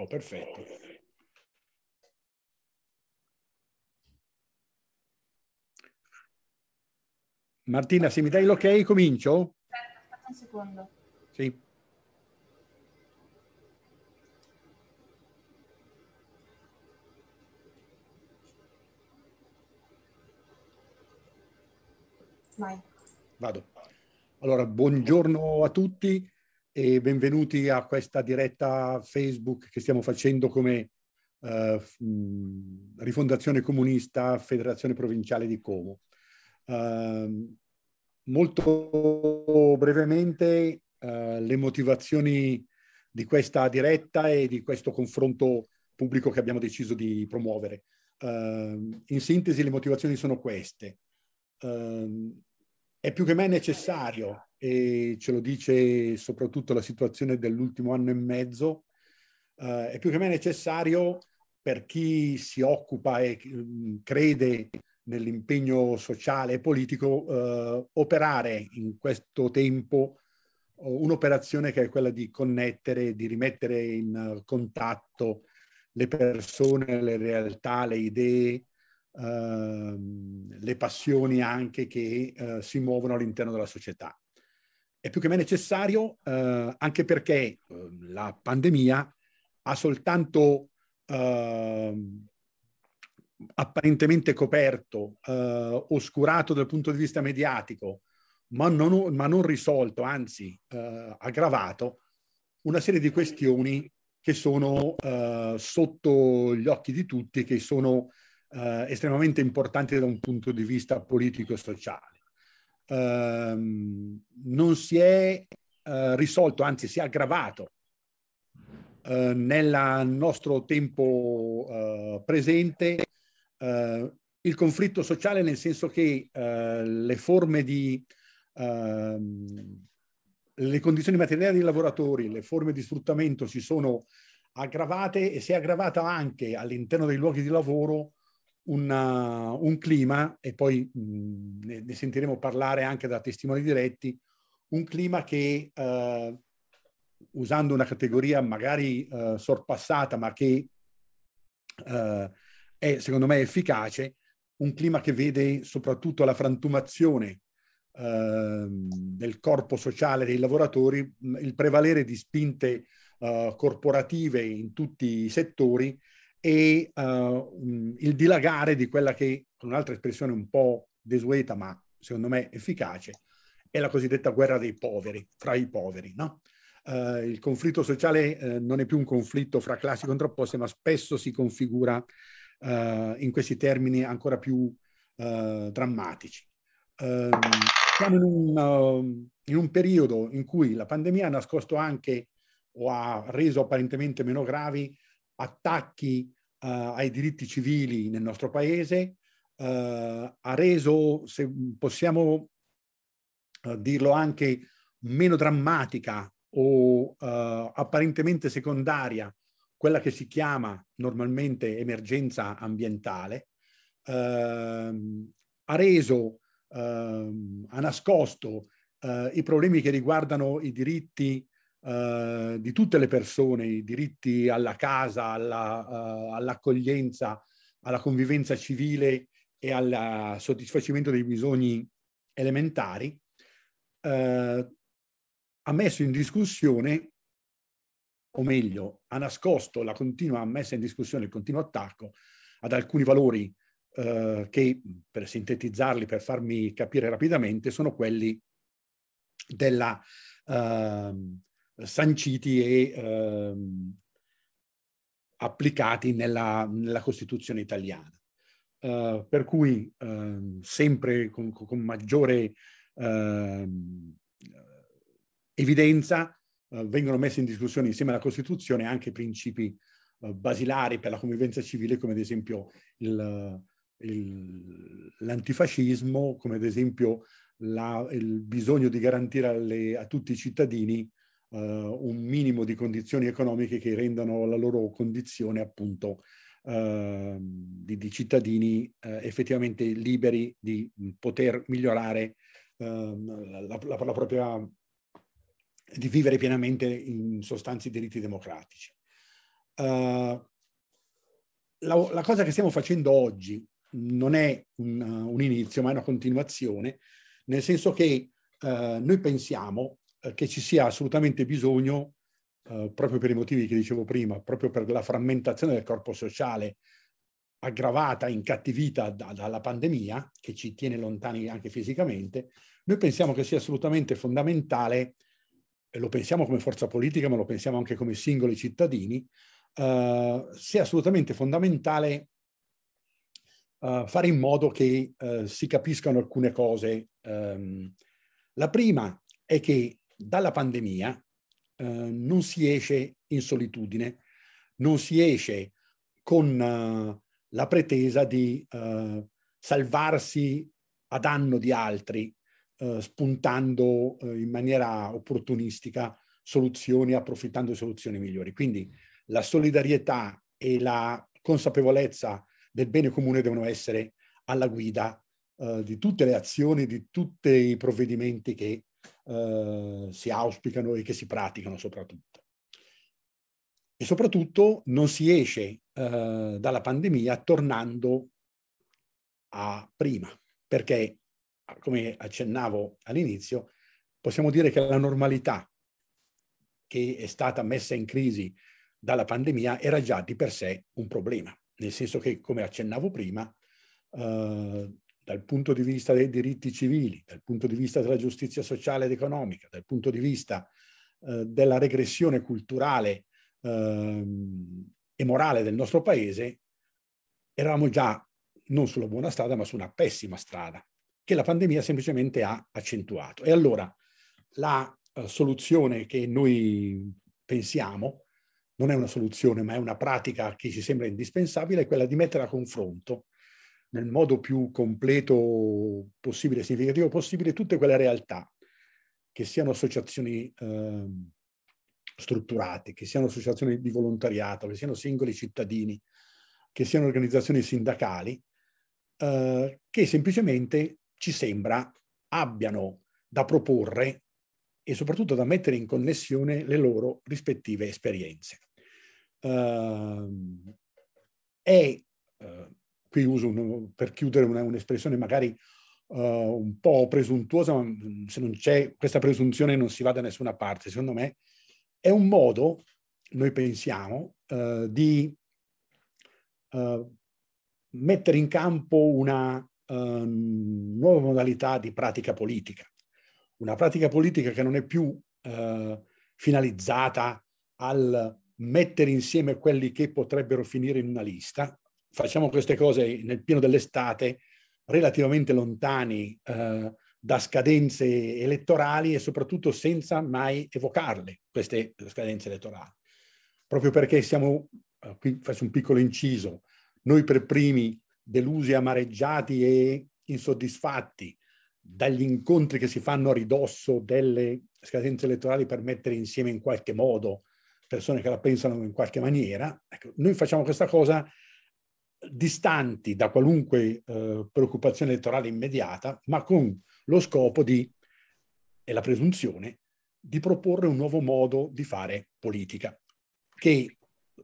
Oh, perfetto. Martina, se mi dai l'ok, comincio? Aspetta, aspetta un secondo. Sì. Vai. Vado. Allora, buongiorno a tutti e benvenuti a questa diretta Facebook che stiamo facendo come eh, Rifondazione Comunista Federazione Provinciale di Como. Eh, molto brevemente eh, le motivazioni di questa diretta e di questo confronto pubblico che abbiamo deciso di promuovere. Ehm, in sintesi le motivazioni sono queste. Ehm, è più che mai necessario e ce lo dice soprattutto la situazione dell'ultimo anno e mezzo, eh, è più che mai necessario per chi si occupa e mm, crede nell'impegno sociale e politico eh, operare in questo tempo eh, un'operazione che è quella di connettere, di rimettere in contatto le persone, le realtà, le idee, ehm, le passioni anche che eh, si muovono all'interno della società è più che mai necessario eh, anche perché eh, la pandemia ha soltanto eh, apparentemente coperto, eh, oscurato dal punto di vista mediatico, ma non, ma non risolto, anzi eh, aggravato, una serie di questioni che sono sotto gli occhi di tutti, che sono estremamente importanti da un punto di vista politico e sociale. Ehm, non si è eh, risolto, anzi si è aggravato eh, nel nostro tempo eh, presente eh, il conflitto sociale nel senso che eh, le forme di ehm, le condizioni materiali dei lavoratori, le forme di sfruttamento si sono aggravate e si è aggravata anche all'interno dei luoghi di lavoro una, uh, un clima, e poi mh, mhmm, ne, sentiremo parlare anche da testimoni diretti, un clima che, eh, usando una categoria magari eh, sorpassata, ma che eh, è secondo me efficace, un clima che vede soprattutto la frantumazione del corpo sociale dei lavoratori, il prevalere di spinte corporative in tutti i settori e uh, il dilagare di quella che, con un'altra espressione un po' desueta, ma secondo me efficace, è la cosiddetta guerra dei poveri, fra i poveri, no? Uh, il conflitto sociale uh, non è più un conflitto fra classi contrapposte, ma spesso si configura in questi termini ancora più drammatici. Ehm, siamo in un, in un periodo in cui la pandemia ha nascosto anche o ha reso apparentemente meno gravi attacchi uh, ai diritti civili nel nostro paese, uh, ha reso, se possiamo eh, dirlo anche, meno drammatica o apparentemente secondaria quella che si chiama normalmente emergenza ambientale, ehm, ha reso, ehm, ha nascosto i problemi che riguardano i diritti eh, di tutte le persone, i diritti alla casa, alla, eh, all'accoglienza, alla convivenza civile e al soddisfacimento dei bisogni elementari, eh, ha messo in discussione, o meglio, ha nascosto la continua messa in discussione, il continuo attacco ad alcuni valori eh, che, per sintetizzarli, per farmi capire rapidamente, sono quelli della, uh, sanciti e ehm, applicati nella, nella, Costituzione italiana. Uh, per cui uh, sempre con, con maggiore uh, evidenza eh, vengono messi in discussione insieme alla Costituzione anche principi eh, basilari per la convivenza civile come ad esempio il, il, l'antifascismo, come ad esempio la, il bisogno di garantire alle, a tutti i cittadini uh, un minimo di condizioni economiche che rendano la loro condizione appunto uh, di, di, cittadini eh, effettivamente liberi di mm, poter migliorare ehm, la, la, la, propria di vivere pienamente in sostanza i diritti democratici. Eh, la, la cosa che stiamo facendo oggi non è un, un, inizio, ma è una continuazione, nel senso che eh, noi pensiamo eh, che ci sia assolutamente bisogno, eh, proprio per i motivi che dicevo prima, proprio per la frammentazione del corpo sociale aggravata, incattivita da, dalla pandemia, che ci tiene lontani anche fisicamente, noi pensiamo che sia assolutamente fondamentale, e lo pensiamo come forza politica, ma lo pensiamo anche come singoli cittadini, Uh, sia assolutamente fondamentale uh, fare in modo che uh, si capiscano alcune cose. Um, la prima è che dalla pandemia eh, non si esce in solitudine, non si esce con eh, la pretesa di eh, salvarsi a danno di altri, eh, spuntando eh, in maniera opportunistica soluzioni, approfittando di soluzioni migliori. Quindi la solidarietà e la consapevolezza del bene comune devono essere alla guida eh, di tutte le azioni, di tutti i provvedimenti che eh, si auspicano e che si praticano soprattutto. E soprattutto non si esce eh, dalla pandemia tornando a prima, perché come accennavo all'inizio, possiamo dire che la normalità che è stata messa in crisi dalla pandemia era già di per sé un problema, nel senso che, come accennavo prima, eh, dal punto di vista dei diritti civili, dal punto di vista della giustizia sociale ed economica, dal punto di vista eh, della regressione culturale eh, e morale del nostro paese, eravamo già non sulla buona strada, ma su una pessima strada che la pandemia semplicemente ha accentuato. E allora la eh, soluzione che noi pensiamo non è una soluzione, ma è una pratica che ci sembra indispensabile, è quella di mettere a confronto nel modo più completo possibile, significativo possibile, tutte quelle realtà, che siano associazioni eh, strutturate, che siano associazioni di volontariato, che siano singoli cittadini, che siano organizzazioni sindacali, eh, che semplicemente ci sembra abbiano da proporre e soprattutto da mettere in connessione le loro rispettive esperienze. Eh, è eh, qui uso un, per chiudere una, un'espressione magari uh, un po' presuntuosa, ma mm, se non c'è questa presunzione non si va da nessuna parte, secondo me, è un modo, noi pensiamo, uh, di uh, mettere in campo una ehm, nuova modalità di pratica politica, una pratica politica che non è più finalizzata al mettere insieme quelli che potrebbero finire in una lista, facciamo queste cose nel pieno dell'estate, relativamente lontani eh, da scadenze elettorali e soprattutto senza mai evocarle, queste scadenze elettorali. Proprio perché siamo, eh, qui faccio un piccolo inciso, noi per primi delusi, amareggiati e insoddisfatti dagli incontri che si fanno a ridosso delle scadenze elettorali per mettere insieme in qualche modo persone che la pensano in qualche maniera, ecco, noi facciamo questa cosa distanti da qualunque eh, preoccupazione elettorale immediata, ma con lo scopo di, e la presunzione, di proporre un nuovo modo di fare politica che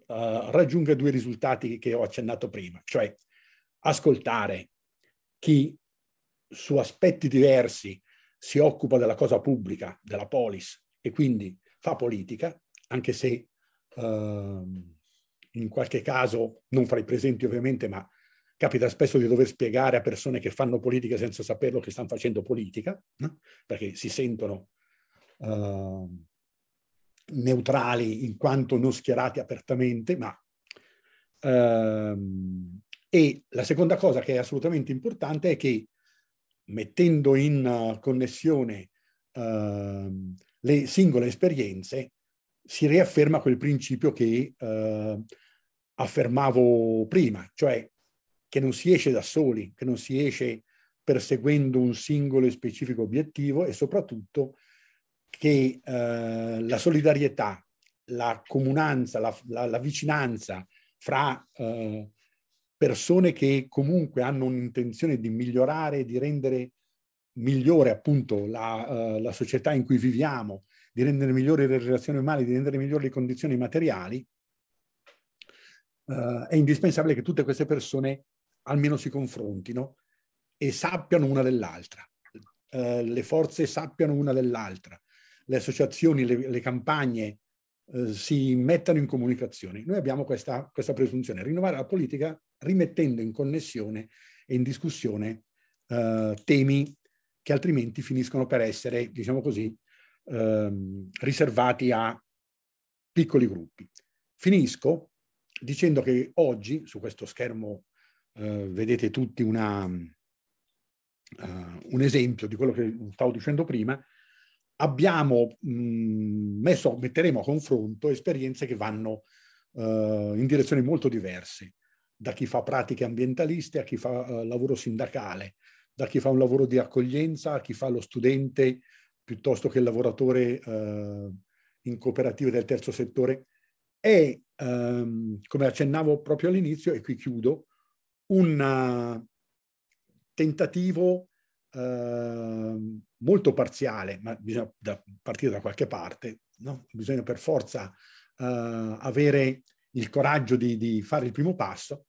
eh, raggiunga due risultati che ho accennato prima, cioè ascoltare chi su aspetti diversi si occupa della cosa pubblica, della polis, e quindi fa politica, anche se ehm, in qualche caso, non fra i presenti ovviamente, ma capita spesso di dover spiegare a persone che fanno politica senza saperlo che stanno facendo politica, no? perché si sentono uh, neutrali in quanto non schierati apertamente, ma... Uh, e la seconda cosa che è assolutamente importante è che mettendo in connessione uh, le singole esperienze si riafferma quel principio che uh, affermavo prima, cioè che non si esce da soli, che non si esce perseguendo un singolo e specifico obiettivo e soprattutto che eh, la solidarietà, la comunanza, la, la, la vicinanza fra eh, persone che comunque hanno un'intenzione di migliorare, di rendere migliore appunto la, uh, la, società in cui viviamo, di rendere migliori le relazioni umane, di rendere migliori le condizioni materiali, eh, è indispensabile che tutte queste persone almeno si confrontino e sappiano una dell'altra, eh, le forze sappiano una dell'altra, le associazioni, le, le campagne eh, si mettano in comunicazione. Noi abbiamo questa, questa, presunzione, rinnovare la politica rimettendo in connessione e in discussione eh, temi che altrimenti finiscono per essere, diciamo così, ehm, riservati a piccoli gruppi. Finisco dicendo che oggi su questo schermo eh, vedete tutti una, uh, un esempio di quello che stavo dicendo prima, abbiamo mh, mm, messo, metteremo a confronto esperienze che vanno uh, in direzioni molto diverse, da chi fa pratiche ambientaliste a chi fa uh, lavoro sindacale, da chi fa un lavoro di accoglienza a chi fa lo studente piuttosto che il lavoratore in cooperative del terzo settore è, ehm, come accennavo proprio all'inizio, e qui chiudo, un eh, tentativo eh, molto parziale, ma bisogna da, partire da qualche parte, no? bisogna per forza eh, avere il coraggio di, di, fare il primo passo,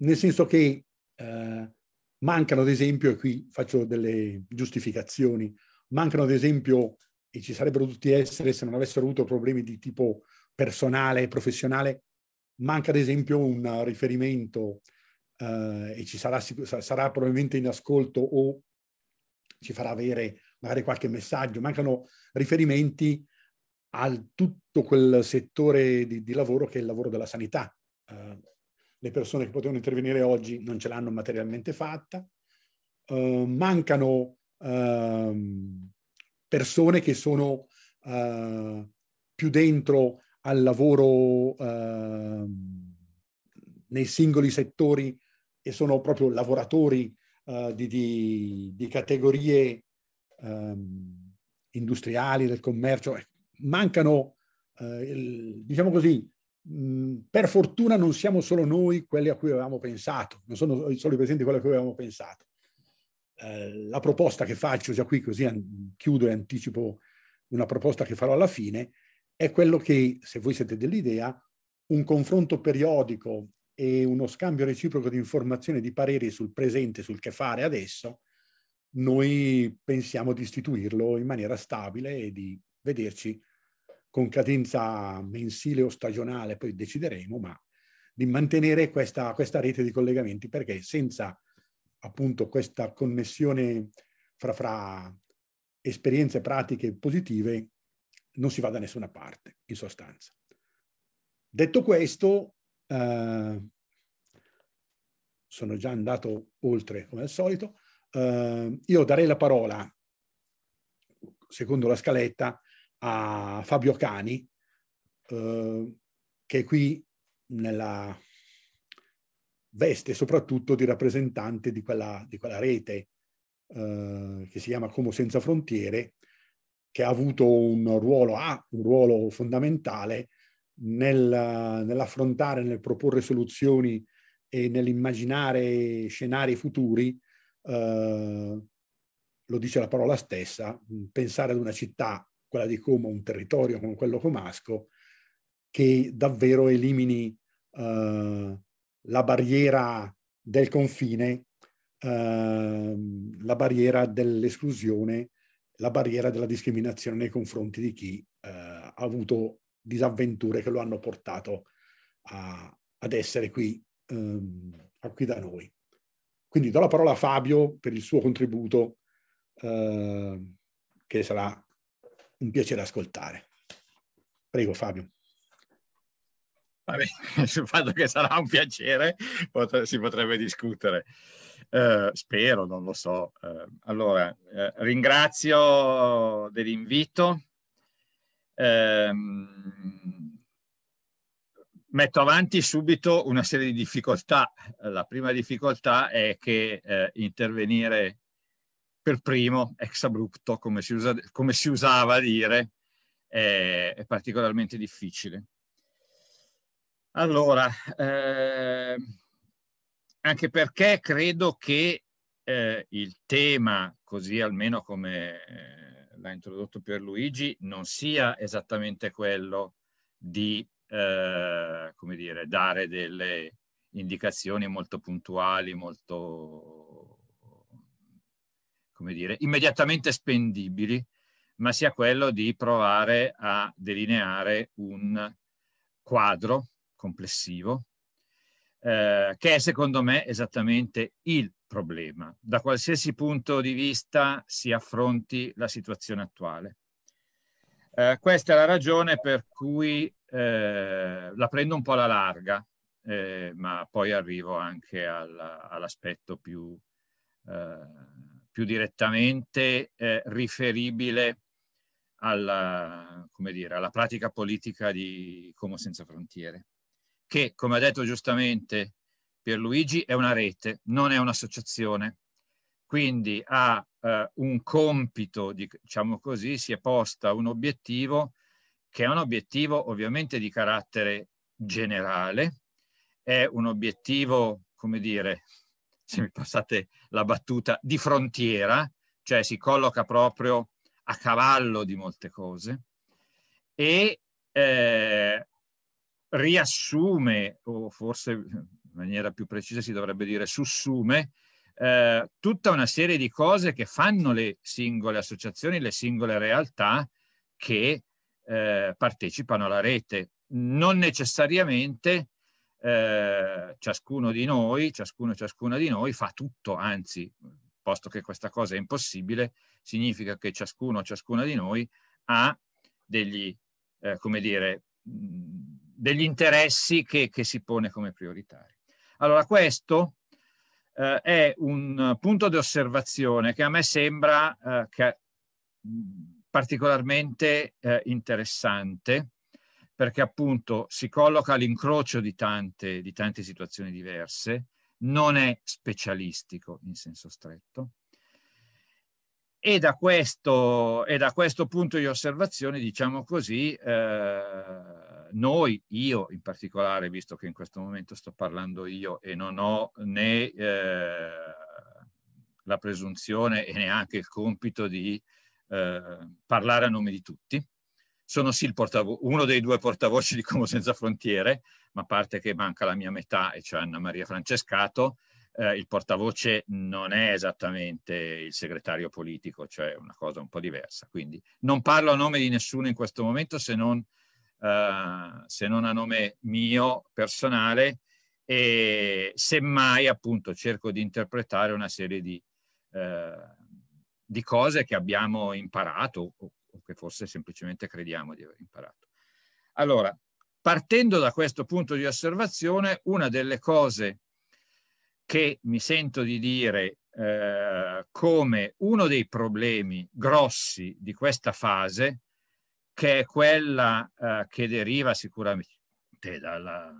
nel senso che eh, mancano, ad esempio, e qui faccio delle giustificazioni, mancano, ad esempio, e ci sarebbero dovuti essere se non avessero avuto problemi di tipo personale e professionale, manca ad esempio un riferimento eh, e ci sarà, sarà probabilmente in ascolto o ci farà avere magari qualche messaggio, mancano riferimenti al tutto quel settore di, di lavoro che è il lavoro della sanità. Eh, le persone che potevano intervenire oggi non ce l'hanno materialmente fatta, eh, mancano ehm, persone che sono eh, più dentro al lavoro eh, nei singoli settori e sono proprio lavoratori eh, di, di, di, categorie eh, industriali, del commercio, eh, mancano, eh, il, diciamo così, mm, per fortuna non siamo solo noi quelli a cui avevamo pensato, non sono solo i presenti quelli a cui avevamo pensato. Eh, la proposta che faccio, già qui così an- chiudo e anticipo una proposta che farò alla fine, è quello che, se voi siete dell'idea, un confronto periodico e uno scambio reciproco di informazioni e di pareri sul presente, sul che fare adesso, noi pensiamo di istituirlo in maniera stabile e di vederci con cadenza mensile o stagionale, poi decideremo, ma di mantenere questa, questa rete di collegamenti perché senza appunto questa connessione fra, fra esperienze pratiche positive non si va da nessuna parte, in sostanza. Detto questo, eh, sono già andato oltre come al solito, eh, io darei la parola, secondo la scaletta, a Fabio Cani, eh, che è qui nella veste soprattutto di rappresentante di quella, di quella rete eh, che si chiama Como Senza Frontiere, che ha avuto un ruolo, ha un ruolo fondamentale nel, nell'affrontare, nel proporre soluzioni e nell'immaginare scenari futuri, eh, lo dice la parola stessa, pensare ad una città, quella di Como, un territorio come quello comasco, che davvero elimini eh, la barriera del confine, eh, la barriera dell'esclusione la barriera della discriminazione nei confronti di chi eh, ha avuto disavventure che lo hanno portato a, ad essere qui, ehm, qui, da noi. Quindi do la parola a Fabio per il suo contributo, eh, che sarà un piacere ascoltare. Prego Fabio. Vabbè, sul fatto che sarà un piacere pot- si potrebbe discutere. Eh, spero, non lo so. Eh, allora, eh, ringrazio dell'invito. Ehm, metto avanti subito una serie di difficoltà. La prima difficoltà è che eh, intervenire per primo, ex abrupto, come si, usa, come si usava a dire, è, è particolarmente difficile allora, eh, anche perché credo che eh, il tema, così almeno come eh, l'ha introdotto Pierluigi, non sia esattamente quello di, eh, come dire, dare delle indicazioni molto puntuali, molto, come dire, immediatamente spendibili, ma sia quello di provare a delineare un quadro complessivo, eh, che è secondo me esattamente il problema, da qualsiasi punto di vista si affronti la situazione attuale. Eh, questa è la ragione per cui eh, la prendo un po' alla larga, eh, ma poi arrivo anche all'aspetto all più, eh, più, direttamente eh, riferibile alla, dire, alla pratica politica di Como Senza Frontiere che, come ha detto giustamente Pierluigi, è una rete, non è un'associazione. Quindi ha eh, un compito, diciamo così, si è posta un obiettivo che è un obiettivo ovviamente di carattere generale, è un obiettivo, come dire, se mi passate la battuta, di frontiera, cioè si colloca proprio a cavallo di molte cose e eh, riassume, o forse in maniera più precisa si dovrebbe dire sussume, eh, tutta una serie di cose che fanno le singole associazioni, le singole realtà che eh, partecipano alla rete. Non necessariamente eh, ciascuno di noi, ciascuno e ciascuna di noi fa tutto, anzi, posto che questa cosa è impossibile, significa che ciascuno o ciascuna di noi ha degli, eh, come dire, mh, degli interessi che, che, si pone come prioritari. Allora, questo eh, è un punto di osservazione che a me sembra eh, che, particolarmente eh, interessante perché appunto si colloca all'incrocio di tante, di tante situazioni diverse, non è specialistico in senso stretto. E da questo, e da questo punto di osservazione, diciamo così, eh, noi, io in particolare, visto che in questo momento sto parlando io e non ho né eh, la presunzione e neanche il compito di eh, parlare a nome di tutti, sono sì uno dei due portavoci di Como Senza Frontiere, ma a parte che manca la mia metà, e cioè Anna Maria Francescato, eh, il portavoce non è esattamente il segretario politico, cioè una cosa un po' diversa. Quindi non parlo a nome di nessuno in questo momento se non eh, se non a nome mio personale, e semmai appunto cerco di interpretare una serie di, eh, di cose che abbiamo imparato o, che forse semplicemente crediamo di aver imparato. Allora, partendo da questo punto di osservazione, una delle cose che mi sento di dire eh, come uno dei problemi grossi di questa fase che è quella eh, che deriva sicuramente dalla,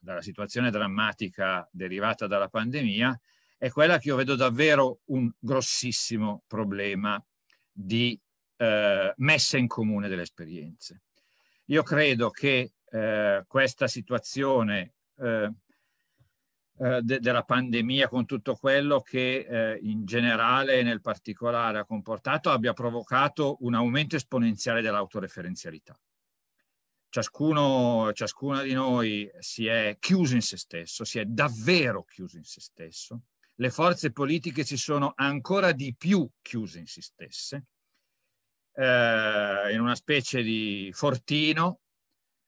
dalla situazione drammatica derivata dalla pandemia, è quella che io vedo davvero un grossissimo problema di eh, messa in comune delle esperienze. Io credo che eh, questa situazione eh, eh, de della pandemia con tutto quello che eh, in generale e nel particolare ha comportato abbia provocato un aumento esponenziale dell'autoreferenzialità. Ciascuno, ciascuna di noi si è chiuso in se stesso, si è davvero chiuso in se stesso. Le forze politiche si sono ancora di più chiuse in se stesse, eh, in una specie di fortino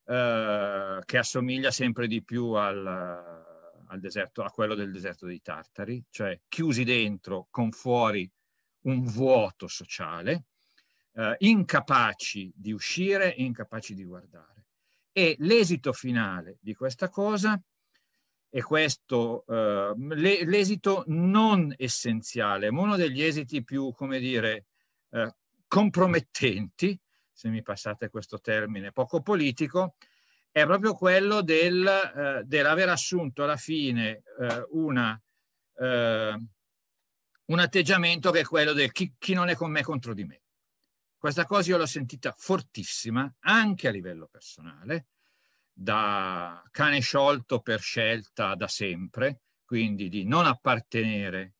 eh, che assomiglia sempre di più al, al deserto, a quello del deserto dei Tartari, cioè chiusi dentro con fuori un vuoto sociale, eh, incapaci di uscire, incapaci di guardare. E l'esito finale di questa cosa è questo, eh, l'esito non essenziale, ma uno degli esiti più, come dire, eh, compromettenti, se mi passate questo termine poco politico, è proprio quello del, eh, dell'aver assunto alla fine eh, una, eh, un atteggiamento che è quello del chi, chi non è con me contro di me. Questa cosa io l'ho sentita fortissima anche a livello personale, da cane sciolto per scelta da sempre, quindi di non appartenere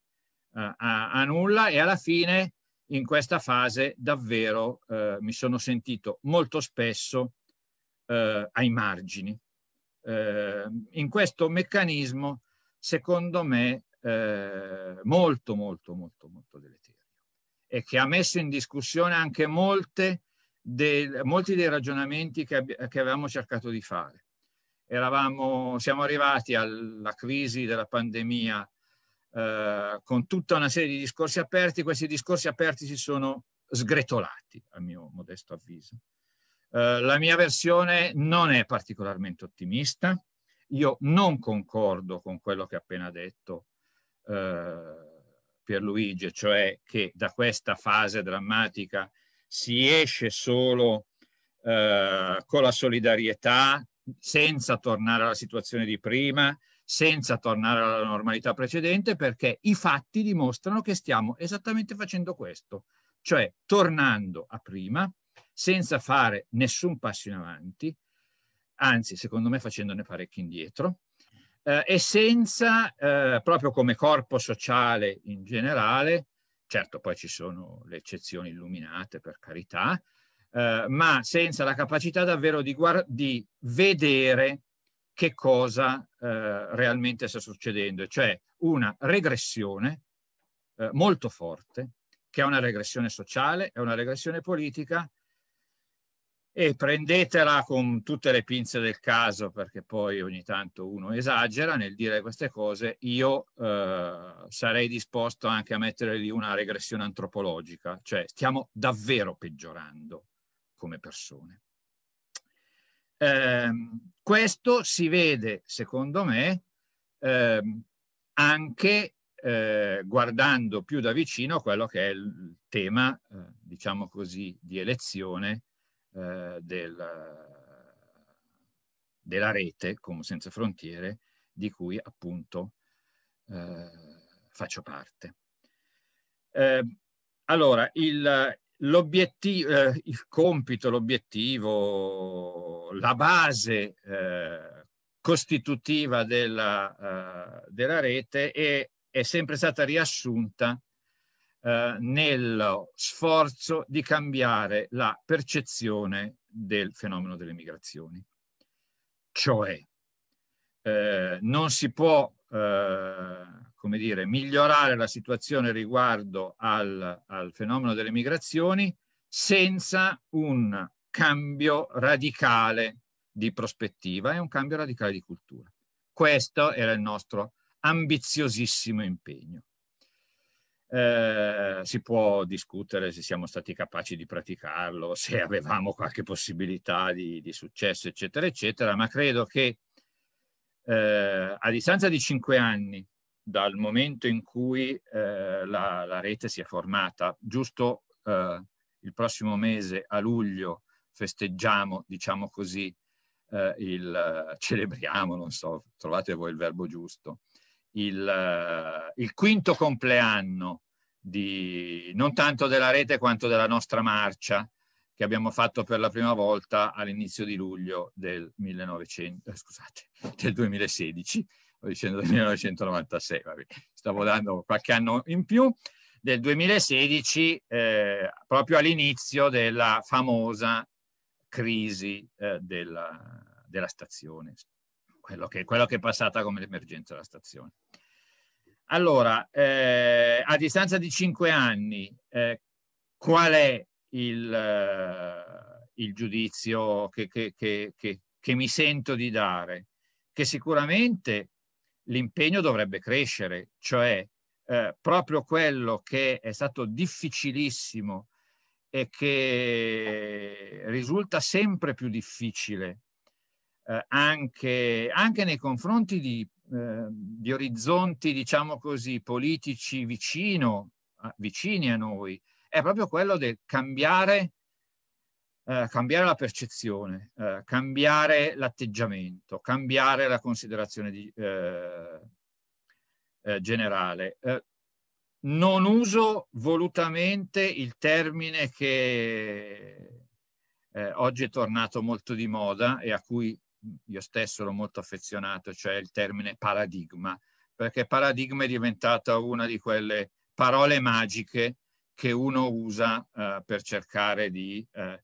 uh, a, a, nulla e alla fine in questa fase davvero uh, mi sono sentito molto spesso eh, ai margini. Eh, in questo meccanismo, secondo me, eh, molto, molto, molto, molto deleterio e che ha messo in discussione anche molte del, molti dei ragionamenti che, che, avevamo cercato di fare. Eravamo, siamo arrivati alla crisi della pandemia eh, con tutta una serie di discorsi aperti, questi discorsi aperti si sono sgretolati, a mio modesto avviso. Eh, la mia versione non è particolarmente ottimista. Io non concordo con quello che ha appena detto eh, Pierluigi, cioè che da questa fase drammatica si esce solo eh, con la solidarietà, senza tornare alla situazione di prima, senza tornare alla normalità precedente, perché i fatti dimostrano che stiamo esattamente facendo questo, cioè tornando a prima, senza fare nessun passo in avanti, anzi secondo me facendone parecchi indietro, eh, e senza, eh, proprio come corpo sociale in generale, certo poi ci sono le eccezioni illuminate per carità, eh, ma senza la capacità davvero di, di vedere che cosa eh, realmente sta succedendo, cioè una regressione eh, molto forte, che è una regressione sociale, è una regressione politica, e prendetela con tutte le pinze del caso perché poi ogni tanto uno esagera nel dire queste cose, io eh, sarei disposto anche a mettere lì una regressione antropologica, cioè stiamo davvero peggiorando come persone. Eh, questo si vede, secondo me, eh, anche eh, guardando più da vicino quello che è il tema, eh, diciamo così, di elezione eh, del, della rete come Senza Frontiere di cui appunto eh, faccio parte. Eh, allora, il, l'obiettivo, eh, il compito, l'obiettivo, la base eh, costitutiva della, eh, della rete è, è, sempre stata riassunta eh, nello sforzo di cambiare la percezione del fenomeno delle migrazioni. Cioè, eh, non si può, eh, come dire, migliorare la situazione riguardo al, al fenomeno delle migrazioni senza un cambio radicale di prospettiva e un cambio radicale di cultura. Questo era il nostro ambiziosissimo impegno. Eh, si può discutere se siamo stati capaci di praticarlo, se avevamo qualche possibilità di, di successo, eccetera, eccetera, ma credo che eh, a distanza di cinque anni dal momento in cui eh, la, la, rete si è formata, giusto eh, il prossimo mese a luglio festeggiamo, diciamo così, eh, il celebriamo, non so, trovate voi il verbo giusto, il, eh, il quinto compleanno di, non tanto della rete quanto della nostra marcia che abbiamo fatto per la prima volta all'inizio di luglio del, 1900, eh, scusate, del 2016, sto dicendo del 1996, vabbè, stavo dando qualche anno in più, del 2016, eh, proprio all'inizio della famosa crisi eh, della, della stazione quello che, quello che è passata come l'emergenza alla stazione. Allora, eh, a distanza di cinque anni, eh, qual è il, eh, il giudizio che, che, che, che, mi sento di dare? Che sicuramente l'impegno dovrebbe crescere, cioè eh, proprio quello che è stato difficilissimo e che risulta sempre più difficile eh, anche, anche, nei confronti di, eh, di, orizzonti, diciamo così, politici vicino, vicini a noi, è proprio quello del cambiare, eh, cambiare la percezione, eh, cambiare l'atteggiamento, cambiare la considerazione di, eh, eh, generale. non uso volutamente il termine che oggi è tornato molto di moda e a cui io stesso ero molto affezionato, cioè il termine paradigma, perché paradigma è diventata una di quelle parole magiche che uno usa eh, per cercare di eh,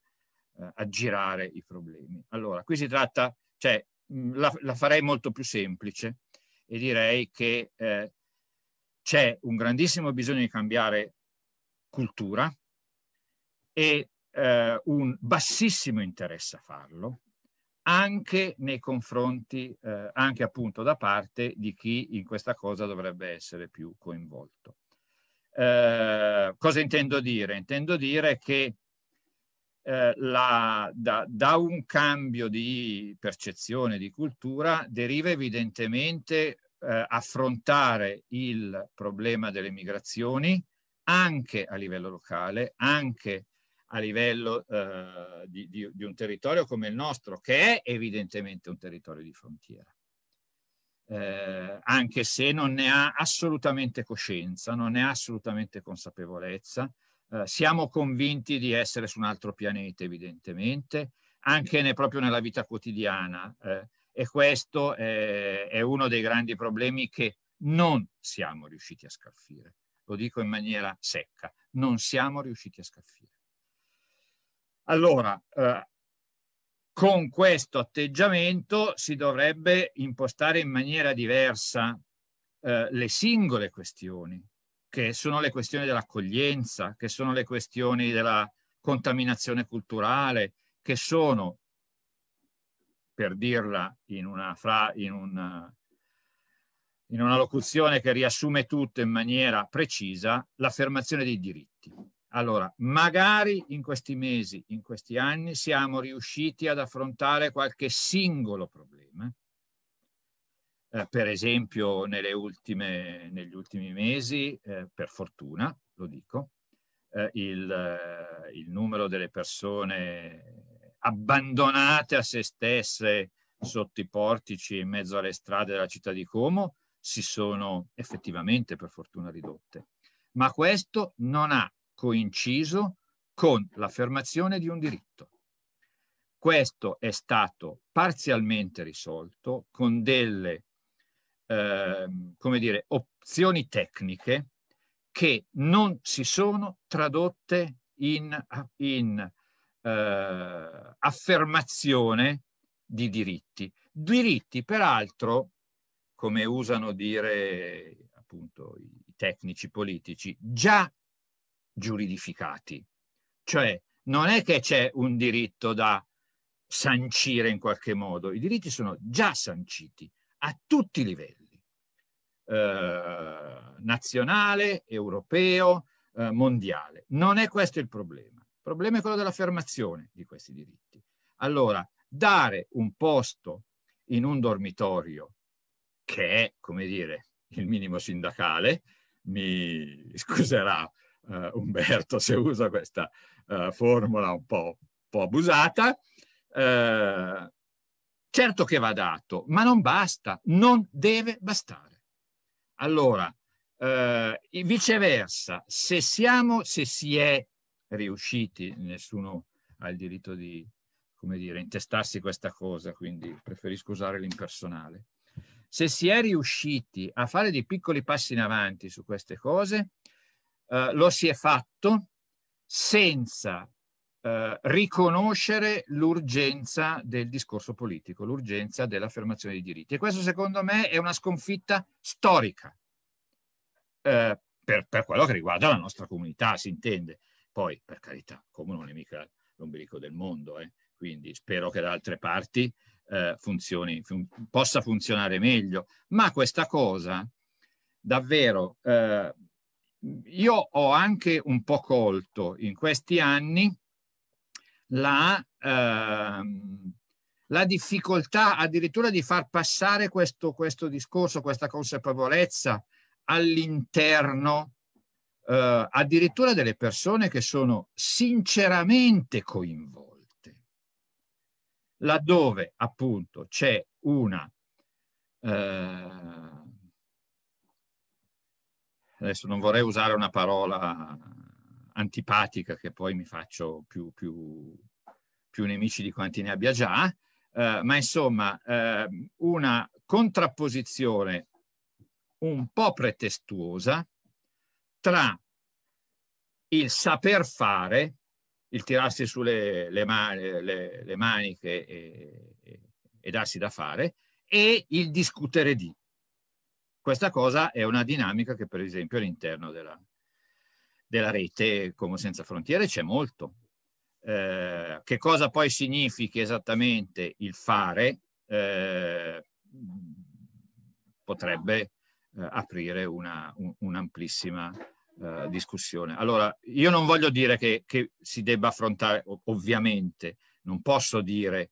eh aggirare i problemi. Allora, qui si tratta, cioè mm, la, la farei molto più semplice e direi che eh, c'è un grandissimo bisogno di cambiare cultura e eh, un bassissimo interesse a farlo anche nei confronti, eh, anche appunto da parte di chi in questa cosa dovrebbe essere più coinvolto. Eh, cosa intendo dire? Intendo dire che eh, la, da, da, un cambio di percezione, di cultura, deriva evidentemente eh, affrontare il problema delle migrazioni anche a livello locale, anche a livello eh, di, di, di, un territorio come il nostro, che è evidentemente un territorio di frontiera, eh, anche se non ne ha assolutamente coscienza, non ne ha assolutamente consapevolezza. Eh, siamo convinti di essere su un altro pianeta, evidentemente, anche ne, proprio nella vita quotidiana. Eh, e questo è, è uno dei grandi problemi che non siamo riusciti a scalfire. Lo dico in maniera secca, non siamo riusciti a scaffire. Allora, eh, con questo atteggiamento si dovrebbe impostare in maniera diversa eh, le singole questioni, che sono le questioni dell'accoglienza, che sono le questioni della contaminazione culturale, che sono, per dirla in una, fra, in una, in una locuzione che riassume tutto in maniera precisa, l'affermazione dei diritti. Allora, magari in questi mesi, in questi anni, siamo riusciti ad affrontare qualche singolo problema. Eh, per esempio, ultime, negli ultimi mesi, eh, per fortuna, lo dico, eh, il, eh, il, numero delle persone abbandonate a se stesse sotto i portici in mezzo alle strade della città di Como si sono effettivamente, per fortuna, ridotte. Ma questo non ha coinciso con l'affermazione di un diritto. Questo è stato parzialmente risolto con delle eh, come dire, opzioni tecniche che non si sono tradotte in, in eh, affermazione di diritti. Diritti, peraltro, come usano dire appunto i tecnici politici, già giuridificati. Cioè non è che c'è un diritto da sancire in qualche modo, i diritti sono già sanciti a tutti i livelli, eh, nazionale, europeo, eh, mondiale. Non è questo il problema, il problema è quello dell'affermazione di questi diritti. Allora, dare un posto in un dormitorio che è, come dire, il minimo sindacale, mi scuserà eh, Umberto se usa questa eh, formula un po', un po abusata. Eh, certo che va dato, ma non basta, non deve bastare. Allora, eh, viceversa, se siamo, se si è riusciti, nessuno ha il diritto di, come dire, intestarsi questa cosa, quindi preferisco usare l'impersonale. Se si è riusciti a fare dei piccoli passi in avanti su queste cose, eh, lo si è fatto senza eh, riconoscere l'urgenza del discorso politico, l'urgenza dell'affermazione dei diritti. E questo secondo me è una sconfitta storica eh, per, per, quello che riguarda la nostra comunità, si intende. Poi, per carità, come non è mica l'ombelico del mondo, eh, quindi spero che da altre parti eh, funzioni, fun possa funzionare meglio, ma questa cosa davvero eh, io ho anche un po' colto in questi anni la, ehm, la difficoltà addirittura di far passare questo, questo discorso, questa consapevolezza all'interno eh, addirittura delle persone che sono sinceramente coinvolte, laddove appunto c'è una eh, adesso non vorrei usare una parola antipatica che poi mi faccio più, più, più nemici di quanti ne abbia già, eh, ma insomma eh, una contrapposizione un po' pretestuosa tra il saper fare, il tirarsi sulle le, man- le, le maniche e, e, e darsi da fare, e il discutere di. Questa cosa è una dinamica che per esempio all'interno della, della rete come Senza Frontiere c'è molto. Eh, che cosa poi significhi esattamente il fare eh, potrebbe eh, aprire una, un'amplissima un eh, discussione. Allora, io non voglio dire che, che si debba affrontare, ovviamente, non posso dire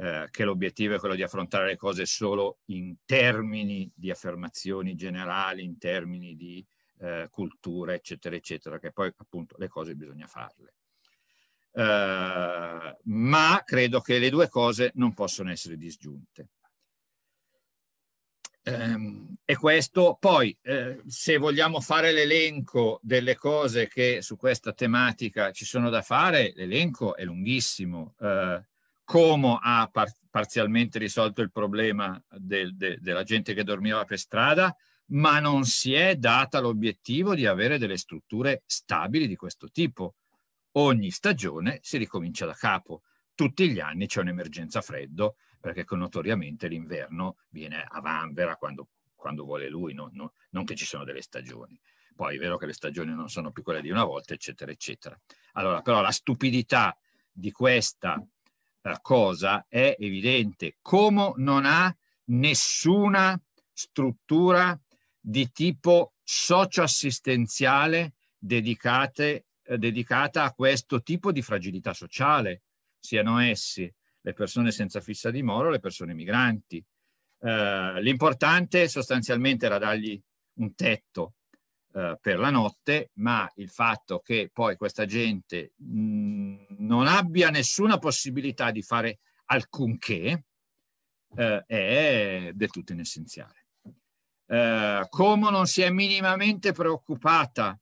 eh, che l'obiettivo è quello di affrontare le cose solo in termini di affermazioni generali, in termini di eh, cultura, eccetera, eccetera, che poi appunto le cose bisogna farle. Eh, ma credo che le due cose non possono essere disgiunte. Ehm, e questo poi, eh, se vogliamo fare l'elenco delle cose che su questa tematica ci sono da fare, l'elenco è lunghissimo. Eh, Como ha par parzialmente risolto il problema del, de della gente che dormiva per strada, ma non si è data l'obiettivo di avere delle strutture stabili di questo tipo. Ogni stagione si ricomincia da capo. Tutti gli anni c'è un'emergenza freddo, perché notoriamente l'inverno viene a vanvera quando, quando vuole lui, non, non, non che ci sono delle stagioni poi è vero che le stagioni non sono più quelle di una volta, eccetera, eccetera. Allora, però la stupidità di questa cosa è evidente. Como non ha nessuna struttura di tipo socioassistenziale dedicate, eh, dedicata a questo tipo di fragilità sociale, siano essi le persone senza fissa dimora o le persone migranti. Eh, l'importante sostanzialmente era dargli un tetto eh, per la notte, ma il fatto che poi questa gente mh, non abbia nessuna possibilità di fare alcunché eh, è del tutto inessenziale. Eh, Como non si è minimamente preoccupata,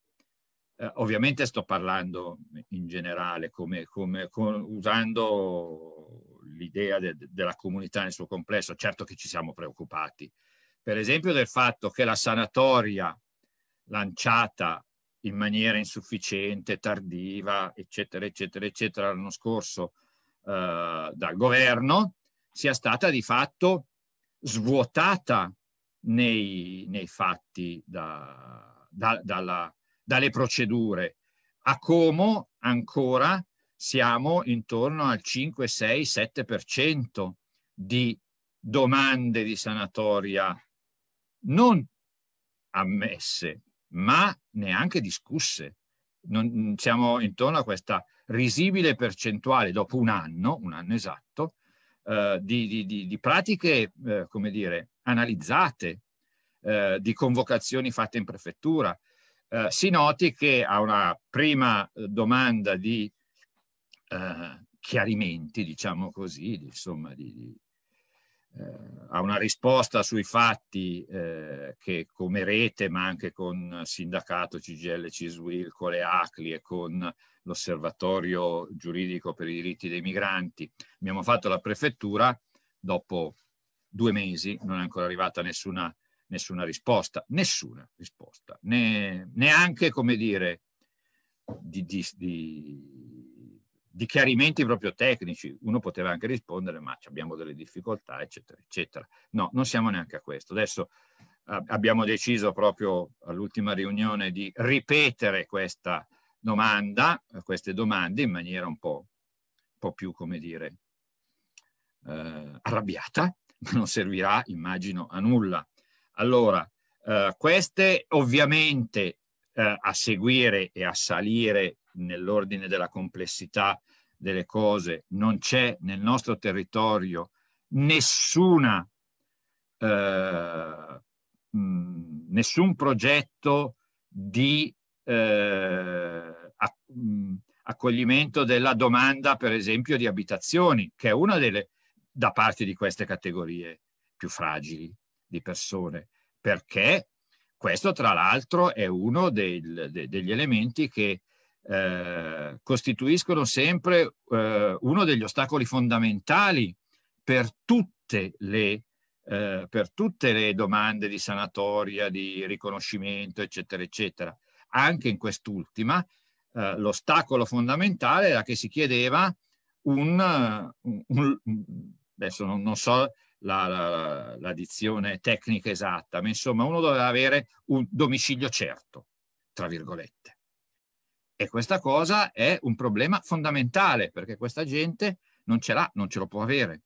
eh, ovviamente sto parlando in generale, come, come con, usando l'idea de, della comunità nel suo complesso, certo che ci siamo preoccupati, per esempio del fatto che la sanatoria lanciata in maniera insufficiente, tardiva, eccetera, eccetera, eccetera, l'anno scorso eh, dal governo, sia stata di fatto svuotata nei, nei fatti da, da, dalla, dalle procedure. A Como ancora siamo intorno al 5, 6, 7% di domande di sanatoria non ammesse, ma neanche discusse. Non, mm, siamo intorno a questa risibile percentuale dopo un anno, un anno esatto, eh, di, di, di, di, pratiche, eh, come dire, analizzate, eh, di convocazioni fatte in prefettura. Eh, si noti che a una prima eh, domanda di eh, chiarimenti, diciamo così, insomma, di, eh, a una risposta sui fatti eh, che come rete, ma anche con sindacato CGL, CISWIL, con le ACLI e con l'osservatorio giuridico per i diritti dei migranti, abbiamo fatto la prefettura, dopo due mesi non è ancora arrivata nessuna, nessuna risposta, nessuna risposta, ne, neanche come dire di, di, di di chiarimenti proprio tecnici. Uno poteva anche rispondere, ma abbiamo delle difficoltà, eccetera, eccetera. No, non siamo neanche a questo. Adesso abbiamo deciso proprio all'ultima riunione di ripetere questa domanda, queste domande in maniera un po', un po più, come dire, eh, arrabbiata, ma non servirà, immagino, a nulla. Allora, eh, queste ovviamente eh, a seguire e a salire nell'ordine della complessità delle cose, non c'è nel nostro territorio nessuna, eh, nessun progetto di eh, accoglimento della domanda, per esempio, di abitazioni, che è una delle, da parte di queste categorie più fragili di persone, perché questo tra l'altro è uno del, de, degli elementi che eh, costituiscono sempre eh, uno degli ostacoli fondamentali per tutte le eh, per tutte le domande di sanatoria, di riconoscimento, eccetera, eccetera. Anche in quest'ultima, eh, l'ostacolo fondamentale era che si chiedeva un, eh, un, un adesso non, non so la, la, la, dizione tecnica esatta, ma insomma uno doveva avere un domicilio certo, tra virgolette. E questa cosa è un problema fondamentale perché questa gente non ce l'ha, non ce lo può avere.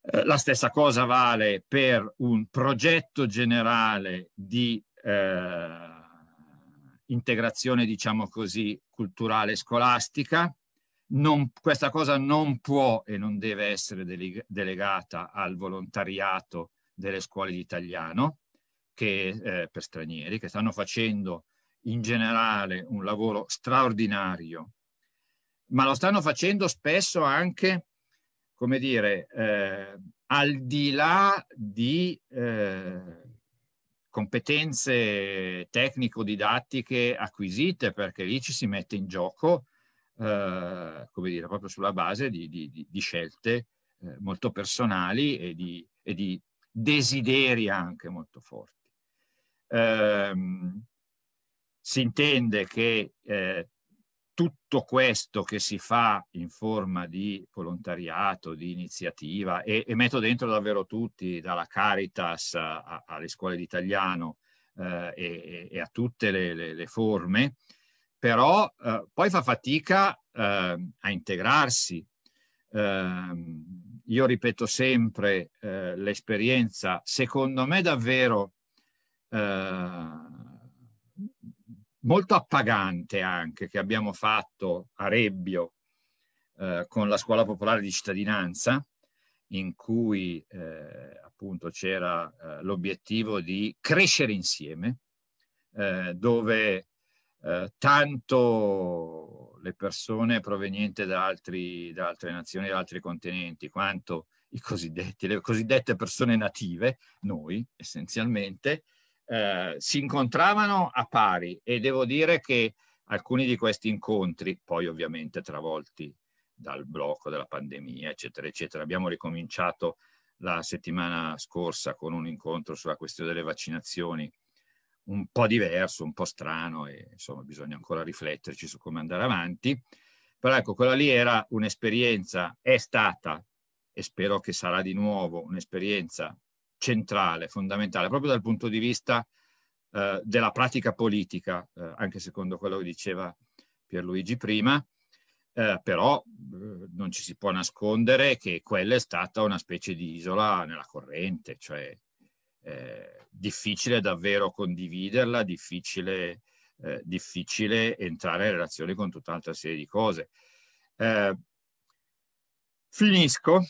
Eh, la stessa cosa vale per un progetto generale di eh, integrazione, diciamo così, culturale e scolastica. Non, questa cosa non può e non deve essere delegata al volontariato delle scuole di italiano che, eh, per stranieri che stanno facendo in generale un lavoro straordinario, ma lo stanno facendo spesso anche, come dire, eh, al di là di eh, competenze tecnico-didattiche acquisite, perché lì ci si mette in gioco, eh, come dire, proprio sulla base di, di, di scelte eh, molto personali e di, e di, desideri anche molto forti. Ehm, si intende che eh, tutto questo che si fa in forma di volontariato, di iniziativa, e, e metto dentro davvero tutti, dalla Caritas a, a, alle scuole d'italiano eh, e, e, a tutte le, le, le forme, però eh, poi fa fatica eh, a integrarsi. Ehm, io ripeto sempre eh, l'esperienza, secondo me davvero eh, molto appagante anche che abbiamo fatto a Rebbio eh, con la scuola popolare di cittadinanza, in cui eh, appunto c'era eh, l'obiettivo di crescere insieme, eh, dove eh, tanto le persone provenienti da, altri, da altre nazioni, da altri continenti, quanto i cosiddetti, le cosiddette persone native, noi essenzialmente, eh, si incontravano a pari e devo dire che alcuni di questi incontri, poi ovviamente travolti dal blocco della pandemia, eccetera, eccetera, abbiamo ricominciato la settimana scorsa con un incontro sulla questione delle vaccinazioni un po' diverso, un po' strano e insomma bisogna ancora rifletterci su come andare avanti. Però ecco, quella lì era un'esperienza, è stata e spero che sarà di nuovo un'esperienza centrale, fondamentale, proprio dal punto di vista eh, della pratica politica, eh, anche secondo quello che diceva Pierluigi prima, eh, però eh, non ci si può nascondere che quella è stata una specie di isola nella corrente, cioè eh, difficile davvero condividerla, difficile, eh, difficile, entrare in relazione con tutta un'altra serie di cose. finisco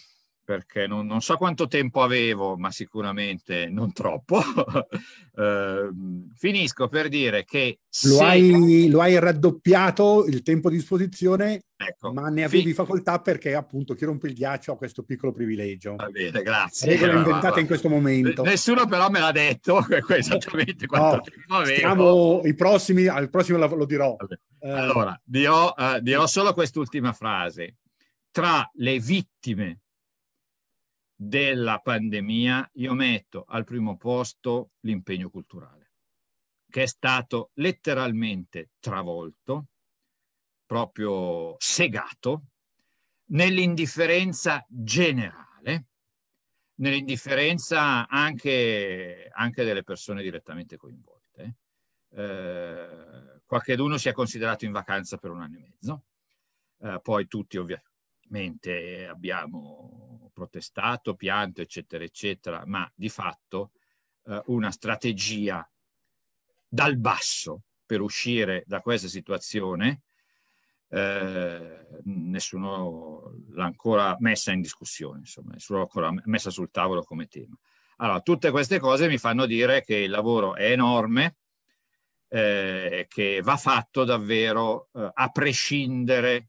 perché non, non, so quanto tempo avevo, ma sicuramente non troppo. eh, finisco per dire che... Lo, se... hai, lo, hai, raddoppiato il tempo a disposizione, ecco, ma ne avevi fin... facoltà perché appunto chi rompe il ghiaccio ha questo piccolo privilegio. Va bene, grazie. Regola allora, inventata va, va. in questo momento. Nessuno però me l'ha detto esattamente quanto no, tempo avevo. Stiamo, i prossimi, al prossimo lo, dirò. Eh, allora, dirò, eh, dirò solo quest'ultima frase. Tra le vittime della pandemia io metto al primo posto l'impegno culturale, che è stato letteralmente travolto, proprio segato, nell'indifferenza generale, nell'indifferenza anche, anche delle persone direttamente coinvolte. Eh, eh uno si è considerato in vacanza per un anno e mezzo, eh, poi tutti ovviamente abbiamo protestato, pianto, eccetera, eccetera, ma di fatto eh, una strategia dal basso per uscire da questa situazione, eh, nessuno l'ha ancora messa in discussione, insomma, nessuno l'ha ancora messa sul tavolo come tema. Allora, tutte queste cose mi fanno dire che il lavoro è enorme, eh, che va fatto davvero eh, a prescindere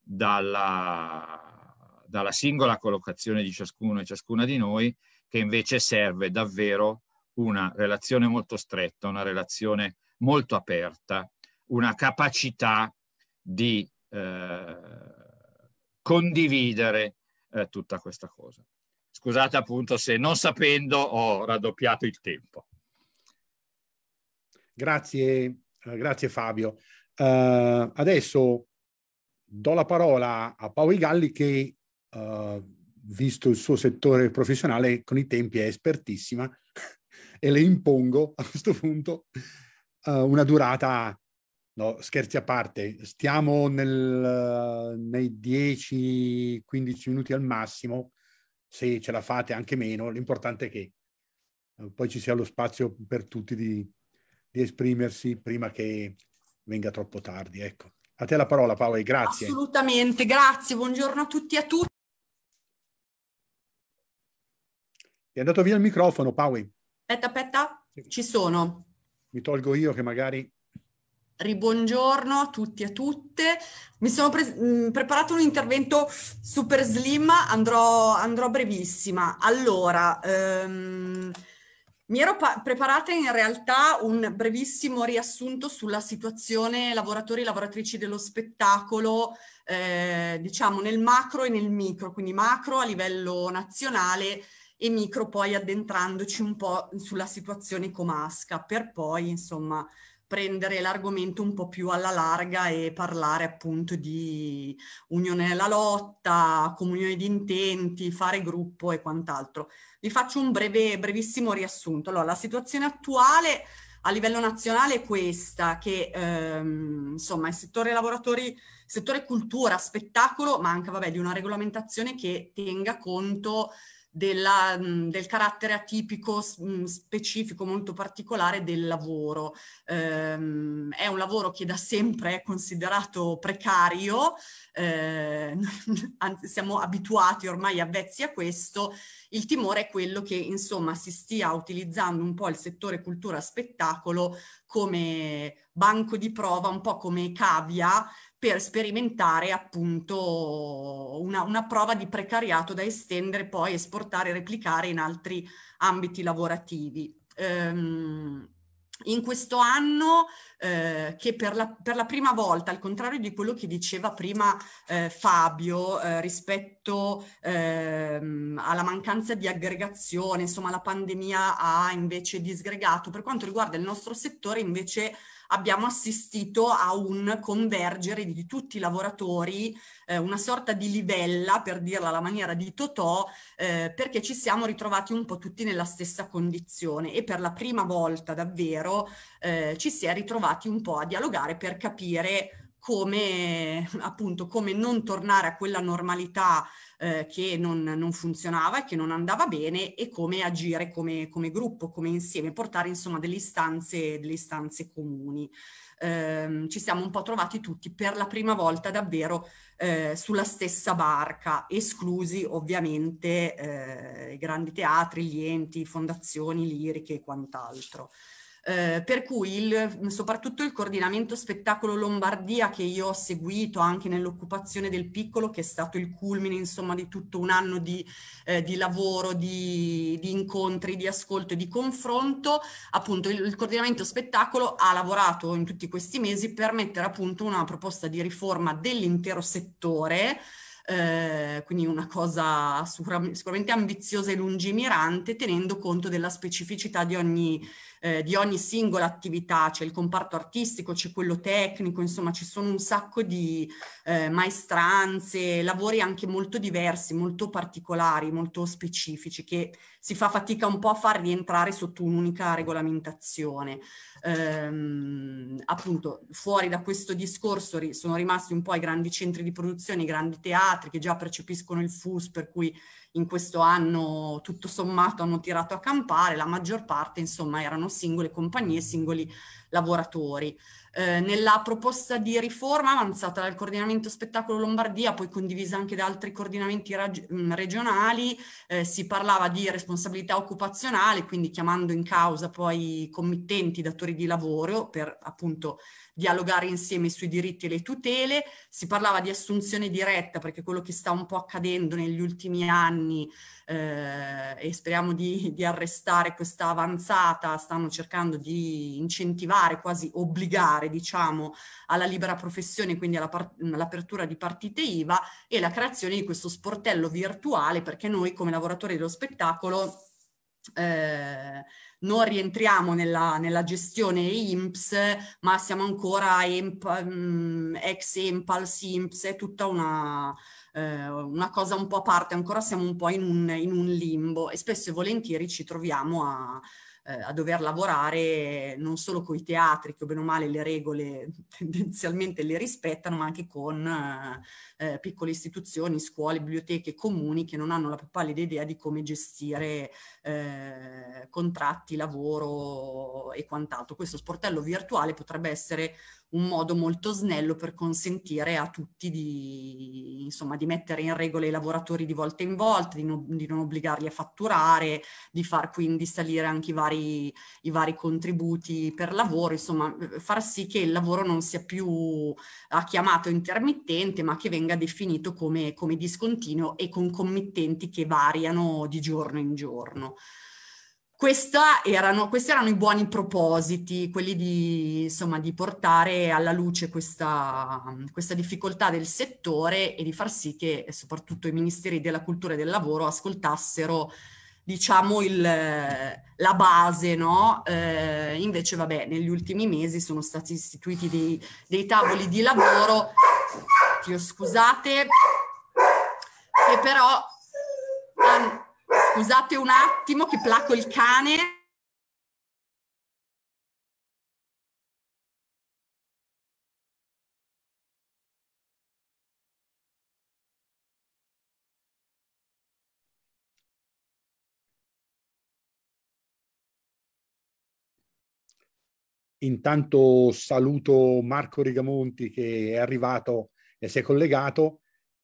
dalla, dalla singola collocazione di ciascuno e ciascuna di noi, che invece serve davvero una relazione molto stretta, una relazione molto aperta, una capacità di eh, condividere eh, tutta questa cosa. Scusate appunto se non sapendo ho raddoppiato il tempo. Grazie, eh, grazie Fabio. Uh, adesso do la parola a Paolo Galli che uh, visto il suo settore professionale, con i tempi è espertissima e le impongo a questo punto uh, una durata, no, scherzi a parte, stiamo nel, uh, nei 10-15 minuti al massimo, se ce la fate anche meno, l'importante è che eh, poi ci sia lo spazio per tutti di, di esprimersi prima che venga troppo tardi. Ecco. A te la parola Paolo, grazie. Assolutamente, grazie, buongiorno a tutti e a tutti. È andato via il microfono, Paui. Aspetta, aspetta, ci sono. Mi tolgo io che magari... Ribuongiorno a tutti e a tutte. Mi sono pre- mh, mm, preparato un intervento super slim, andrò, andrò brevissima. Allora, ehm, mi ero pa- preparata in realtà un brevissimo riassunto sulla situazione lavoratori e lavoratrici dello spettacolo, eh, diciamo nel macro e nel micro, quindi macro a livello nazionale e micro poi addentrandoci un po' sulla situazione comasca per poi insomma prendere l'argomento un po' più alla larga e parlare appunto di unione nella lotta, comunione di intenti, fare gruppo e quant'altro. Vi faccio un breve, brevissimo riassunto. Allora, la situazione attuale a livello nazionale è questa, che ehm, insomma il settore lavoratori, settore cultura, spettacolo, manca vabbè di una regolamentazione che tenga conto della, del carattere atipico specifico, molto particolare del lavoro. Ehm, è un lavoro che da sempre è considerato precario, eh, siamo abituati ormai avvezzi a questo. Il timore è quello che insomma si stia utilizzando un po' il settore cultura spettacolo come banco di prova, un po' come cavia per sperimentare appunto una, una prova di precariato da estendere poi, esportare e replicare in altri ambiti lavorativi. Um, in questo anno eh, che per la, per la, prima volta, al contrario di quello che diceva prima eh, Fabio eh, rispetto ehm, alla mancanza di aggregazione, insomma la pandemia ha invece disgregato, per quanto riguarda il nostro settore invece abbiamo assistito a un convergere di tutti i lavoratori, eh, una sorta di livella, per dirla alla maniera di Totò, eh, perché ci siamo ritrovati un po' tutti nella stessa condizione e per la prima volta davvero eh, ci si è ritrovati un po' a dialogare per capire come appunto come non tornare a quella normalità eh, che non, non, funzionava e che non andava bene e come agire come, come gruppo, come insieme, portare insomma delle istanze, delle istanze comuni. Eh, ci siamo un po' trovati tutti per la prima volta davvero eh, sulla stessa barca, esclusi ovviamente eh, i grandi teatri, gli enti, fondazioni liriche e quant'altro. Eh, per cui il, soprattutto il coordinamento spettacolo Lombardia che io ho seguito anche nell'occupazione del piccolo, che è stato il culmine insomma di tutto un anno di, eh, di lavoro, di, di, incontri, di ascolto e di confronto, appunto il, il, coordinamento spettacolo ha lavorato in tutti questi mesi per mettere appunto una proposta di riforma dell'intero settore. Eh, quindi una cosa sicuramente ambiziosa e lungimirante, tenendo conto della specificità di ogni eh, di ogni singola attività, c'è il comparto artistico, c'è quello tecnico, insomma ci sono un sacco di eh, maestranze, lavori anche molto diversi, molto particolari, molto specifici che si fa fatica un po' a far rientrare sotto un'unica regolamentazione. Ehm, appunto, fuori da questo discorso ri- sono rimasti un po' i grandi centri di produzione, i grandi teatri che già percepiscono il FUS, per cui in questo anno tutto sommato hanno tirato a campare, la maggior parte insomma erano singole compagnie, singoli lavoratori. Eh, nella proposta di riforma avanzata dal coordinamento spettacolo Lombardia, poi condivisa anche da altri coordinamenti rag- mm, regionali, eh, si parlava di responsabilità occupazionale, quindi chiamando in causa poi committenti, datori di lavoro per appunto dialogare insieme sui diritti e le tutele, si parlava di assunzione diretta perché quello che sta un po' accadendo negli ultimi anni eh, e speriamo di, di arrestare questa avanzata, stanno cercando di incentivare, quasi obbligare diciamo alla libera professione, quindi all'apertura di partite IVA e la creazione di questo sportello virtuale perché noi come lavoratori dello spettacolo eh, non rientriamo nella, nella gestione IMPS, ma siamo ancora emp, mm, ex Empals, IMPS, è tutta una, eh, una, cosa un po' a parte, ancora siamo un po' in un, in un limbo e spesso e volentieri ci troviamo a, eh, a dover lavorare non solo con i teatri che bene o male le regole tendenzialmente le rispettano, ma anche con eh, eh, piccole istituzioni, scuole, biblioteche, comuni che non hanno la più pallida idea di come gestire eh, contratti, lavoro e quant'altro. Questo sportello virtuale potrebbe essere un modo molto snello per consentire a tutti di, insomma, di mettere in regola i lavoratori di volta in volta, di, no, di non obbligarli a fatturare, di far quindi salire anche i vari, i vari contributi per lavoro, insomma eh, far sì che il lavoro non sia più a chiamato intermittente ma che venga definito come, come discontinuo e con committenti che variano di giorno in giorno erano, questi erano i buoni propositi, quelli di, insomma, di portare alla luce questa, questa, difficoltà del settore e di far sì che soprattutto i ministeri della cultura e del lavoro ascoltassero diciamo il, la base, no? Eh, invece, vabbè, negli ultimi mesi sono stati istituiti dei, dei tavoli di lavoro, Dio, scusate, che però hanno, Scusate un attimo che placo il cane. Intanto saluto Marco Rigamonti che è arrivato e si è collegato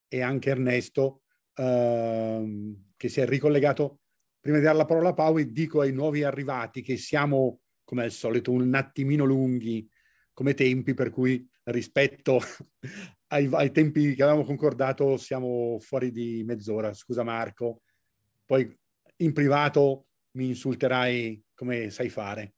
e anche Ernesto Ehm, che si è ricollegato. Prima di dare la parola a Paui, dico ai nuovi arrivati che siamo, come al solito, un attimino lunghi come tempi, per cui rispetto ai, ai tempi che avevamo concordato siamo fuori di mezz'ora. Scusa Marco, poi in privato mi insulterai come sai fare.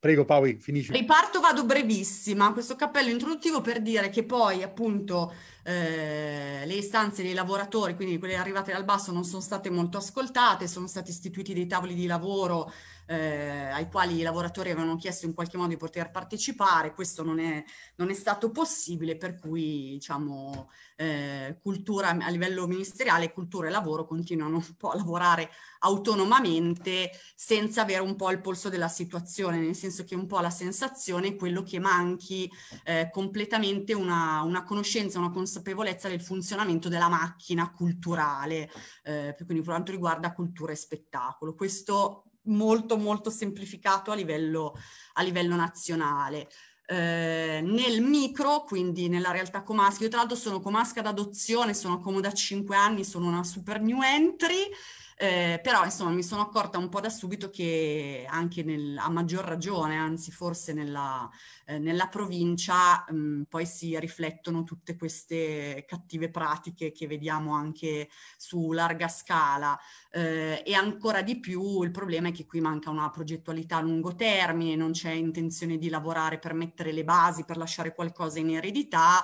Prego Paoli, finisci. Riparto, vado brevissima. Questo cappello introduttivo per dire che poi appunto eh, le istanze dei lavoratori, quindi quelle arrivate dal basso, non sono state molto ascoltate, sono stati istituiti dei tavoli di lavoro eh, ai quali i lavoratori avevano chiesto in qualche modo di poter partecipare, questo non è, non è stato possibile, per cui diciamo, eh, cultura a livello ministeriale, cultura e lavoro continuano un po' a lavorare autonomamente senza avere un po' il polso della situazione, nel senso che un po' la sensazione è quello che manchi eh, completamente una, una, conoscenza, una consapevolezza del funzionamento della macchina culturale, eh, quindi per quanto riguarda cultura e spettacolo. Questo molto molto semplificato a livello, a livello nazionale. Eh, nel micro, quindi nella realtà comasca, io tra l'altro sono comasca d'adozione, sono comoda a 5 anni, sono una super new entry, eh, però insomma mi sono accorta un po' da subito che anche nel, a maggior ragione, anzi forse nella, eh, nella provincia, mh, mm, poi si riflettono tutte queste cattive pratiche che vediamo anche su larga scala eh, e ancora di più il problema è che qui manca una progettualità a lungo termine, non c'è intenzione di lavorare per mettere le basi, per lasciare qualcosa in eredità.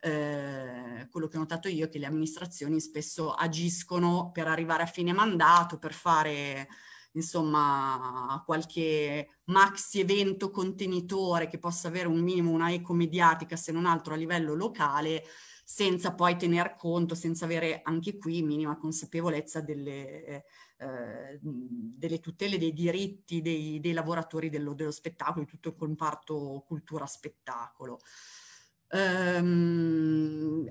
Eh, quello che ho notato io è che le amministrazioni spesso agiscono per arrivare a fine mandato, per fare insomma qualche maxi evento contenitore che possa avere un minimo una eco mediatica se non altro a livello locale senza poi tener conto, senza avere anche qui minima consapevolezza delle, eh, delle tutele dei diritti dei, dei lavoratori dello, dello spettacolo, di tutto il comparto cultura spettacolo. Um,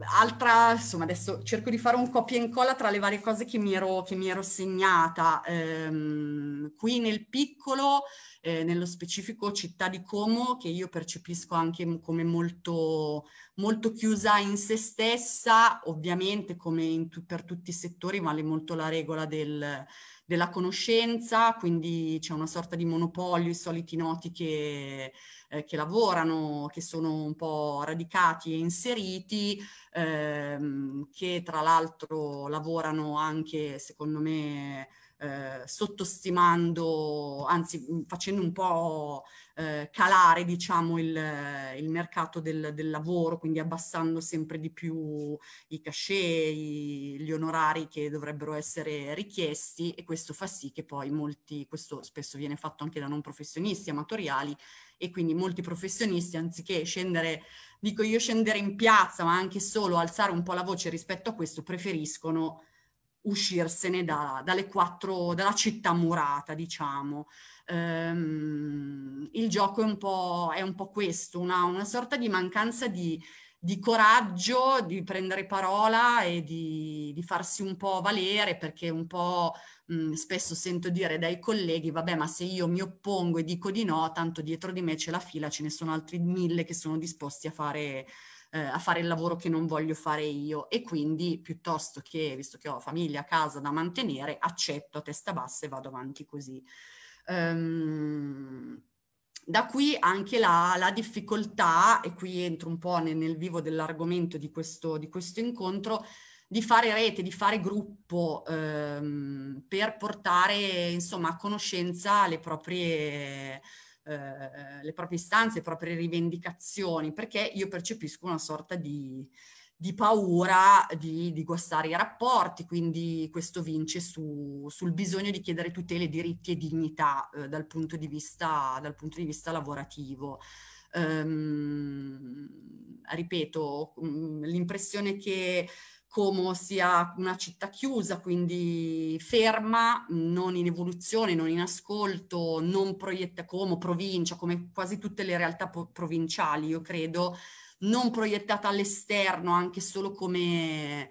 altra, insomma, adesso cerco di fare un copia e incolla tra le varie cose che mi ero, che mi ero segnata. Um, qui nel piccolo, eh, nello specifico città di Como, che io percepisco anche come molto, molto chiusa in se stessa, ovviamente come tu, per tutti i settori vale molto la regola del della conoscenza, quindi c'è una sorta di monopolio, i soliti noti che, eh, che lavorano, che sono un po' radicati e inseriti, ehm, che tra l'altro lavorano anche, secondo me, eh, sottostimando, anzi mm, facendo un po' eh, calare diciamo, il, eh, il mercato del, del, lavoro, quindi abbassando sempre di più i cachet, i, gli onorari che dovrebbero essere richiesti e questo fa sì che poi molti, questo spesso viene fatto anche da non professionisti, amatoriali, e quindi molti professionisti anziché scendere, dico io scendere in piazza, ma anche solo alzare un po' la voce rispetto a questo, preferiscono uscirsene da, dalle quattro, dalla città murata, diciamo. Ehm, il gioco è un po', è un po questo, una, una, sorta di mancanza di, di, coraggio, di prendere parola e di, di farsi un po' valere, perché un po' mh, mm, spesso sento dire dai colleghi, vabbè, ma se io mi oppongo e dico di no, tanto dietro di me c'è la fila, ce ne sono altri mille che sono disposti a fare eh, a fare il lavoro che non voglio fare io e quindi piuttosto che, visto che ho famiglia, casa da mantenere, accetto a testa bassa e vado avanti così. Um, da qui anche la, la, difficoltà, e qui entro un po' nel, nel vivo dell'argomento di questo, di questo incontro, di fare rete, di fare gruppo ehm, per portare insomma a conoscenza le proprie eh, le proprie istanze, le proprie rivendicazioni, perché io percepisco una sorta di, di paura di, di, guastare i rapporti, quindi questo vince su, sul bisogno di chiedere tutele, diritti e dignità eh, dal, punto di vista, dal punto di vista lavorativo. Um, ripeto, mm, l'impressione che Como sia una città chiusa, quindi ferma, non in evoluzione, non in ascolto, non proietta Como, provincia, come quasi tutte le realtà provinciali, io credo, non proiettata all'esterno anche solo come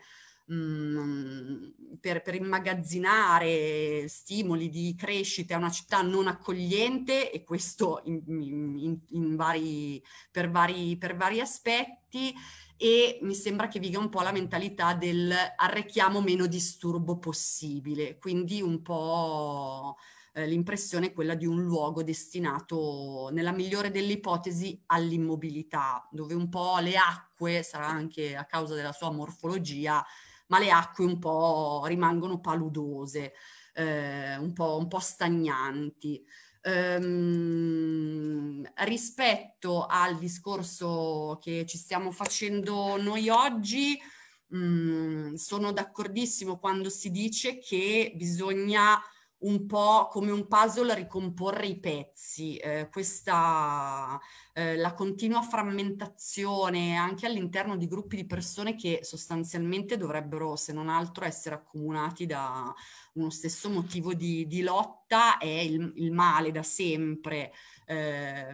mm, per, per, immagazzinare stimoli di crescita, è una città non accogliente e questo in, in, in vari, per, vari, per vari aspetti e mi sembra che viga un po' la mentalità del arrecchiamo meno disturbo possibile, quindi un po' eh, l'impressione è quella di un luogo destinato, nella migliore delle ipotesi, all'immobilità, dove un po' le acque, sarà anche a causa della sua morfologia, ma le acque un po' rimangono paludose, eh, un, po', un po' stagnanti. Ehm, rispetto al discorso che ci stiamo facendo noi oggi, mh, mm, sono d'accordissimo quando si dice che bisogna un po' come un puzzle ricomporre i pezzi. Eh, questa, eh, la continua frammentazione anche all'interno di gruppi di persone che sostanzialmente dovrebbero, se non altro, essere accomunati da uno stesso motivo di, di lotta è il, il, male da sempre. Eh,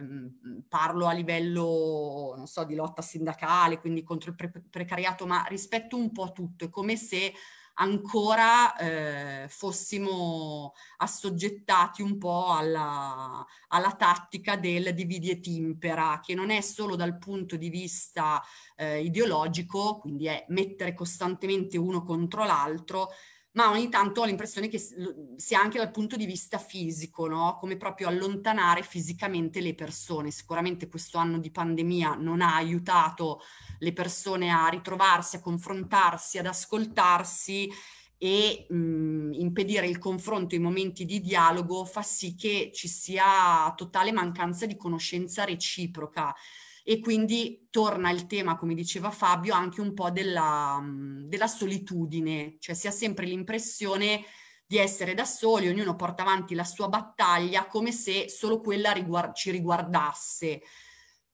parlo a livello, non so, di lotta sindacale, quindi contro il pre- precariato, ma rispetto un po' a tutto. È come se ancora eh, fossimo assoggettati un po' alla, alla, tattica del dividi e timpera, che non è solo dal punto di vista eh, ideologico, quindi è mettere costantemente uno contro l'altro, ma ogni tanto ho l'impressione che sia anche dal punto di vista fisico, no? come proprio allontanare fisicamente le persone. Sicuramente questo anno di pandemia non ha aiutato le persone a ritrovarsi, a confrontarsi, ad ascoltarsi e mh, mm, impedire il confronto in momenti di dialogo fa sì che ci sia totale mancanza di conoscenza reciproca e quindi torna il tema, come diceva Fabio, anche un po' della, della, solitudine, cioè si ha sempre l'impressione di essere da soli, ognuno porta avanti la sua battaglia come se solo quella riguard- ci riguardasse.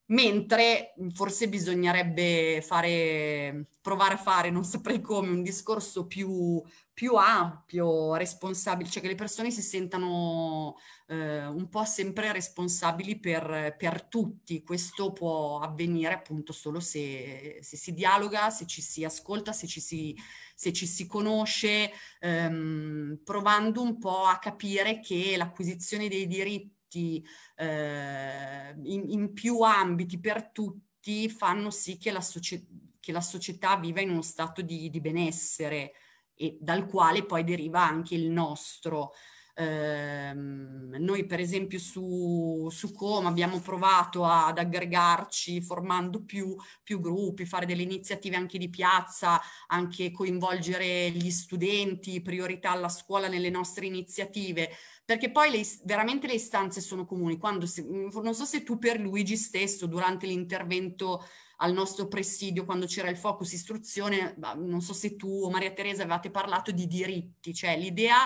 Mentre forse bisognerebbe fare, provare a fare, non saprei come, un discorso più, più ampio, responsabile, cioè che le persone si sentano eh, un po' sempre responsabili per, per, tutti. Questo può avvenire appunto solo se, se, si dialoga, se ci si ascolta, se ci si, se ci si conosce, ehm, provando un po' a capire che l'acquisizione dei diritti tutti, eh, in, in, più ambiti, per tutti, fanno sì che la, socie- che la società viva in uno stato di, di, benessere e dal quale poi deriva anche il nostro. Eh, noi per esempio su, su Com abbiamo provato ad aggregarci formando più, più, gruppi, fare delle iniziative anche di piazza, anche coinvolgere gli studenti, priorità alla scuola nelle nostre iniziative perché poi le, veramente le istanze sono comuni. Quando se, mm, non so se tu per Luigi stesso, durante l'intervento al nostro presidio, quando c'era il focus istruzione, non so se tu o Maria Teresa avevate parlato di diritti, cioè l'idea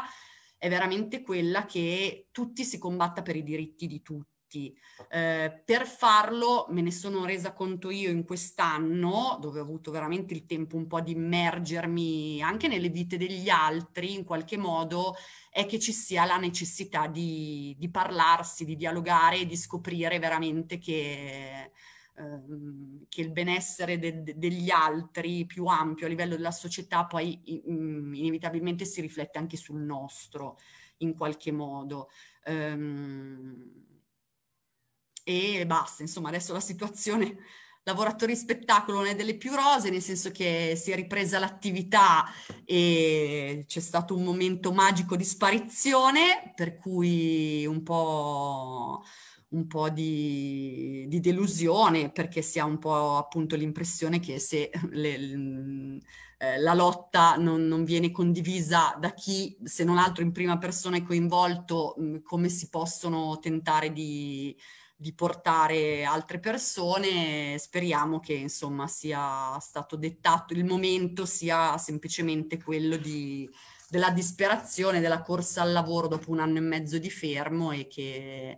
è veramente quella che tutti si combatta per i diritti di tutti tutti. Eh, per farlo me ne sono resa conto io in quest'anno, dove ho avuto veramente il tempo un po' di immergermi anche nelle vite degli altri in qualche modo, è che ci sia la necessità di, di parlarsi, di dialogare e di scoprire veramente che ehm, che il benessere de- degli altri più ampio a livello della società poi in- mm, inevitabilmente si riflette anche sul nostro in qualche modo. Um, e basta. Insomma, adesso la situazione lavoratori spettacolo non è delle più rose, nel senso che si è ripresa l'attività e c'è stato un momento magico di sparizione, per cui un po', un po di, di, delusione, perché si ha un po' appunto l'impressione che se le, eh, la lotta non, non, viene condivisa da chi, se non altro in prima persona, è coinvolto, mm, come si possono tentare di di portare altre persone. Speriamo che insomma sia stato dettato il momento sia semplicemente quello di, della disperazione, della corsa al lavoro dopo un anno e mezzo di fermo e che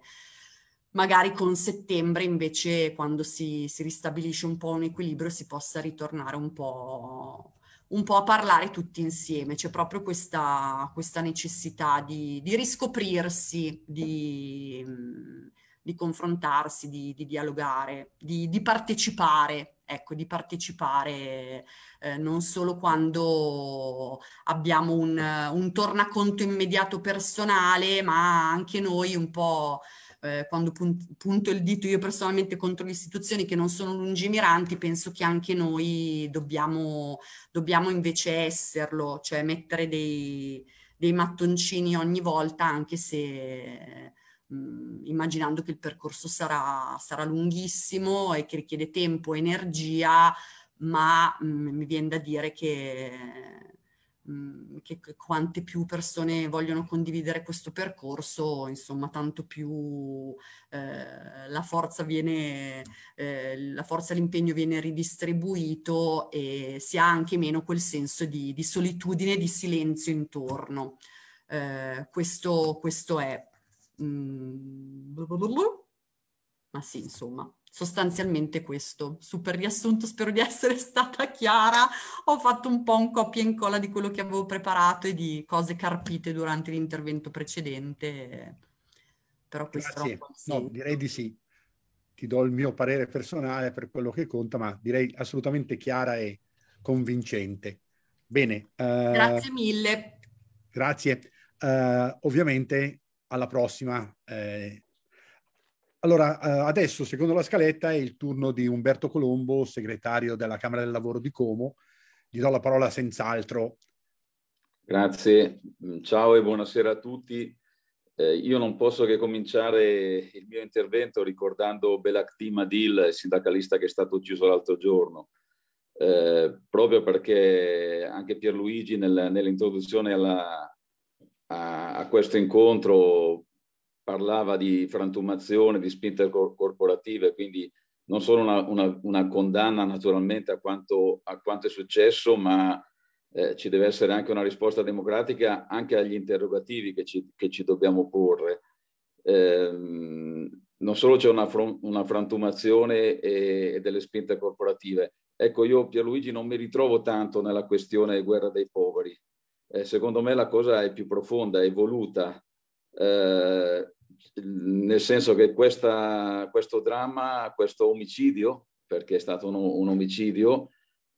magari con settembre invece quando si, si ristabilisce un po' un equilibrio si possa ritornare un po' un po' a parlare tutti insieme, c'è proprio questa, questa necessità di, di riscoprirsi, di, di confrontarsi, di, di dialogare, di, di, partecipare, ecco, di partecipare eh, non solo quando abbiamo un, un, tornaconto immediato personale, ma anche noi un po'. Eh, quando punt- punto il dito io personalmente contro le istituzioni che non sono lungimiranti, penso che anche noi dobbiamo, dobbiamo invece esserlo, cioè mettere dei, dei mattoncini ogni volta, anche se mh, mhmm, immaginando che il percorso sarà, sarà, lunghissimo e che richiede tempo, energia, ma mh, mhmm, mi viene da dire che, mh, mhmm, che, che, quante più persone vogliono condividere questo percorso, insomma, tanto più eh, la forza viene, eh, la forza e l'impegno viene ridistribuito e si ha anche meno quel senso di, di solitudine, di silenzio intorno. Eh, questo, questo è Mm. ma sì, insomma, sostanzialmente questo. Super riassunto, spero di essere stata chiara. Ho fatto un po' un copia e incolla di quello che avevo preparato e di cose carpite durante l'intervento precedente. Però questo no, direi di sì. Ti do il mio parere personale per quello che conta, ma direi assolutamente chiara e convincente. Bene. Uh, grazie mille. Grazie. Uh, ovviamente alla prossima. Eh, allora, eh, adesso, secondo la scaletta, è il turno di Umberto Colombo, segretario della Camera del Lavoro di Como. Gli do la parola senz'altro. Grazie, ciao e buonasera a tutti. Eh, io non posso che cominciare il mio intervento ricordando Belakti Madil, sindacalista che è stato ucciso l'altro giorno, eh, proprio perché anche Pierluigi nel, nell'introduzione alla, a, a questo incontro parlava di frantumazione, di spinte corporative, quindi non solo una, una, una condanna naturalmente a quanto, a quanto, è successo, ma eh, ci deve essere anche una risposta democratica anche agli interrogativi che ci, che ci dobbiamo porre. Eh, non solo c'è una, una, frantumazione e, e, delle spinte corporative. Ecco, io Pierluigi non mi ritrovo tanto nella questione guerra dei poveri, eh, secondo me la cosa è più profonda, è voluta, eh, nel senso che questa, questo dramma, questo omicidio, perché è stato un, un omicidio,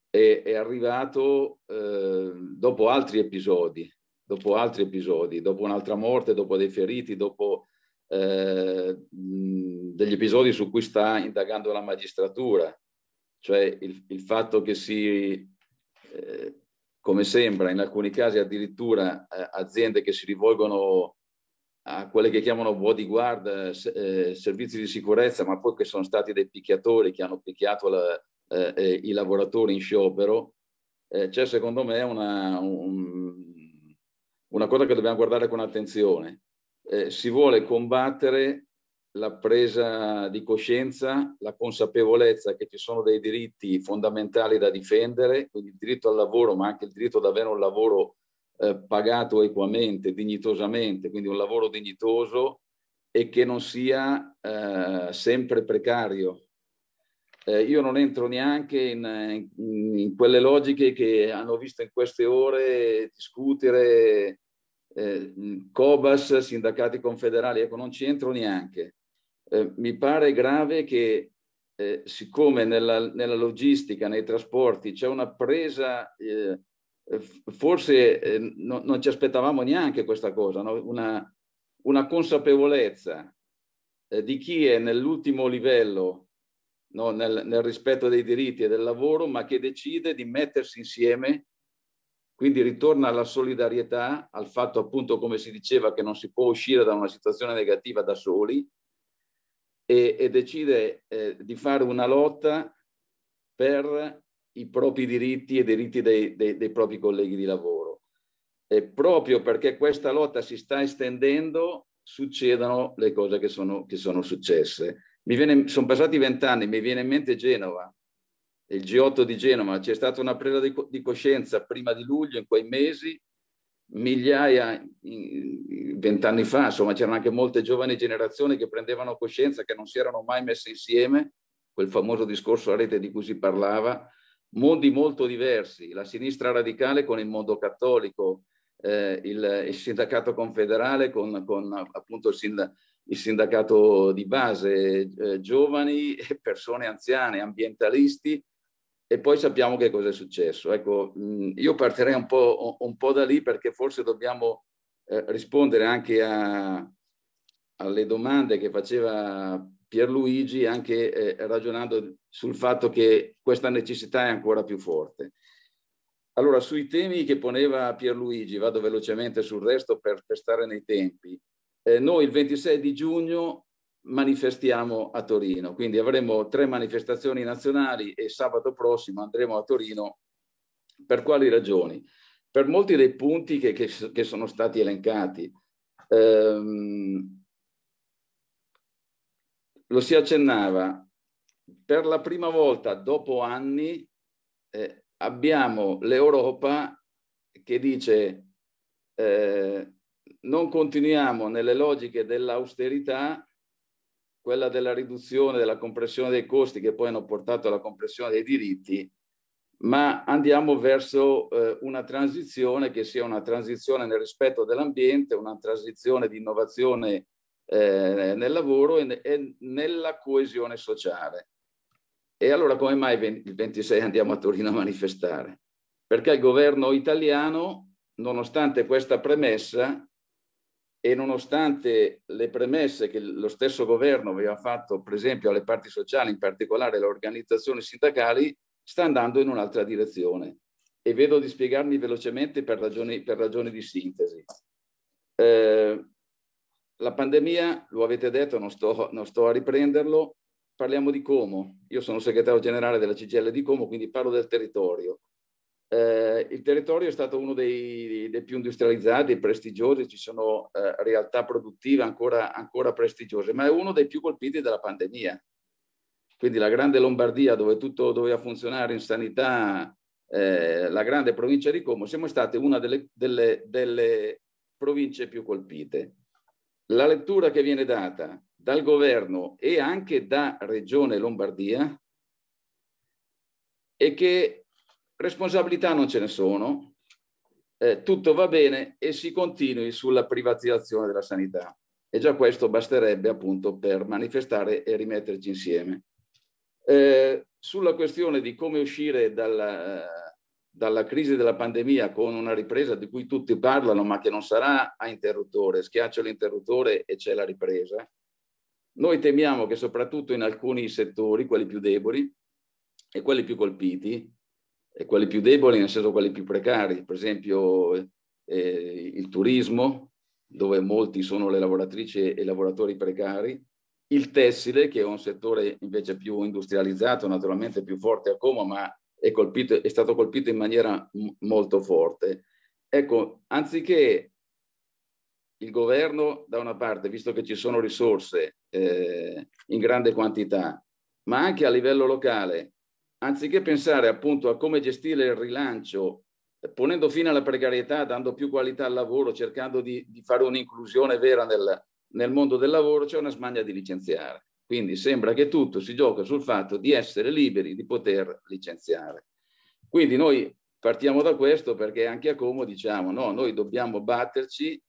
è, è arrivato eh, dopo altri episodi, dopo altri episodi, dopo un'altra morte, dopo dei feriti, dopo eh, degli episodi su cui sta indagando la magistratura, cioè il, il fatto che si eh, come sembra, in alcuni casi addirittura eh, aziende che si rivolgono a quelle che chiamano bodyguard, eh, servizi di sicurezza, ma poi che sono stati dei picchiatori che hanno picchiato la, eh, eh, i lavoratori in sciopero, eh, c'è secondo me una, un, una, cosa che dobbiamo guardare con attenzione. Eh, si vuole combattere la presa di coscienza, la consapevolezza che ci sono dei diritti fondamentali da difendere, quindi il diritto al lavoro, ma anche il diritto ad avere un lavoro eh, pagato equamente, dignitosamente, quindi un lavoro dignitoso e che non sia eh, sempre precario. Eh, io non entro neanche in, in, in, quelle logiche che hanno visto in queste ore discutere eh, COBAS, sindacati confederali, ecco, non ci entro neanche. Eh, mi pare grave che eh, siccome nella, nella, logistica, nei trasporti c'è una presa, eh, forse eh, no, non ci aspettavamo neanche questa cosa, no? una, una, consapevolezza eh, di chi è nell'ultimo livello no? nel, nel rispetto dei diritti e del lavoro, ma che decide di mettersi insieme quindi ritorna alla solidarietà, al fatto appunto, come si diceva, che non si può uscire da una situazione negativa da soli, e, e decide eh, di fare una lotta per i propri diritti e i diritti dei, dei, dei propri colleghi di lavoro. E proprio perché questa lotta si sta estendendo succedono le cose che sono, che sono successe. Viene, sono passati vent'anni, mi viene in mente Genova, il G8 di Genova, c'è stata una presa di, di, coscienza prima di luglio in quei mesi migliaia vent'anni fa, insomma c'erano anche molte giovani generazioni che prendevano coscienza, che non si erano mai messe insieme, quel famoso discorso a rete di cui si parlava, mondi molto diversi, la sinistra radicale con il mondo cattolico, eh, il, il, sindacato confederale con, con appunto il, sind il, sindacato di base, eh, giovani e persone anziane, ambientalisti, e poi sappiamo che cosa è successo. Ecco, mm, io partirei un po', un po da lì perché forse dobbiamo eh, rispondere anche a, alle domande che faceva Pierluigi, anche eh, ragionando sul fatto che questa necessità è ancora più forte. Allora, sui temi che poneva Pierluigi, vado velocemente sul resto per, per stare nei tempi. Eh, noi il 26 di giugno manifestiamo a Torino. Quindi avremo tre manifestazioni nazionali e sabato prossimo andremo a Torino. Per quali ragioni? Per molti dei punti che, che, che sono stati elencati. Ehm, lo si accennava, per la prima volta dopo anni eh, abbiamo l'Europa che dice eh, non continuiamo nelle logiche dell'austerità quella della riduzione della compressione dei costi che poi hanno portato alla compressione dei diritti, ma andiamo verso eh, una transizione che sia una transizione nel rispetto dell'ambiente, una transizione di innovazione eh, nel lavoro e, e, nella coesione sociale. E allora come mai il 26 andiamo a Torino a manifestare? Perché il governo italiano, nonostante questa premessa, e nonostante le premesse che lo stesso governo aveva fatto, per esempio, alle parti sociali, in particolare alle organizzazioni sindacali, sta andando in un'altra direzione. E vedo di spiegarmi velocemente per ragioni, per ragioni di sintesi. Eh, la pandemia, lo avete detto, non sto, non sto a riprenderlo, parliamo di Como. Io sono segretario generale della CGL di Como, quindi parlo del territorio. Eh, il territorio è stato uno dei, dei più industrializzati, prestigiosi, ci sono eh, realtà produttive ancora, ancora, prestigiose, ma è uno dei più colpiti dalla pandemia. Quindi la grande Lombardia, dove tutto doveva funzionare in sanità, eh, la grande provincia di Como, siamo state una delle, delle, delle province più colpite. La lettura che viene data dal governo e anche da Regione Lombardia è che responsabilità non ce ne sono, eh, tutto va bene e si continui sulla privatizzazione della sanità. E già questo basterebbe appunto per manifestare e rimetterci insieme. Eh, sulla questione di come uscire dalla, dalla crisi della pandemia con una ripresa di cui tutti parlano, ma che non sarà a interruttore, schiaccia l'interruttore e c'è la ripresa, noi temiamo che soprattutto in alcuni settori, quelli più deboli e quelli più colpiti, e quelli più deboli, nel senso quelli più precari, per esempio eh, il turismo, dove molti sono le lavoratrici e i lavoratori precari, il tessile, che è un settore invece più industrializzato, naturalmente più forte a Como, ma è, colpito, è stato colpito in maniera molto forte. Ecco, anziché il governo, da una parte, visto che ci sono risorse eh, in grande quantità, ma anche a livello locale, anziché pensare appunto a come gestire il rilancio, eh, ponendo fine alla precarietà, dando più qualità al lavoro, cercando di, di fare un'inclusione vera nel, nel mondo del lavoro, c'è una smania di licenziare. Quindi sembra che tutto si gioca sul fatto di essere liberi, di poter licenziare. Quindi noi partiamo da questo perché anche a Como diciamo no, noi dobbiamo batterci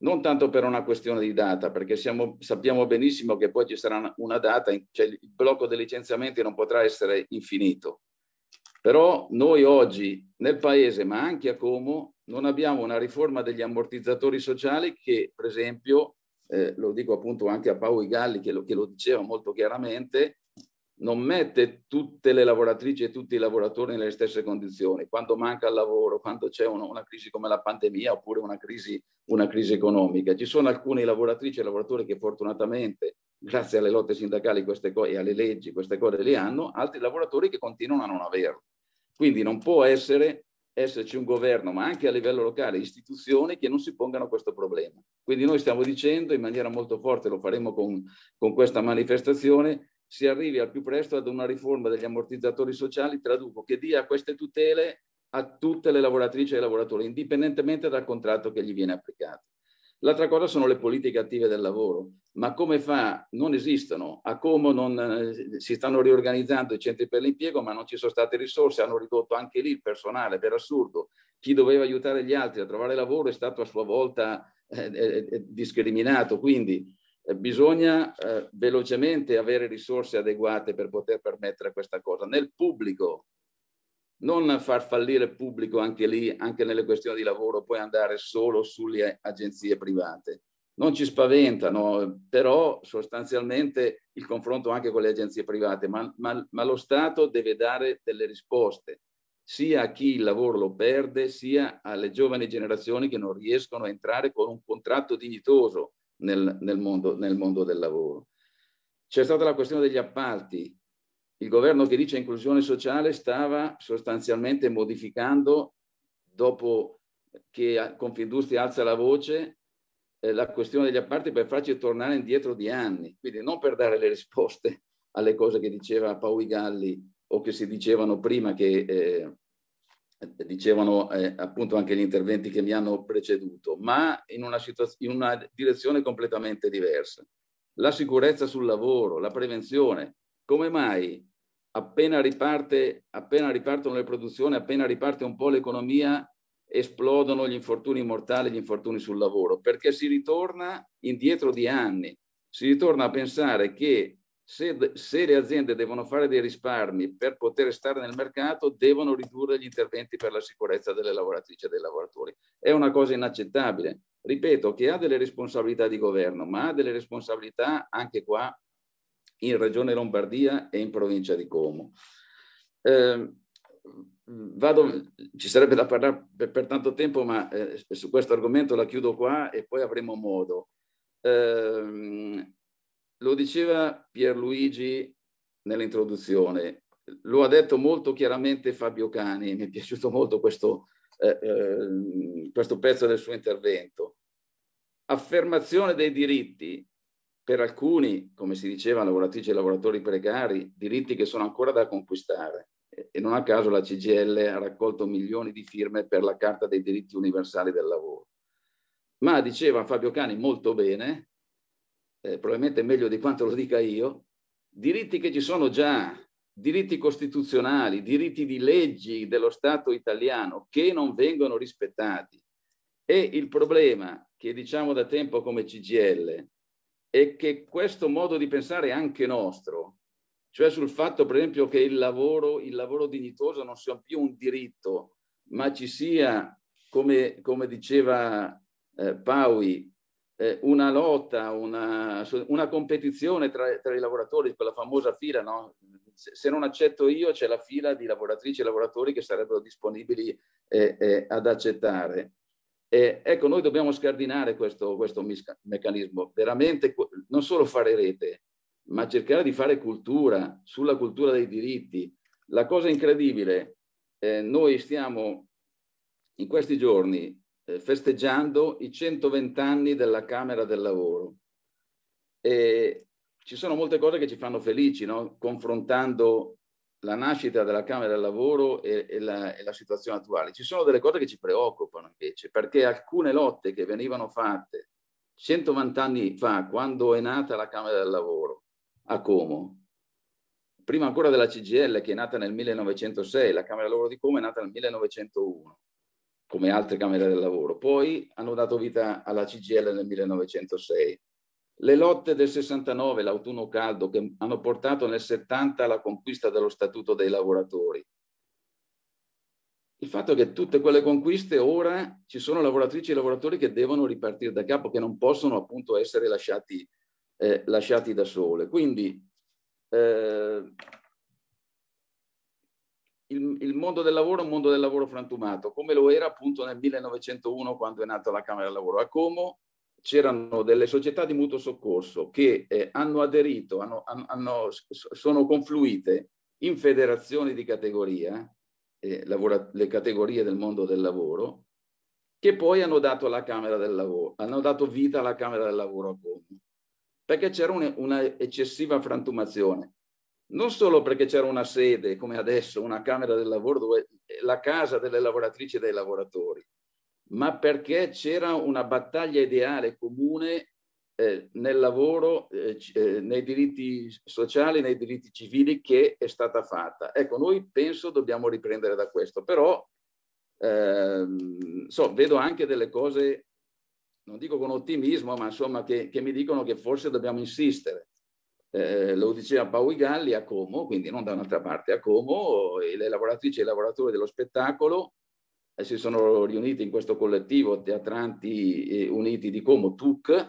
non tanto per una questione di data, perché siamo, sappiamo benissimo che poi ci sarà una, data, cioè il blocco dei licenziamenti non potrà essere infinito. Però noi oggi nel Paese, ma anche a Como, non abbiamo una riforma degli ammortizzatori sociali che, per esempio, eh, lo dico appunto anche a Paolo Galli che lo, che lo diceva molto chiaramente, non mette tutte le lavoratrici e tutti i lavoratori nelle stesse condizioni. Quando manca il lavoro, quando c'è una, una crisi come la pandemia oppure una crisi, una crisi, economica. Ci sono alcune lavoratrici e lavoratori che fortunatamente, grazie alle lotte sindacali e alle leggi, queste cose le hanno, altri lavoratori che continuano a non averle. Quindi non può essere, esserci un governo, ma anche a livello locale, istituzioni che non si pongano questo problema. Quindi noi stiamo dicendo in maniera molto forte, lo faremo con, con questa manifestazione, si arrivi al più presto ad una riforma degli ammortizzatori sociali, traduco, che dia queste tutele a tutte le lavoratrici e i lavoratori, indipendentemente dal contratto che gli viene applicato. L'altra cosa sono le politiche attive del lavoro, ma come fa? Non esistono, a Como non, eh, si stanno riorganizzando i centri per l'impiego, ma non ci sono state risorse, hanno ridotto anche lì il personale, per assurdo. Chi doveva aiutare gli altri a trovare lavoro è stato a sua volta eh, eh, eh discriminato, quindi eh, bisogna eh, velocemente avere risorse adeguate per poter permettere questa cosa. Nel pubblico, non far fallire il pubblico anche lì, anche nelle questioni di lavoro, puoi andare solo sulle agenzie private. Non ci spaventano, però sostanzialmente il confronto anche con le agenzie private, ma, ma, ma lo Stato deve dare delle risposte, sia a chi il lavoro lo perde, sia alle giovani generazioni che non riescono a entrare con un contratto dignitoso nel, nel, mondo, nel mondo del lavoro. C'è stata la questione degli appalti. Il governo che dice inclusione sociale stava sostanzialmente modificando, dopo che Confindustria alza la voce, eh, la questione degli appalti per farci tornare indietro di anni. Quindi non per dare le risposte alle cose che diceva Paui Galli o che si dicevano prima che eh, dicevano eh, appunto anche gli interventi che mi hanno preceduto, ma in una, in una direzione completamente diversa. La sicurezza sul lavoro, la prevenzione, come mai appena, riparte, appena ripartono le produzioni, appena riparte un po' l'economia, esplodono gli infortuni mortali, gli infortuni sul lavoro? Perché si ritorna indietro di anni, si ritorna a pensare che se, se, le aziende devono fare dei risparmi per poter stare nel mercato, devono ridurre gli interventi per la sicurezza delle lavoratrici e dei lavoratori. È una cosa inaccettabile. Ripeto, che ha delle responsabilità di governo, ma ha delle responsabilità anche qua in Regione Lombardia e in provincia di Como. Eh, vado, ci sarebbe da parlare per, per tanto tempo, ma eh, su questo argomento la chiudo qua e poi avremo modo. Eh, lo diceva Pierluigi nell'introduzione, lo ha detto molto chiaramente Fabio Cani, mi è piaciuto molto questo, eh, eh, questo pezzo del suo intervento. Affermazione dei diritti per alcuni, come si diceva, lavoratrici e lavoratori precari, diritti che sono ancora da conquistare. E non a caso la CGL ha raccolto milioni di firme per la Carta dei diritti universali del lavoro. Ma diceva Fabio Cani molto bene, eh, probabilmente meglio di quanto lo dica io, diritti che ci sono già, diritti costituzionali, diritti di leggi dello Stato italiano che non vengono rispettati. E il problema che diciamo da tempo come CGL è che questo modo di pensare anche nostro, cioè sul fatto per esempio che il lavoro, il lavoro dignitoso non sia più un diritto, ma ci sia, come, come diceva eh, Paui, eh, una lotta, una, una competizione tra, tra, i lavoratori, quella famosa fila, no? se, se, non accetto io c'è la fila di lavoratrici e lavoratori che sarebbero disponibili eh, eh, ad accettare. ecco, noi dobbiamo scardinare questo, questo meccanismo, veramente non solo fare rete, ma cercare di fare cultura sulla cultura dei diritti. La cosa incredibile, eh, noi stiamo in questi giorni eh, festeggiando i 120 anni della Camera del Lavoro. E ci sono molte cose che ci fanno felici, no? confrontando la nascita della Camera del Lavoro e, e, la, e, la, situazione attuale. Ci sono delle cose che ci preoccupano invece, perché alcune lotte che venivano fatte 120 anni fa, quando è nata la Camera del Lavoro a Como, prima ancora della CGL che è nata nel 1906, la Camera del Lavoro di Como è nata nel 1901, come altre Camere del Lavoro. Poi hanno dato vita alla CGL nel 1906. Le lotte del 69, l'autunno caldo, che hanno portato nel 70 alla conquista dello Statuto dei lavoratori. Il fatto è che tutte quelle conquiste ora ci sono lavoratrici e lavoratori che devono ripartire da capo, che non possono appunto essere lasciati, eh, lasciati da sole. Quindi eh, il, il, mondo del lavoro è un mondo del lavoro frantumato, come lo era appunto nel 1901 quando è nata la Camera del Lavoro. A Como c'erano delle società di mutuo soccorso che eh, hanno aderito, hanno, hanno, sono confluite in federazioni di categoria, eh, lavora, le categorie del mondo del lavoro, che poi hanno dato, lavoro, hanno dato vita alla Camera del Lavoro a Como, perché c'era un'eccessiva frantumazione non solo perché c'era una sede come adesso, una Camera del Lavoro, dove, la casa delle lavoratrici e dei lavoratori, ma perché c'era una battaglia ideale comune eh, nel lavoro, eh, eh, nei diritti sociali, nei diritti civili che è stata fatta. Ecco, noi penso dobbiamo riprendere da questo, però ehm, so, vedo anche delle cose, non dico con ottimismo, ma insomma che, che mi dicono che forse dobbiamo insistere eh, lo diceva Paui Galli a Como, quindi non da un'altra parte, a Como, e le lavoratrici e i lavoratori dello spettacolo eh, si sono riuniti in questo collettivo Teatranti eh, Uniti di Como, TUC,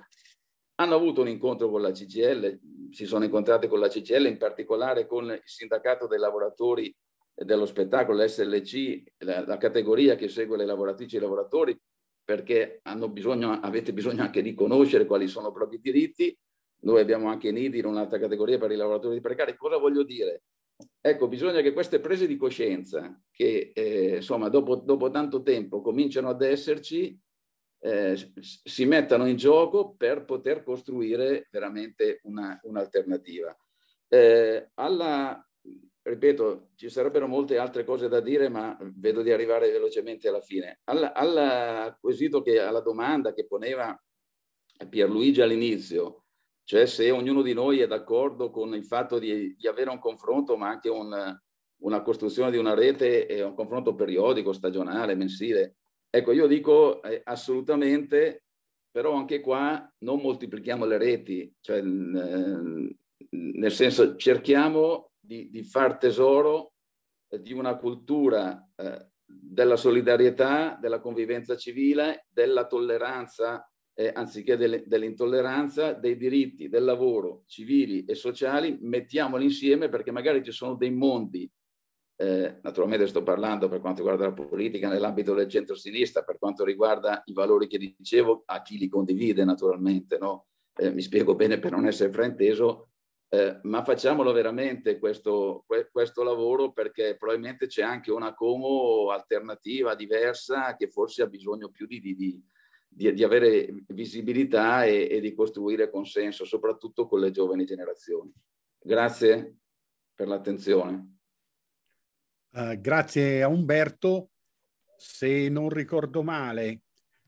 hanno avuto un incontro con la CGL, si sono incontrate con la CGL, in particolare con il sindacato dei lavoratori dello spettacolo, l'SLC, la, la categoria che segue le lavoratrici e i lavoratori, perché bisogno, avete bisogno anche di conoscere quali sono i propri diritti, noi abbiamo anche Nidi in un'altra categoria per i lavoratori precari. Cosa voglio dire? Ecco, bisogna che queste prese di coscienza, che eh, insomma dopo, dopo, tanto tempo cominciano ad esserci, eh, si mettano in gioco per poter costruire veramente un'alternativa. Un eh, alla, ripeto, ci sarebbero molte altre cose da dire, ma vedo di arrivare velocemente alla fine. Alla, alla quesito che, alla domanda che poneva Pierluigi all'inizio, cioè se ognuno di noi è d'accordo con il fatto di, di avere un confronto, ma anche un, una costruzione di una rete e un confronto periodico, stagionale, mensile. Ecco, io dico eh, assolutamente, però anche qua non moltiplichiamo le reti, cioè, eh, nel senso cerchiamo di, di far tesoro di una cultura eh, della solidarietà, della convivenza civile, della tolleranza eh, anziché delle, dell'intolleranza, dei diritti del lavoro civili e sociali, mettiamoli insieme perché magari ci sono dei mondi, eh, naturalmente sto parlando per quanto riguarda la politica nell'ambito del centro-sinistra, per quanto riguarda i valori che dicevo, a chi li condivide naturalmente, no? eh, mi spiego bene per non essere frainteso, eh, ma facciamolo veramente questo, questo lavoro perché probabilmente c'è anche una Como alternativa, diversa, che forse ha bisogno più di, di di, di avere visibilità e, e di costruire consenso, soprattutto con le giovani generazioni. Grazie per l'attenzione. Uh, grazie a Umberto. Se non ricordo male,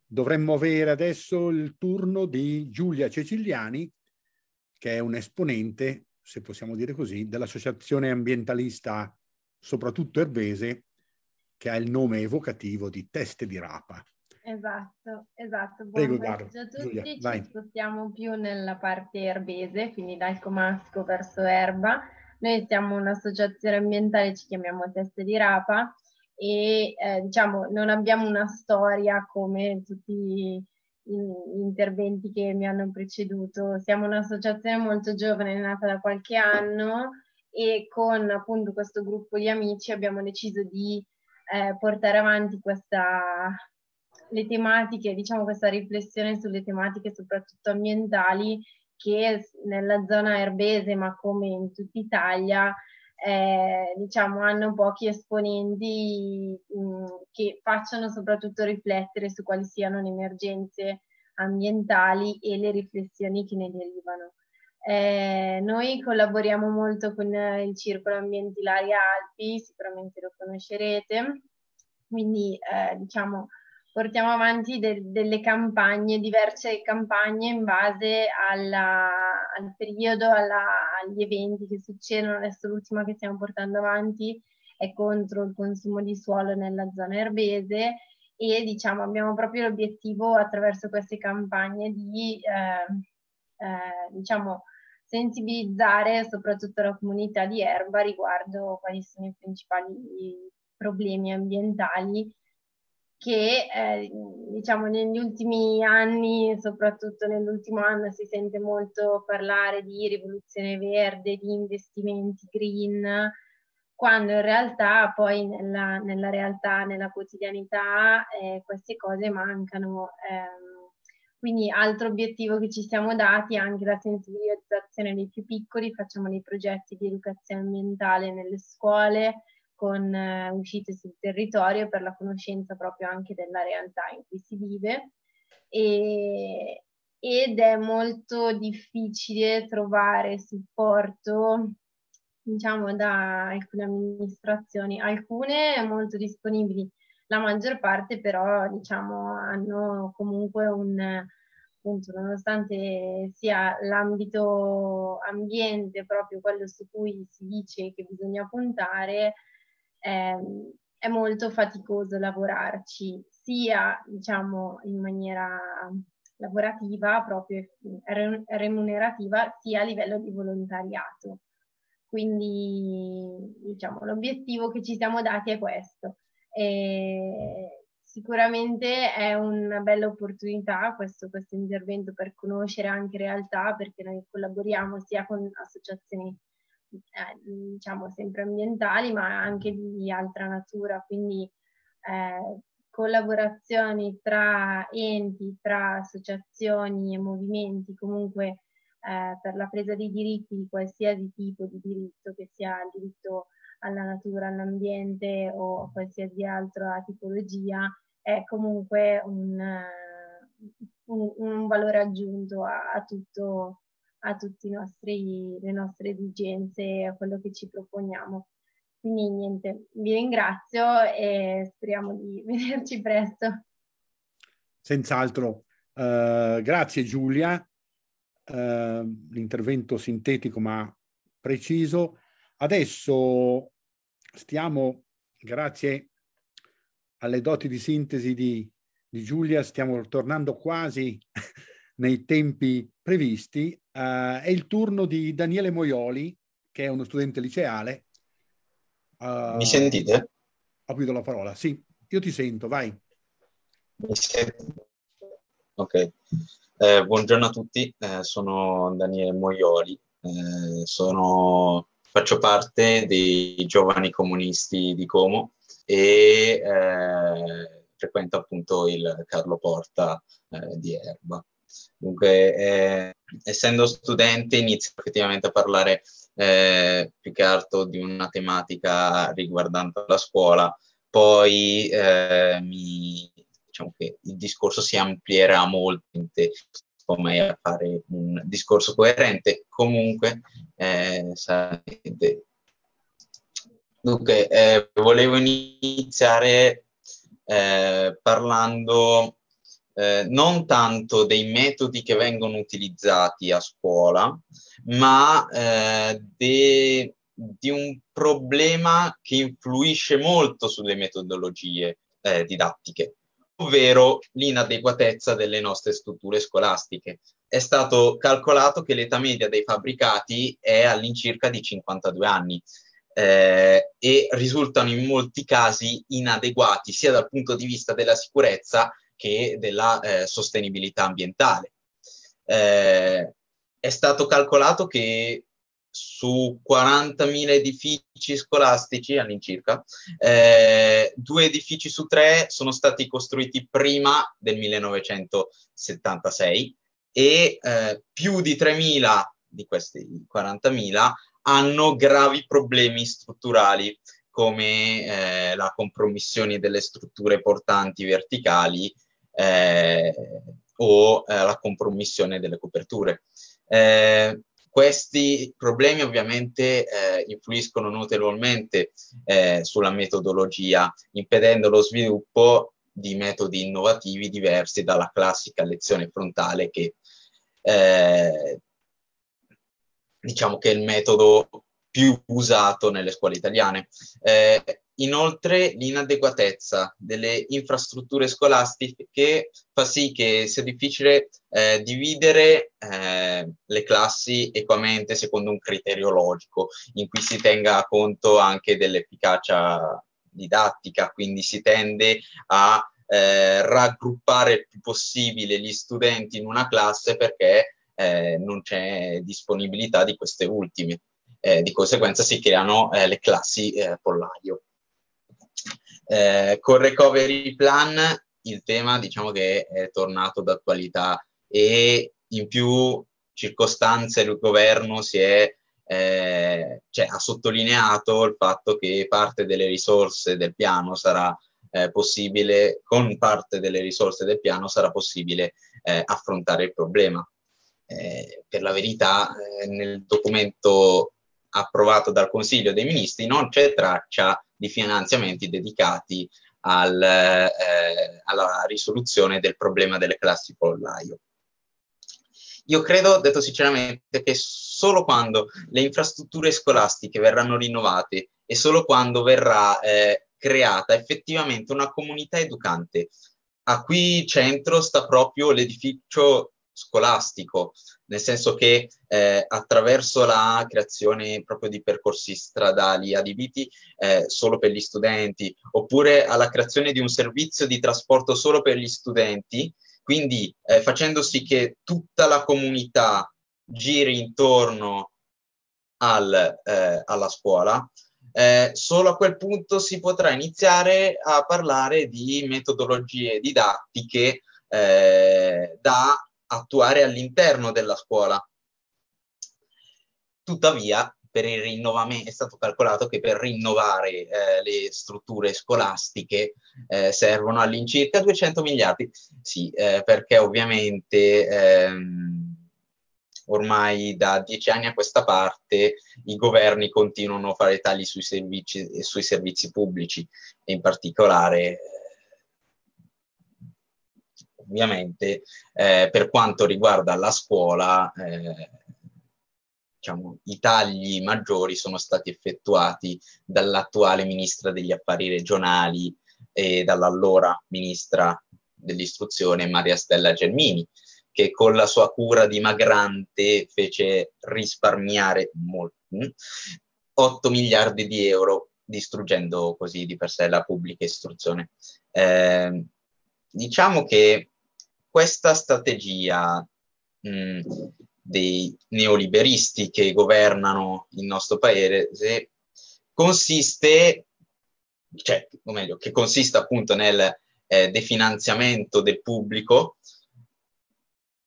dovremmo avere adesso il turno di Giulia Ceciliani, che è un esponente, se possiamo dire così, dell'associazione ambientalista, soprattutto erbese, che ha il nome evocativo di Teste di Rapa. Esatto, esatto. Prego, pomeriggio a tutti. Giulia, Ci vai. spostiamo più nella parte erbese, quindi dal comasco verso erba. Noi siamo un'associazione ambientale, ci chiamiamo Teste di Rapa e eh, diciamo non abbiamo una storia come tutti gli interventi che mi hanno preceduto. Siamo un'associazione molto giovane, nata da qualche anno e con appunto questo gruppo di amici abbiamo deciso di eh, portare avanti questa le tematiche, diciamo questa riflessione sulle tematiche soprattutto ambientali che nella zona erbese, ma come in tutta Italia, eh, diciamo, hanno pochi esponenti mh, mm, che facciano soprattutto riflettere su quali siano le emergenze ambientali e le riflessioni che ne derivano. Eh, noi collaboriamo molto con il Circolo Ambientilaria Alpi, sicuramente lo conoscerete, quindi eh, diciamo portiamo avanti de- delle campagne, diverse campagne in base alla, al periodo, alla, agli eventi che succedono. Adesso l'ultima che stiamo portando avanti è contro il consumo di suolo nella zona erbese e diciamo abbiamo proprio l'obiettivo attraverso queste campagne di eh, eh, diciamo sensibilizzare soprattutto la comunità di erba riguardo quali sono i principali problemi ambientali che eh, diciamo negli ultimi anni, soprattutto nell'ultimo anno, si sente molto parlare di rivoluzione verde, di investimenti green, quando in realtà poi nella, nella realtà, nella quotidianità, eh, queste cose mancano. Ehm. Quindi altro obiettivo che ci siamo dati è anche la sensibilizzazione dei più piccoli, facciamo dei progetti di educazione ambientale nelle scuole, con eh, uscite sul territorio per la conoscenza proprio anche della realtà in cui si vive e, ed è molto difficile trovare supporto diciamo da alcune amministrazioni, alcune molto disponibili, la maggior parte però diciamo hanno comunque un appunto nonostante sia l'ambito ambiente proprio quello su cui si dice che bisogna puntare è, ehm, è molto faticoso lavorarci, sia diciamo in maniera lavorativa, proprio remunerativa, sia a livello di volontariato. Quindi diciamo, l'obiettivo che ci siamo dati è questo. E sicuramente è una bella opportunità questo, questo intervento per conoscere anche realtà, perché noi collaboriamo sia con associazioni eh, diciamo sempre ambientali, ma anche mm-hmm. di altra natura, quindi eh, collaborazioni tra enti, tra associazioni e movimenti, comunque eh, per la presa di diritti di qualsiasi tipo di diritto, che sia il diritto alla natura, all'ambiente o a mm-hmm. qualsiasi altra tipologia, è comunque un, eh, un, un valore aggiunto a, a tutto a tutte le nostre esigenze e a quello che ci proponiamo. Quindi niente, vi ringrazio e speriamo di vederci presto. Senz'altro, uh, grazie Giulia, uh, l'intervento sintetico ma preciso. Adesso stiamo, grazie alle doti di sintesi di, di Giulia, stiamo tornando quasi nei tempi previsti Uh, è il turno di Daniele Moioli, che è uno studente liceale. Uh, Mi sentite? Ho capito la parola, sì. Io ti sento, vai. Mi sento. Ok. Eh, buongiorno a tutti, eh, sono Daniele Moioli, eh, sono, faccio parte dei giovani comunisti di Como e eh, frequento appunto il Carlo Porta di Erba. Dunque, essendo studente inizio effettivamente a parlare eh, più che altro di una tematica riguardante la scuola, poi eh, mi, diciamo che il discorso si amplierà molto come a fare un discorso coerente, comunque eh, sarete... Dunque, eh, volevo iniziare eh, parlando eh, non tanto dei metodi che vengono utilizzati a scuola, ma eh, de, di un problema che influisce molto sulle metodologie eh, didattiche, ovvero l'inadeguatezza delle nostre strutture scolastiche. È stato calcolato che l'età media dei fabbricati è all'incirca di 52 anni. Eh, e risultano in molti casi inadeguati sia dal punto di vista della sicurezza che della eh, sostenibilità ambientale. Eh, è stato calcolato che su 40.000 edifici scolastici all'incirca, eh, due edifici su tre sono stati costruiti prima del 1976 e eh, più di 3.000 di questi 40.000 hanno gravi problemi strutturali come eh, la compromissione delle strutture portanti verticali eh, o eh, la compromissione delle coperture. Eh, questi problemi ovviamente eh, influiscono notevolmente eh, sulla metodologia, impedendo lo sviluppo di metodi innovativi diversi dalla classica lezione frontale che diciamo che è il metodo più usato nelle scuole italiane. Eh, inoltre l'inadeguatezza delle infrastrutture scolastiche fa sì che sia difficile eh, dividere eh, le classi equamente secondo un criterio logico, in cui si tenga conto anche dell'efficacia didattica, quindi si tende a eh, raggruppare il più possibile gli studenti in una classe perché eh, non c'è disponibilità di queste ultime eh, di conseguenza si creano eh, le classi eh, pollaio. Eh, con recovery plan il tema diciamo che è tornato d'attualità e in più circostanze il governo si è, eh, cioè, ha sottolineato il fatto che parte delle risorse del piano sarà eh, possibile, con parte delle risorse del piano sarà possibile eh, affrontare il problema. Eh, per la verità eh, nel documento approvato dal Consiglio dei Ministri, non c'è traccia di finanziamenti dedicati al, eh, alla risoluzione del problema delle classi pollaio. Io credo, detto sinceramente, che solo quando le infrastrutture scolastiche verranno rinnovate e solo quando verrà eh, creata effettivamente una comunità educante. A cui centro sta proprio l'edificio scolastico, nel senso che eh, attraverso la creazione proprio di percorsi stradali adibiti eh, solo per gli studenti, oppure alla creazione di un servizio di trasporto solo per gli studenti, quindi eh, facendo sì che tutta la comunità giri intorno al, eh, alla scuola, eh, solo a quel punto si potrà iniziare a parlare di metodologie didattiche eh, da attuare all'interno della scuola. Tuttavia, per il rinnovamento, è stato calcolato che per rinnovare eh, le strutture scolastiche eh, servono all'incirca 200 miliardi. Sì, eh, perché ovviamente ehm, ormai da dieci anni a questa parte i governi continuano a fare tagli sui servizi, sui servizi pubblici, in particolare eh, ovviamente eh, per quanto riguarda la scuola, eh, diciamo, i tagli maggiori sono stati effettuati dall'attuale ministra degli affari regionali e dall'allora ministra dell'istruzione Maria Stella Gelmini, che con la sua cura dimagrante fece risparmiare molto, hm, 8 miliardi di euro, distruggendo così di per sé la pubblica istruzione. Eh, diciamo che questa strategia mh, mm, dei neoliberisti che governano il nostro paese consiste, cioè, o meglio, che consiste appunto nel eh, definanziamento del pubblico.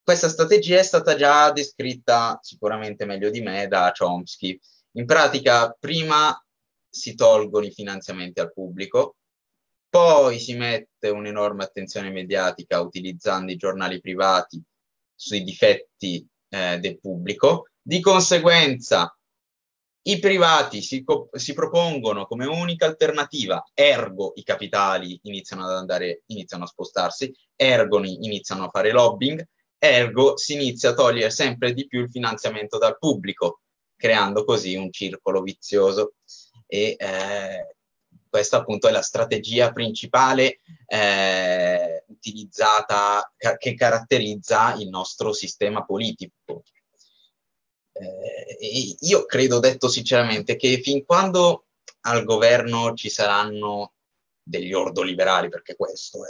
Questa strategia è stata già descritta sicuramente meglio di me da Chomsky. In pratica, prima si tolgono i finanziamenti al pubblico, poi si mette un'enorme attenzione mediatica utilizzando i giornali privati sui difetti eh, del pubblico. Di conseguenza, i privati si, co- si, propongono come unica alternativa, ergo i capitali iniziano ad andare, iniziano a spostarsi, ergo iniziano a fare lobbying, ergo si inizia a togliere sempre di più il finanziamento dal pubblico, creando così un circolo vizioso e eh, questa appunto è la strategia principale eh, utilizzata, ca- che caratterizza il nostro sistema politico. Eh, io credo, detto sinceramente, che fin quando al governo ci saranno degli ordoliberali, perché questo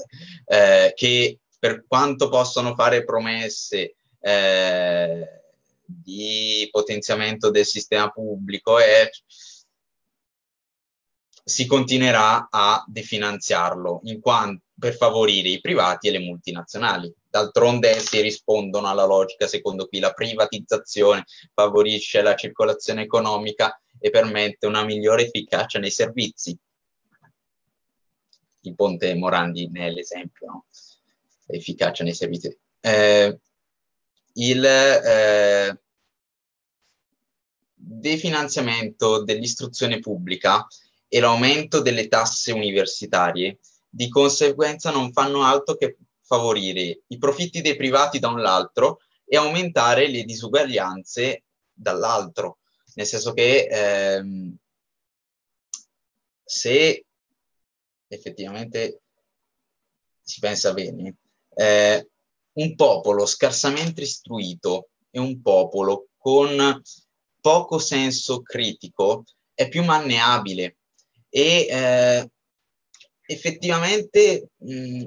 è, eh, che per quanto possono fare promesse eh, di potenziamento del sistema pubblico, è, eh, si continuerà a definanziarlo quanto, per favorire i privati e le multinazionali. D'altronde essi rispondono alla logica secondo cui la privatizzazione favorisce la circolazione economica e permette una migliore efficacia nei servizi. Il ponte Morandi ne è l'esempio, no? efficacia nei servizi. Eh, il eh, definanziamento dell'istruzione pubblica e l'aumento delle tasse universitarie di conseguenza non fanno altro che favorire i profitti dei privati da un lato e aumentare le disuguaglianze dall'altro, nel senso che ehm, se effettivamente si pensa bene, eh, un popolo scarsamente istruito e un popolo con poco senso critico è più manneabile e eh, effettivamente mh,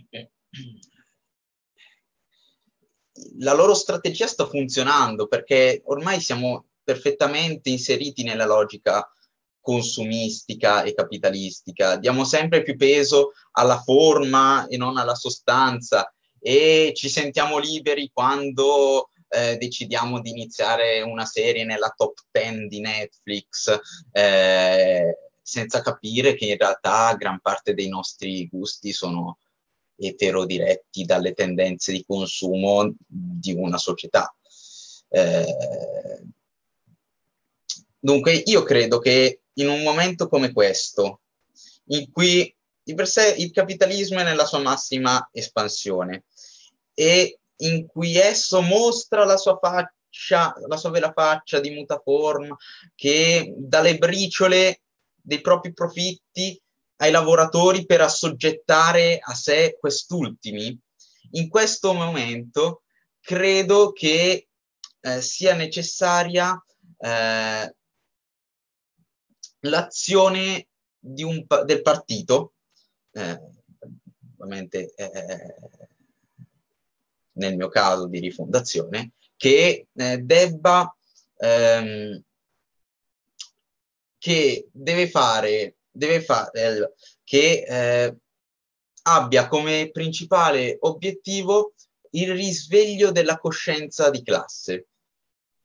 mm, la loro strategia sta funzionando perché ormai siamo perfettamente inseriti nella logica consumistica e capitalistica. Diamo sempre più peso alla forma e non alla sostanza e ci sentiamo liberi quando eh, decidiamo di iniziare una serie nella top 10 di Netflix eh, senza capire che in realtà gran parte dei nostri gusti sono eterodiretti dalle tendenze di consumo di una società. Eh, dunque, io credo che in un momento come questo, in cui di per sé il capitalismo è nella sua massima espansione e in cui esso mostra la sua faccia, la sua vera faccia di mutaforma, che dà le briciole dei propri profitti ai lavoratori per assoggettare a sé quest'ultimi. In questo momento credo che eh, sia necessaria eh, l'azione un, del partito, eh, ovviamente eh, nel mio caso di rifondazione, che eh, debba ehm, che deve fare, deve fare eh, che eh, abbia come principale obiettivo il risveglio della coscienza di classe.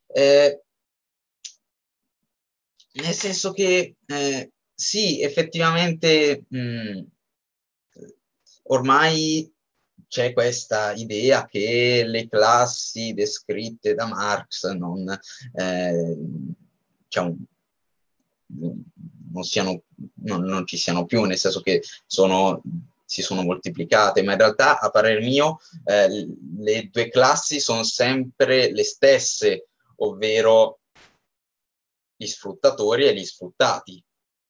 Eh, nel senso che eh, sì, effettivamente mh, mm, ormai c'è questa idea che le classi descritte da Marx non, eh, diciamo, non, siano, non, non ci siano più, nel senso che sono si sono moltiplicate, ma in realtà a parer mio eh, le due classi sono sempre le stesse, ovvero gli sfruttatori e gli sfruttati,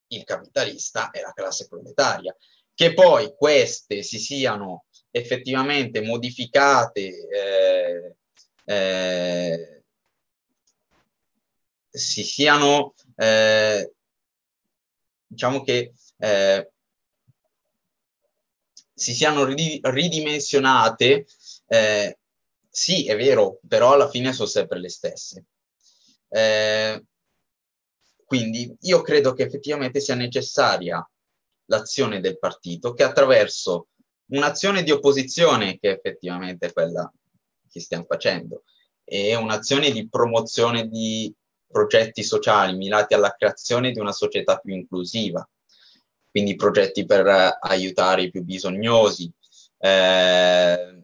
il capitalista e la classe proletaria. Che poi queste si siano effettivamente modificate eh, eh, si siano eh, diciamo che eh, si siano rid- ridimensionate eh, sì è vero però alla fine sono sempre le stesse eh, quindi io credo che effettivamente sia necessaria l'azione del partito che attraverso un'azione di opposizione, che è effettivamente quella che stiamo facendo, e un'azione di promozione di progetti sociali mirati alla creazione di una società più inclusiva, quindi progetti per eh, aiutare i più bisognosi, eh,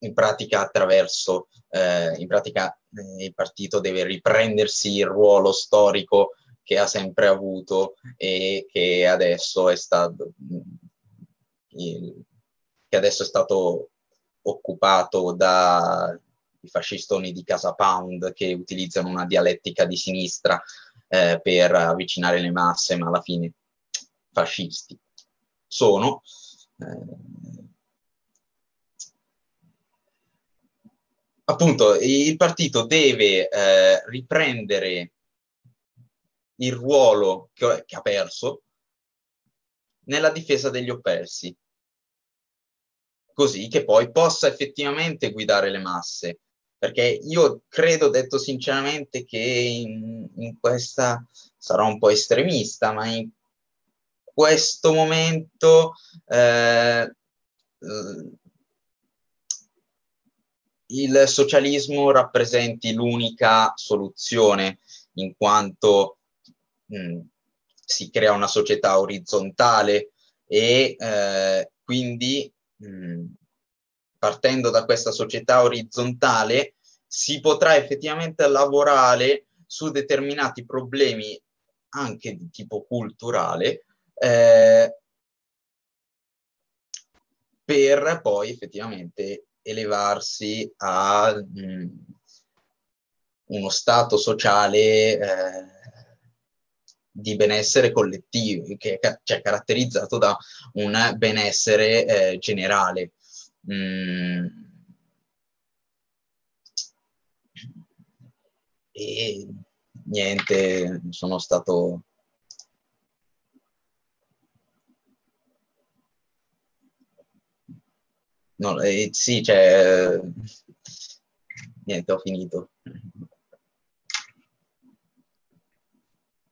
in pratica attraverso, eh, in pratica eh, il partito deve riprendersi il ruolo storico che ha sempre avuto e che adesso è stato in, che adesso è stato occupato dai fascistoni di Casa Pound che utilizzano una dialettica di sinistra eh, per avvicinare le masse, ma alla fine fascisti sono. Eh, appunto, il partito deve eh, riprendere il ruolo che, che ha perso nella difesa degli oppressi, così che poi possa effettivamente guidare le masse. Perché io credo, detto sinceramente, che in, in questa sarò un po' estremista, ma in questo momento eh, il socialismo rappresenti l'unica soluzione, in quanto mh, mm, si crea una società orizzontale e eh, quindi Mm. partendo da questa società orizzontale, si potrà effettivamente lavorare su determinati problemi anche di tipo culturale eh, per poi effettivamente elevarsi a mh, mm, uno stato sociale eh, di benessere collettivo, che è ca- cioè, caratterizzato da un benessere eh, generale. Mm. E niente, sono stato... No, eh, sì, cioè... Niente, ho finito.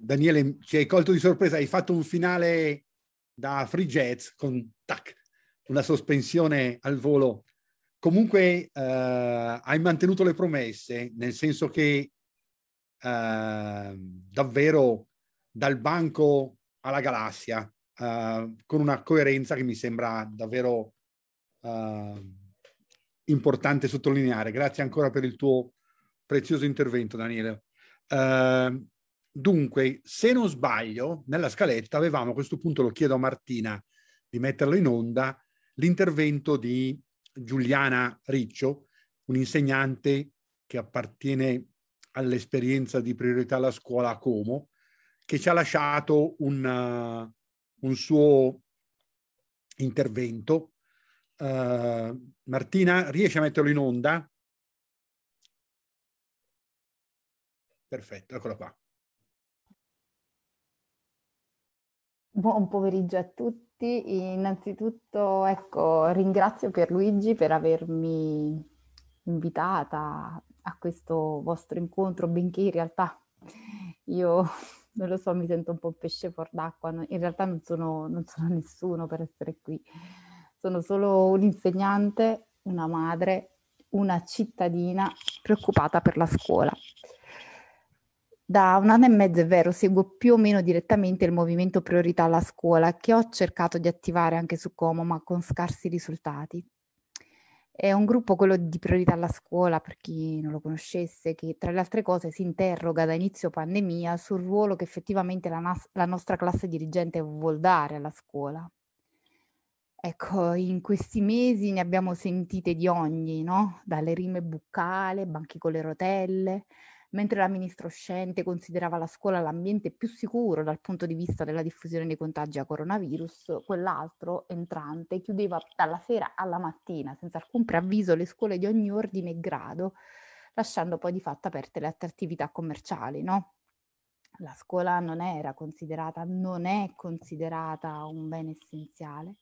Daniele, ci hai colto di sorpresa, hai fatto un finale da free jazz con tac, una sospensione al volo. Comunque eh, hai mantenuto le promesse, nel senso che eh, davvero dal banco alla galassia, eh, con una coerenza che mi sembra davvero eh, importante sottolineare. Grazie ancora per il tuo prezioso intervento, Daniele. Uh, Dunque, se non sbaglio, nella scaletta avevamo a questo punto, lo chiedo a Martina di metterlo in onda, l'intervento di Giuliana Riccio, un'insegnante che appartiene all'esperienza di priorità alla scuola a Como, che ci ha lasciato un, uh, un suo intervento. Uh, Martina, riesci a metterlo in onda? Perfetto, eccolo qua. Buon pomeriggio a tutti. Innanzitutto, ecco, ringrazio Pierluigi per avermi invitata a questo vostro incontro, benché in realtà io non lo so, mi sento un po' un pesce fuor d'acqua, in realtà non sono, non sono nessuno per essere qui. Sono solo un'insegnante, una madre, una cittadina preoccupata per la scuola da un anno e mezzo è vero, seguo più o meno direttamente il movimento priorità alla scuola che ho cercato di attivare anche su Como, ma con scarsi risultati. È un gruppo, quello di priorità alla scuola, per chi non lo conoscesse, che tra le altre cose si interroga da inizio pandemia sul ruolo che effettivamente la, nas- la nostra classe dirigente vuol dare alla scuola. Ecco, in questi mesi ne abbiamo sentite di ogni, no? Dalle rime buccale, banchi con le rotelle, Mentre la ministra uscente considerava la scuola l'ambiente più sicuro dal punto di vista della diffusione dei contagi a coronavirus, quell'altro entrante chiudeva dalla sera alla mattina senza alcun preavviso le scuole di ogni ordine e grado, lasciando poi di fatto aperte le altre attività commerciali, no? La scuola non era considerata, non è considerata un bene essenziale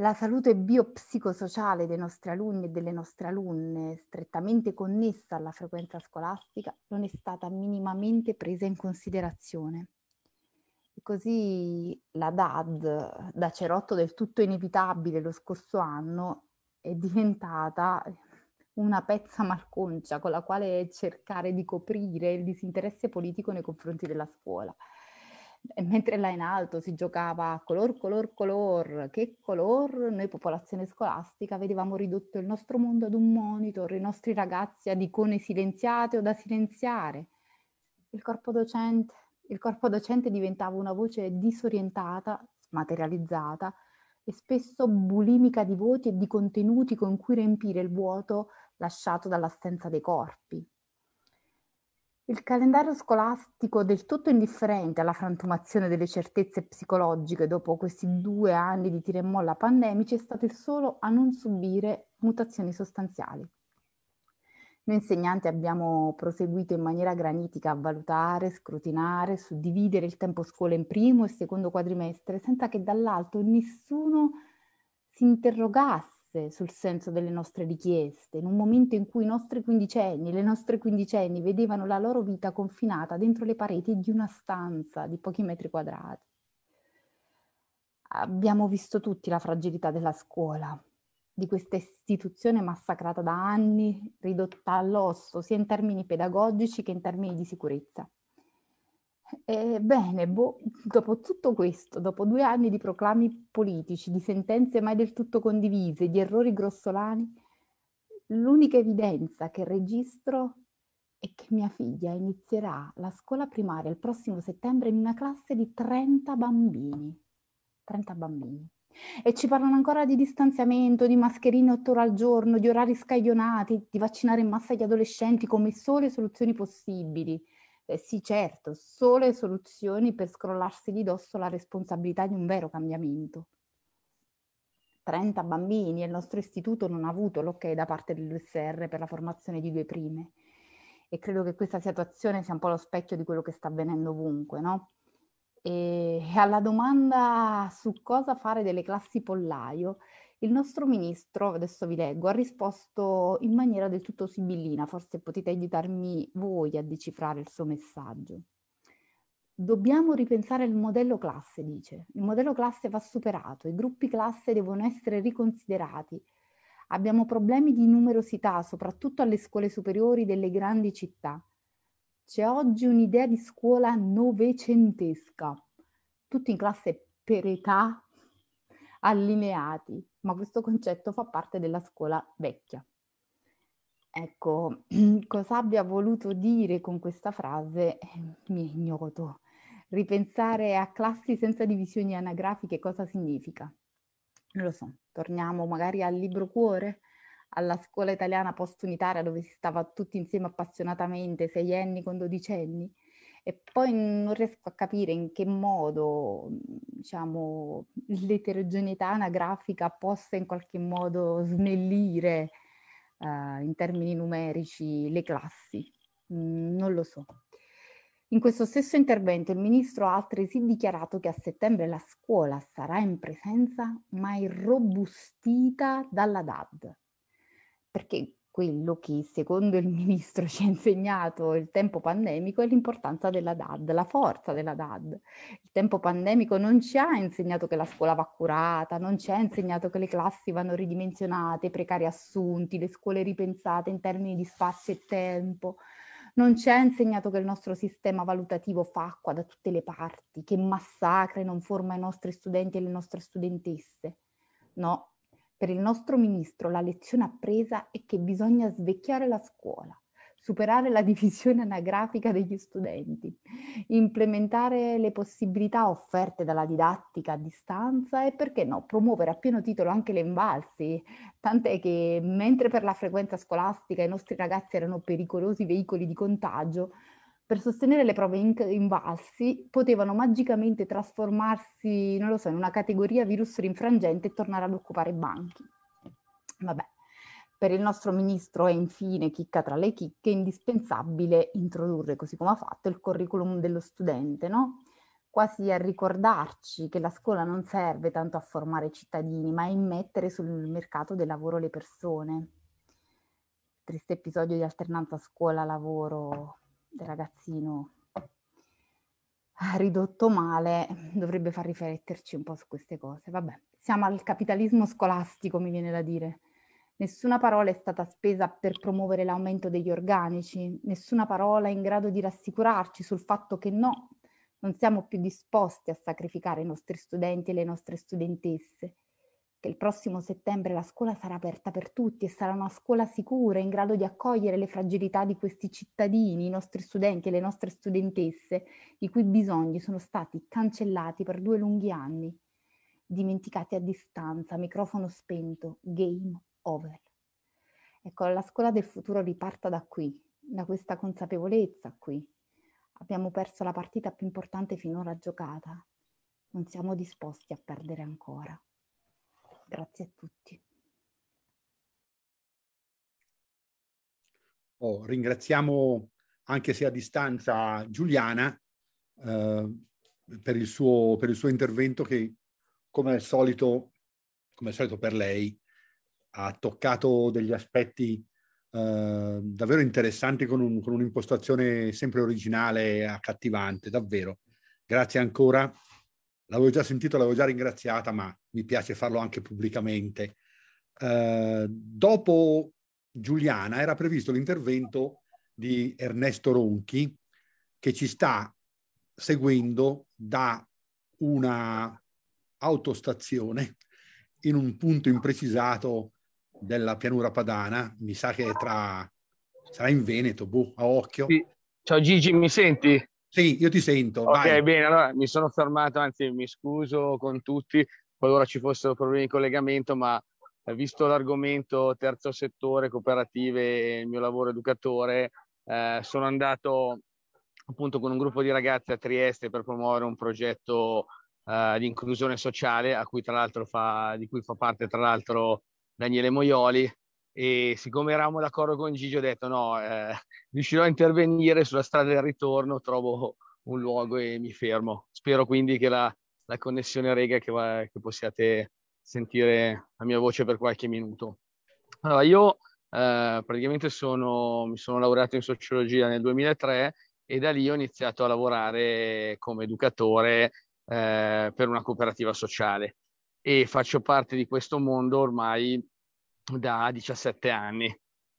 la salute biopsicosociale dei nostri alunni e delle nostre alunne, strettamente connessa alla frequenza scolastica, non è stata minimamente presa in considerazione. E così la DAD, da cerotto del tutto inevitabile lo scorso anno, è diventata una pezza malconcia con la quale cercare di coprire il disinteresse politico nei confronti della scuola. E mentre là in alto si giocava color, color, color, che color, noi popolazione scolastica vedevamo ridotto il nostro mondo ad un monitor, i nostri ragazzi ad icone silenziate o da silenziare. Il corpo docente, il corpo docente diventava una voce disorientata, smaterializzata e spesso bulimica di voti e di contenuti con cui riempire il vuoto lasciato dall'assenza dei corpi. Il calendario scolastico del tutto indifferente alla frantumazione delle certezze psicologiche dopo questi due anni di tira e molla pandemici è stato il solo a non subire mutazioni sostanziali. Noi insegnanti abbiamo proseguito in maniera granitica a valutare, scrutinare, suddividere il tempo scuola in primo e secondo quadrimestre senza che dall'alto nessuno si interrogasse riflesse sul senso delle nostre richieste, in un momento in cui i nostri quindicenni, e le nostre quindicenni vedevano la loro vita confinata dentro le pareti di una stanza di pochi metri quadrati. Abbiamo visto tutti la fragilità della scuola, di questa istituzione massacrata da anni, ridotta all'osso, sia in termini pedagogici che in termini di sicurezza. Ebbene, eh, boh, dopo tutto questo, dopo due anni di proclami politici, di sentenze mai del tutto condivise, di errori grossolani, l'unica evidenza che registro è che mia figlia inizierà la scuola primaria il prossimo settembre in una classe di 30 bambini. 30 bambini. E ci parlano ancora di distanziamento, di mascherine otto ore al giorno, di orari scaglionati, di vaccinare in massa gli adolescenti come sole soluzioni possibili eh, sì certo, sole soluzioni per scrollarsi di dosso la responsabilità di un vero cambiamento. 30 bambini e il nostro istituto non ha avuto l'ok da parte dell'USR per la formazione di due prime e credo che questa situazione sia un po' lo specchio di quello che sta avvenendo ovunque, no? E alla domanda su cosa fare delle classi pollaio, il nostro ministro, adesso vi leggo, ha risposto in maniera del tutto sibillina, forse potete aiutarmi voi a decifrare il suo messaggio. Dobbiamo ripensare il modello classe, dice. Il modello classe va superato, i gruppi classe devono essere riconsiderati. Abbiamo problemi di numerosità, soprattutto alle scuole superiori delle grandi città. C'è oggi un'idea di scuola novecentesca, tutti in classe per età allineati ma questo concetto fa parte della scuola vecchia. Ecco, cosa abbia voluto dire con questa frase eh, mi è ignoto. Ripensare a classi senza divisioni anagrafiche cosa significa? Non lo so, torniamo magari al libro cuore, alla scuola italiana post-unitaria dove si stava tutti insieme appassionatamente, seienni con dodicenni e poi non riesco a capire in che modo diciamo, l'eterogeneità anagrafica possa in qualche modo snellire uh, in termini numerici le classi. Mm, non lo so. In questo stesso intervento il ministro ha altresì dichiarato che a settembre la scuola sarà in presenza ma irrobustita dalla DAD, perché quello che secondo il ministro ci ha insegnato il tempo pandemico è l'importanza della DAD, la forza della DAD. Il tempo pandemico non ci ha insegnato che la scuola va curata, non ci ha insegnato che le classi vanno ridimensionate, precari assunti, le scuole ripensate in termini di spazio e tempo. Non ci ha insegnato che il nostro sistema valutativo fa acqua da tutte le parti, che massacra e non forma i nostri studenti e le nostre studentesse. No, per il nostro ministro la lezione appresa è che bisogna svecchiare la scuola, superare la divisione anagrafica degli studenti, implementare le possibilità offerte dalla didattica a distanza e perché no, promuovere a pieno titolo anche le invalsi, tant'è che mentre per la frequenza scolastica i nostri ragazzi erano pericolosi veicoli di contagio, per sostenere le prove in, in bassi, potevano magicamente trasformarsi, non lo so, in una categoria virus rinfrangente e tornare ad occupare i banchi. Vabbè, per il nostro ministro è infine, chicca tra le chicche, indispensabile introdurre, così come ha fatto, il curriculum dello studente, no? quasi a ricordarci che la scuola non serve tanto a formare i cittadini, ma a immettere sul mercato del lavoro le persone. Triste episodio di alternanza scuola-lavoro del ragazzino ah, ridotto male dovrebbe far rifletterci un po' su queste cose. Vabbè, siamo al capitalismo scolastico, mi viene da dire. Nessuna parola è stata spesa per promuovere l'aumento degli organici, nessuna parola è in grado di rassicurarci sul fatto che no, non siamo più disposti a sacrificare i nostri studenti e le nostre studentesse che il prossimo settembre la scuola sarà aperta per tutti e sarà una scuola sicura, in grado di accogliere le fragilità di questi cittadini, i nostri studenti e le nostre studentesse, i cui bisogni sono stati cancellati per due lunghi anni, dimenticati a distanza, microfono spento, game over. Ecco, la scuola del futuro riparta da qui, da questa consapevolezza qui. Abbiamo perso la partita più importante finora giocata, non siamo disposti a perdere ancora. Grazie a tutti. Oh, ringraziamo anche se a distanza Giuliana eh, per, il suo, per, il suo, intervento che come al, solito, come al solito per lei ha toccato degli aspetti eh, davvero interessanti con, un, con un'impostazione sempre originale e accattivante, davvero. Grazie ancora l'avevo già sentito, l'avevo già ringraziata, ma mi piace farlo anche pubblicamente. Eh, dopo Giuliana era previsto l'intervento di Ernesto Ronchi che ci sta seguendo da una autostazione in un punto imprecisato della pianura padana, mi sa che è tra sarà in Veneto, boh, a occhio. Sì. Ciao Gigi, mi senti? Sì, io ti sento. Ok, vai. bene, allora mi sono fermato, anzi mi scuso con tutti qualora ci fossero problemi di collegamento, ma eh, visto l'argomento terzo settore, cooperative e il mio lavoro educatore, eh, sono andato appunto con un gruppo di ragazzi a Trieste per promuovere un progetto eh, di inclusione sociale, cui, fa, di cui fa parte tra l'altro Daniele Moioli, e siccome eravamo d'accordo con Gigi ho detto no, eh, riuscirò a intervenire sulla strada del ritorno, trovo un luogo e mi fermo. Spero quindi che la, la connessione rega che, va, che, possiate sentire la mia voce per qualche minuto. Allora, io eh, praticamente sono, mi sono laureato in sociologia nel 2003 e da lì ho iniziato a lavorare come educatore eh, per una cooperativa sociale e faccio parte di questo mondo ormai da 17 anni.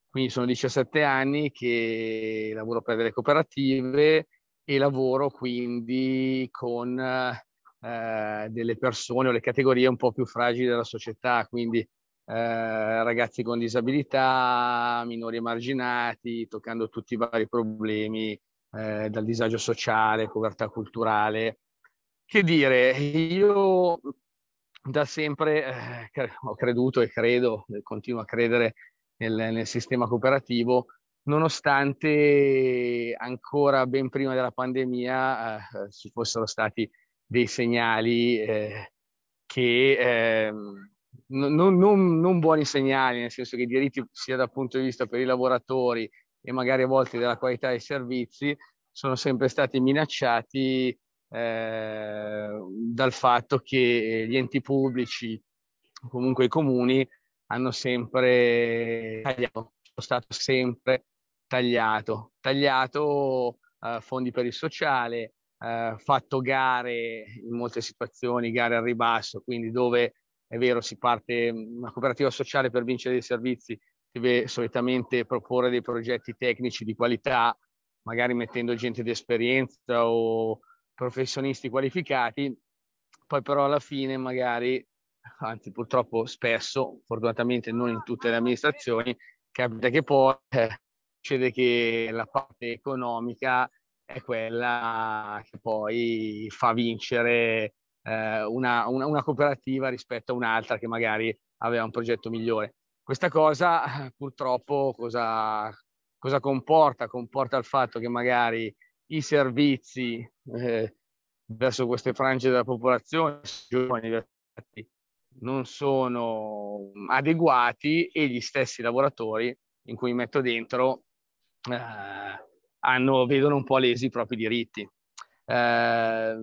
Quindi sono 17 anni che lavoro per delle cooperative e lavoro quindi con eh, delle persone o le categorie un po' più fragili della società, quindi eh, ragazzi con disabilità, minori emarginati, toccando tutti i vari problemi eh, dal disagio sociale, povertà culturale. Che dire, io da sempre eh, ho creduto e credo, eh, continuo a credere nel, nel, sistema cooperativo, nonostante ancora ben prima della pandemia eh, ci fossero stati dei segnali eh, che ehm, non, non, non, buoni segnali, nel senso che i diritti sia dal punto di vista per i lavoratori e magari a volte della qualità dei servizi sono sempre stati minacciati eh, dal fatto che gli enti pubblici, comunque i comuni, hanno sempre tagliato, sono stato sempre tagliato, tagliato eh, fondi per il sociale, eh, fatto gare in molte situazioni, gare al ribasso, quindi dove è vero si parte una mm, cooperativa sociale per vincere dei servizi, deve solitamente proporre dei progetti tecnici di qualità, magari mettendo gente di esperienza o professionisti qualificati, poi però alla fine magari, anzi purtroppo spesso, fortunatamente non in tutte le amministrazioni, capita che poi eh, succede che la parte economica è quella che poi fa vincere eh, una, una, una cooperativa rispetto a un'altra che magari aveva un progetto migliore. Questa cosa purtroppo cosa, cosa comporta? Comporta il fatto che magari i servizi eh, verso queste frange della popolazione, giovani, non sono adeguati e gli stessi lavoratori in cui metto dentro eh, hanno, vedono un po' lesi i propri diritti. Eh,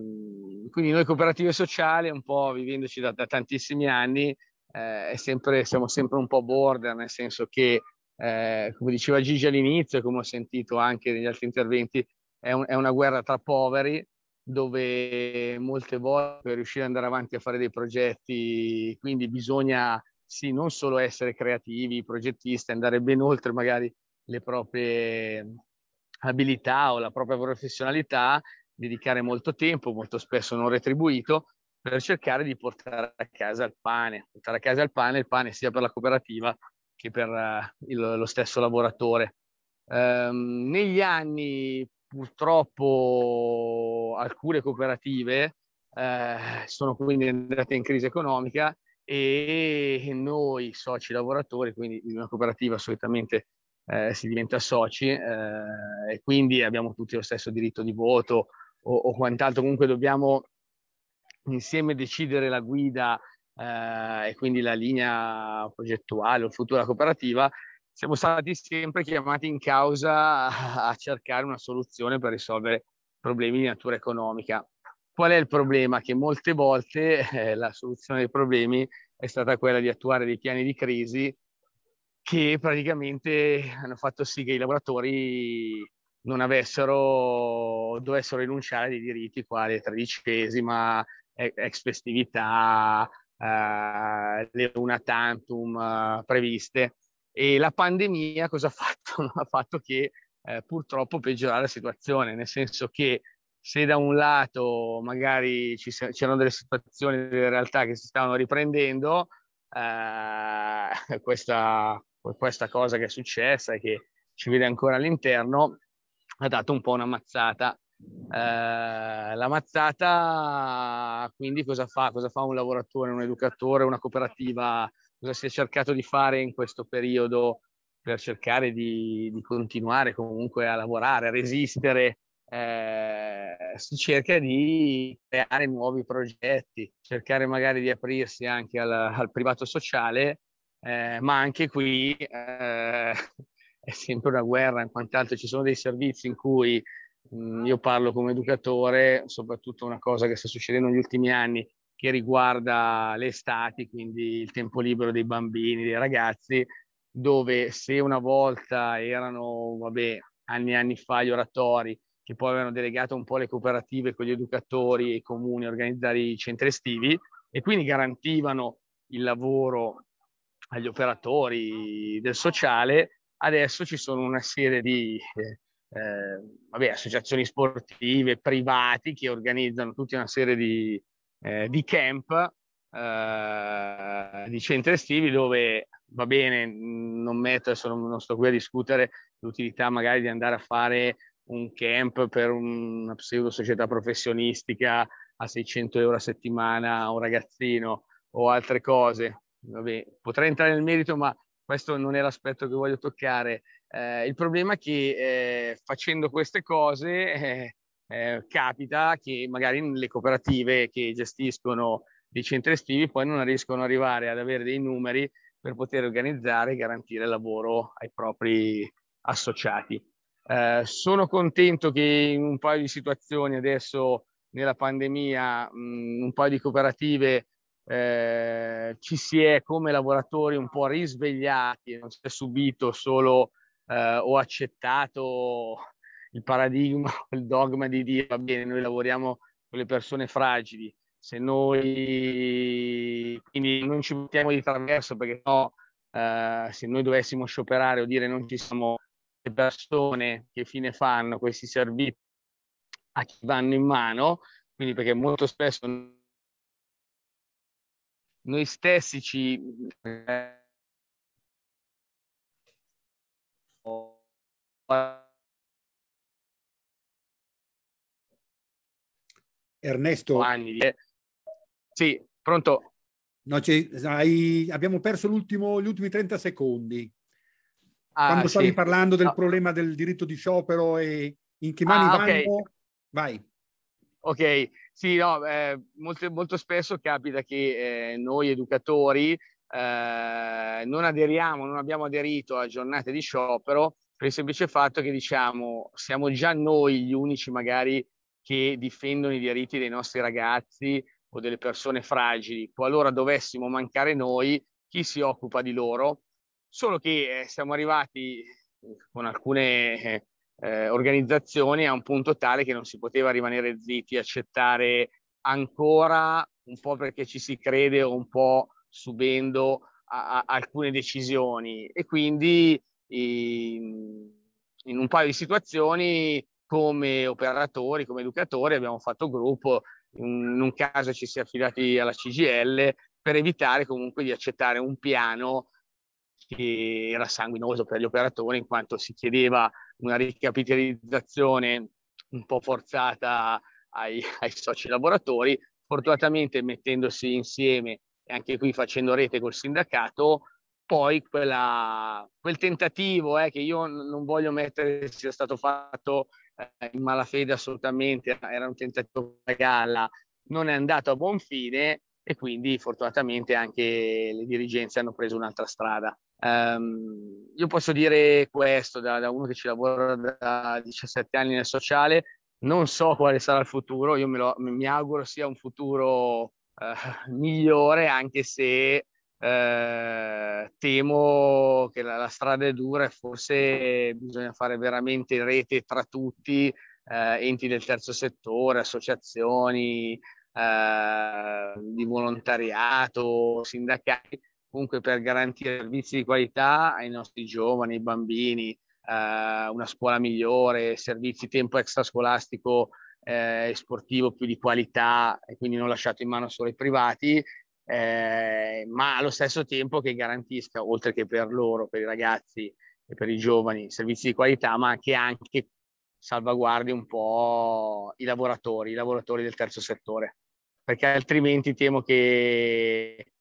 quindi noi cooperative sociali, un po' vivendoci da, da tantissimi anni, eh, sempre, siamo sempre un po' border, nel senso che, eh, come diceva Gigi all'inizio e come ho sentito anche negli altri interventi, è, un, è una guerra tra poveri dove molte volte per riuscire ad andare avanti a fare dei progetti, quindi bisogna sì, non solo essere creativi, progettisti, andare ben oltre magari le proprie abilità o la propria professionalità, dedicare molto tempo, molto spesso non retribuito, per cercare di portare a casa il pane, portare a casa il pane, il pane sia per la cooperativa che per uh, il, lo stesso lavoratore. Um, negli anni purtroppo alcune cooperative eh, sono quindi andate in crisi economica e noi soci lavoratori, quindi in una cooperativa solitamente eh, si diventa soci eh, e quindi abbiamo tutti lo stesso diritto di voto o, o quant'altro, comunque dobbiamo insieme decidere la guida eh, e quindi la linea progettuale o futura cooperativa siamo stati sempre chiamati in causa a cercare una soluzione per risolvere problemi di natura economica. Qual è il problema? Che molte volte eh, la soluzione dei problemi è stata quella di attuare dei piani di crisi che praticamente hanno fatto sì che i lavoratori non avessero, dovessero rinunciare a dei diritti quali tredicesima, ex festività, eh, le una tantum eh, previste e la pandemia cosa ha fatto? ha fatto che eh, purtroppo peggiorare la situazione, nel senso che se da un lato magari ci, c'erano delle situazioni, delle realtà che si stavano riprendendo, eh, questa, questa, cosa che è successa e che ci vede ancora all'interno ha dato un po' una mazzata. Eh, la mazzata quindi cosa fa? Cosa fa un lavoratore, un educatore, una cooperativa cosa si è cercato di fare in questo periodo per cercare di, di continuare comunque a lavorare, a resistere. Eh, si cerca di creare nuovi progetti, cercare magari di aprirsi anche al, al privato sociale, eh, ma anche qui eh, è sempre una guerra, in quant'altro ci sono dei servizi in cui mh, mm, io parlo come educatore, soprattutto una cosa che sta succedendo negli ultimi anni, che riguarda l'estate, quindi il tempo libero dei bambini, dei ragazzi, dove se una volta erano, vabbè, anni e anni fa gli oratori, che poi avevano delegato un po' le cooperative con gli educatori e i comuni a organizzare i centri estivi e quindi garantivano il lavoro agli operatori del sociale, adesso ci sono una serie di eh, eh vabbè, associazioni sportive, privati che organizzano tutta una serie di, eh, di camp, eh, di centri estivi dove va bene, mm, non metto, adesso non, non sto qui a discutere l'utilità magari di andare a fare un camp per una pseudo società professionistica a 600 euro a settimana a un ragazzino o altre cose. Vabbè, potrei entrare nel merito, ma questo non è l'aspetto che voglio toccare. Eh, il problema è che eh, facendo queste cose eh, eh, capita che magari le cooperative che gestiscono i centri estivi poi non riescono ad arrivare ad avere dei numeri per poter organizzare e garantire lavoro ai propri associati. Eh, sono contento che in un paio di situazioni adesso nella pandemia mh, un paio di cooperative eh, ci si è come lavoratori un po' risvegliati, non si è subito solo eh, ho accettato il paradigma, il dogma di dire va bene, noi lavoriamo con le persone fragili, se noi quindi non ci mettiamo di traverso perché no, eh, se noi dovessimo scioperare o dire non ci siamo le persone che fine fanno questi servizi a chi vanno in mano, quindi perché molto spesso noi stessi ci eh, Ernesto. Giovanni. Sì, pronto? No, hai, abbiamo perso gli ultimi 30 secondi. Ah, Quando stavi sì. parlando del no. problema del diritto di sciopero e in che mani ah, okay. Vai. Ok, sì, no, eh, molto, molto, spesso capita che eh, noi educatori eh, non aderiamo, non abbiamo aderito a giornate di sciopero per il semplice fatto che diciamo siamo già noi gli unici magari che difendono i diritti dei nostri ragazzi o delle persone fragili. Qualora dovessimo mancare noi, chi si occupa di loro? Solo che eh, siamo arrivati eh, con alcune eh, eh, organizzazioni a un punto tale che non si poteva rimanere zitti, accettare ancora un po' perché ci si crede un po' subendo a, a alcune decisioni e quindi in, ehm, in un paio di situazioni come operatori, come educatori, abbiamo fatto gruppo, in un caso ci si è affidati alla CGL per evitare comunque di accettare un piano che era sanguinoso per gli operatori in quanto si chiedeva una ricapitalizzazione un po' forzata ai, ai soci lavoratori. Fortunatamente mettendosi insieme e anche qui facendo rete col sindacato, poi quella, quel tentativo eh, che io non voglio mettere sia stato fatto eh, in malafede assolutamente, era un tentativo da galla, non è andato a buon fine e quindi fortunatamente anche le dirigenze hanno preso un'altra strada. Um, io posso dire questo da, da, uno che ci lavora da 17 anni nel sociale, non so quale sarà il futuro, io lo, mi auguro sia un futuro uh, migliore anche se eh, temo che la, la, strada è dura e forse bisogna fare veramente rete tra tutti, eh, enti del terzo settore, associazioni eh, di volontariato, sindacati, comunque per garantire servizi di qualità ai nostri giovani, ai bambini, eh, una scuola migliore, servizi tempo extrascolastico eh, sportivo più di qualità e quindi non lasciato in mano solo ai privati eh, ma allo stesso tempo che garantisca, oltre che per loro, per i ragazzi e per i giovani, servizi di qualità, ma che anche salvaguardi un po' i lavoratori, i lavoratori del terzo settore, perché altrimenti temo che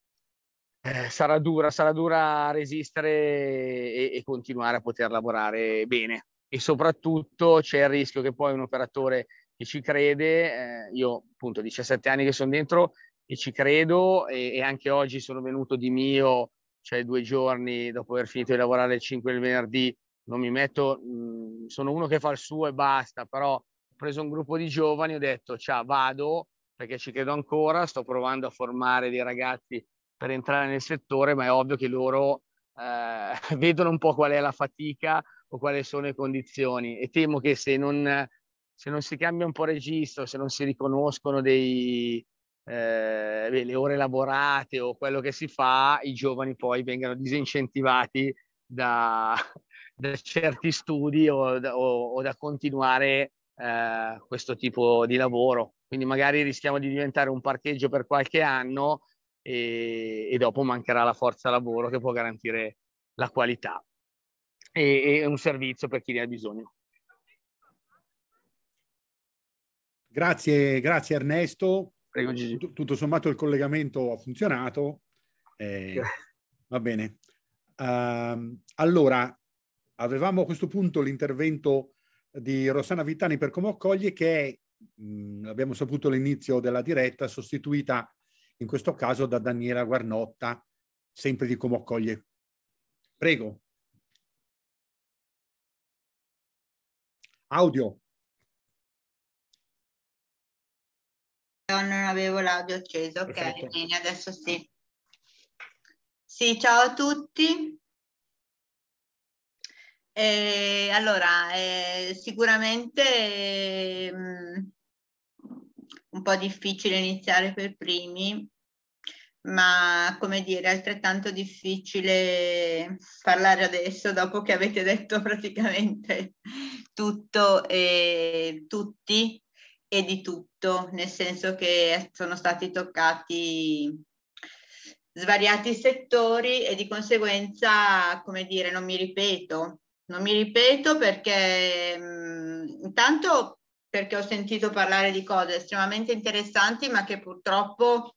eh, sarà dura, sarà dura resistere e, e continuare a poter lavorare bene. E soprattutto c'è il rischio che poi un operatore che ci crede, eh, io appunto 17 anni che sono dentro, e ci credo e, e anche oggi sono venuto di mio, cioè due giorni dopo aver finito di lavorare il 5 del venerdì, non mi metto, mh, mhmm, sono uno che fa il suo e basta, però ho preso un gruppo di giovani, ho detto ciao, vado perché ci credo ancora, sto provando a formare dei ragazzi per entrare nel settore, ma è ovvio che loro eh, vedono un po' qual è la fatica o quali sono le condizioni e temo che se non, se non si cambia un po' registro, se non si riconoscono dei, eh, beh, le ore lavorate o quello che si fa, i giovani poi vengano disincentivati da, da certi studi o da, o, o da continuare eh, questo tipo di lavoro. Quindi magari rischiamo di diventare un parcheggio per qualche anno e, e dopo mancherà la forza lavoro che può garantire la qualità e, e un servizio per chi ne ha bisogno. Grazie, grazie Ernesto. Prego, Gigi. Tutto, tutto sommato il collegamento ha funzionato. Eh, va bene. Uh, allora, avevamo a questo punto l'intervento di Rossana Vittani per Come Accoglie che è, mh, abbiamo saputo all'inizio della diretta, sostituita in questo caso da Daniela Guarnotta, sempre di Come Accoglie. Prego. Audio. No, non avevo l'audio acceso, ok, bene, adesso sì. Sì, ciao a tutti. Eh, allora, eh, sicuramente eh, un po' difficile iniziare per primi, ma come dire, altrettanto difficile parlare adesso dopo che avete detto praticamente tutto e tutti e di tutto, nel senso che sono stati toccati svariati settori e di conseguenza, come dire, non mi ripeto. Non mi ripeto perché mh, intanto perché ho sentito parlare di cose estremamente interessanti, ma che purtroppo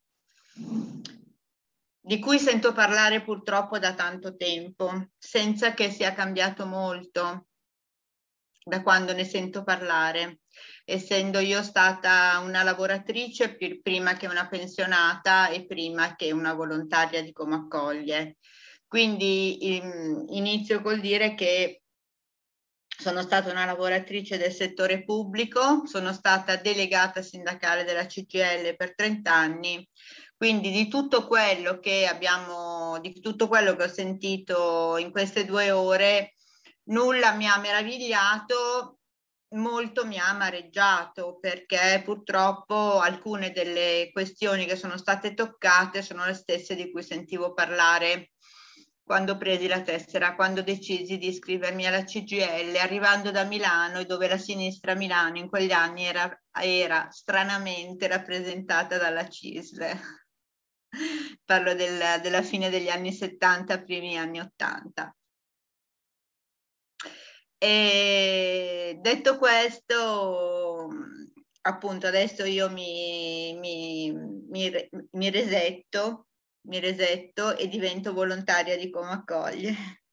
di cui sento parlare purtroppo da tanto tempo, senza che sia cambiato molto da quando ne sento parlare essendo io stata una lavoratrice prima che una pensionata e prima che una volontaria di Come Accoglie. Quindi in, inizio col dire che sono stata una lavoratrice del settore pubblico, sono stata delegata sindacale della CGL per 30 anni, quindi di tutto quello che abbiamo, di tutto quello che ho sentito in queste due ore, nulla mi ha meravigliato molto mi ha amareggiato perché purtroppo alcune delle questioni che sono state toccate sono le stesse di cui sentivo parlare quando presi la tessera, quando decisi di iscrivermi alla CGL, arrivando da Milano dove la sinistra Milano in quegli anni era, era stranamente rappresentata dalla CISL. Parlo del, della fine degli anni 70, primi anni 80. E detto questo, appunto, adesso io mi, mi, mi, mi, resetto, mi resetto e divento volontaria di Come Accoglie.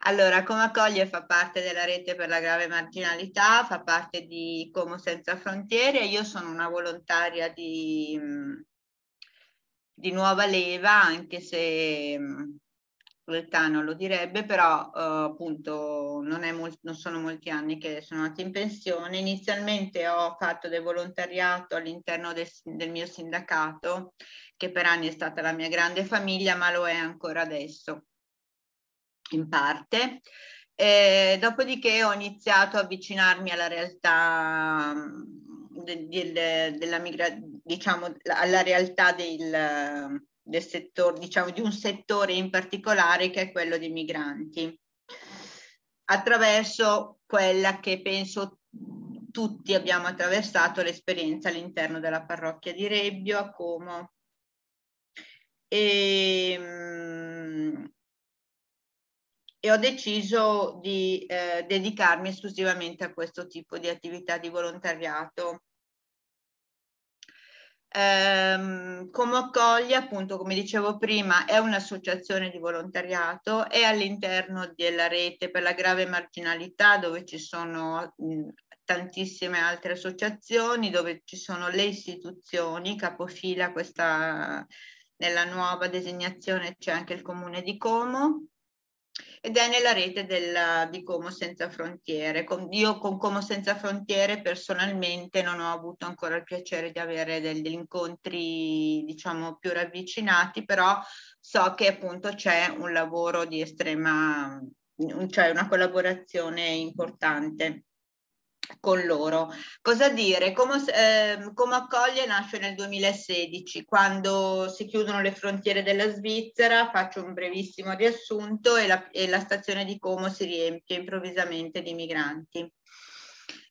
Allora, Come Accoglie fa parte della rete per la grave marginalità, fa parte di Como Senza Frontiere. Io sono una volontaria di, di nuova leva, anche se non lo direbbe, però eh, appunto non, mol- non, sono molti anni che sono andata in pensione. Inizialmente ho fatto del volontariato all'interno del, del, mio sindacato, che per anni è stata la mia grande famiglia, ma lo è ancora adesso, in parte. E dopodiché ho iniziato a avvicinarmi alla realtà de- de- della migra- diciamo alla realtà del del settore, diciamo di un settore in particolare che è quello dei migranti, attraverso quella che penso tutti abbiamo attraversato l'esperienza all'interno della parrocchia di Rebbio a Como. E, ehm, e ho deciso di eh, dedicarmi esclusivamente a questo tipo di attività di volontariato Ehm, come accoglie, appunto, come dicevo prima, è un'associazione di volontariato, è all'interno della rete per la grave marginalità dove ci sono mh, mm, tantissime altre associazioni, dove ci sono le istituzioni, capofila questa, nella nuova designazione c'è anche il comune di Como ed è nella rete della, di Como Senza Frontiere. Con, io con Como Senza Frontiere personalmente non ho avuto ancora il piacere di avere degli incontri diciamo più ravvicinati, però so che appunto c'è un lavoro di estrema, cioè una collaborazione importante con loro. Cosa dire? Come, eh, come accoglie nasce nel 2016, quando si chiudono le frontiere della Svizzera, faccio un brevissimo riassunto, e la, e la stazione di Como si riempie improvvisamente di migranti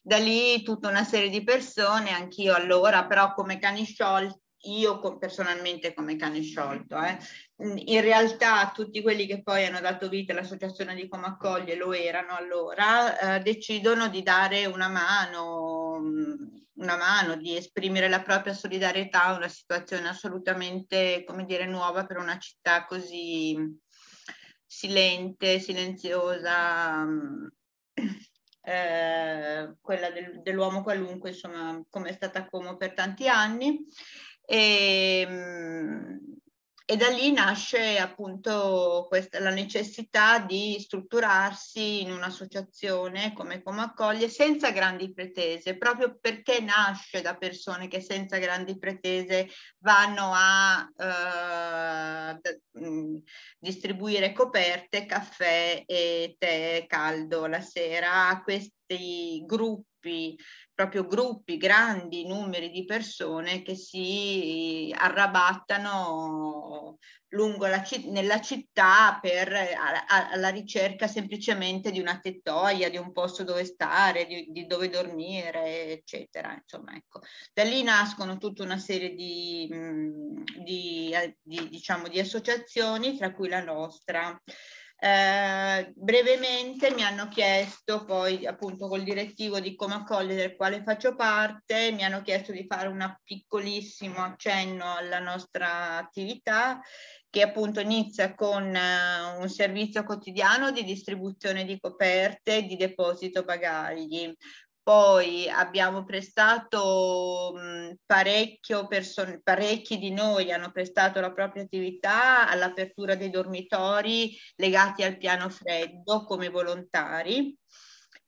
da lì tutta una serie di persone, anch'io allora, però come cani sciolti, io personalmente come cane mm-hmm. sciolto. Eh. Mm, in realtà tutti quelli che poi hanno dato vita all'associazione di Come Accoglie lo erano allora, eh, decidono di dare una mano, mm, una mano, di esprimere la propria solidarietà a una situazione assolutamente, come dire, nuova per una città così mm, silente, silenziosa. Eh, quella del, dell'uomo qualunque, insomma, come è stata Como per tanti anni. E, ehm, e da lì nasce appunto questa, la necessità di strutturarsi in un'associazione come Come Accoglie senza grandi pretese, proprio perché nasce da persone che senza grandi pretese vanno a eh, mm, distribuire coperte, caffè e tè caldo la sera a questi gruppi proprio gruppi, grandi numeri di persone che si arrabattano lungo la, nella città per, a, alla ricerca semplicemente di una tettoia, di un posto dove stare, di, di dove dormire, eccetera. Insomma, ecco. Da lì nascono tutta una serie di, mm, di, eh, di diciamo, associazioni, tra cui la nostra. Eh, brevemente mi hanno chiesto poi appunto col direttivo di Coma Colle del quale faccio parte, mi hanno chiesto di fare un piccolissimo accenno alla nostra attività che appunto inizia con eh, un servizio quotidiano di distribuzione di coperte e di deposito bagagli, poi abbiamo prestato mh, person- parecchi di noi hanno prestato la propria attività all'apertura dei dormitori legati al piano freddo come volontari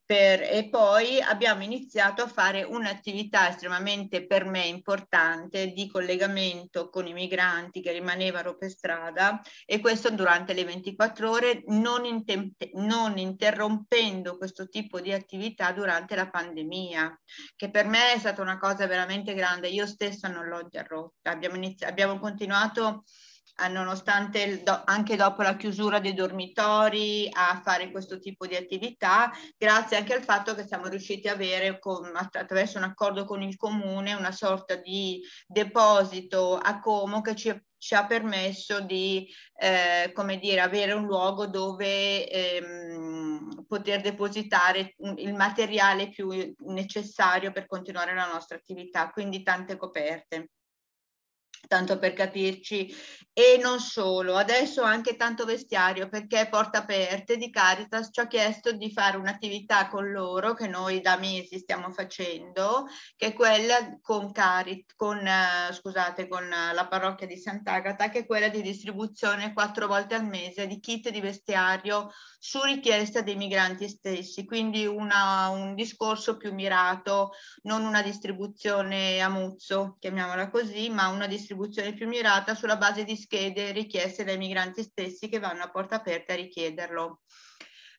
per, e poi abbiamo iniziato a fare un'attività estremamente per me importante di collegamento con i migranti che rimanevano per strada e questo durante le 24 ore, non, in, non interrompendo questo tipo di attività durante la pandemia, che per me è stata una cosa veramente grande. Io stessa non l'ho interrotta, abbiamo, abbiamo continuato nonostante il, do, anche dopo la chiusura dei dormitori a fare questo tipo di attività, grazie anche al fatto che siamo riusciti a avere con, attraverso un accordo con il comune una sorta di deposito a Como che ci, ci ha permesso di eh, come dire, avere un luogo dove ehm, poter depositare il materiale più necessario per continuare la nostra attività, quindi tante coperte tanto per capirci, e non solo, adesso anche tanto vestiario perché Porta Aperte di Caritas ci ha chiesto di fare un'attività con loro che noi da mesi stiamo facendo, che è quella con, Carit, con, eh, scusate, con eh, la parrocchia di Sant'Agata, che è quella di distribuzione quattro volte al mese di kit di vestiario su richiesta dei migranti stessi, quindi una, un discorso più mirato, non una distribuzione a muzzo, chiamiamola così, ma una distribuzione distribuzione più mirata sulla base di schede richieste dai migranti stessi che vanno a porta aperta a richiederlo.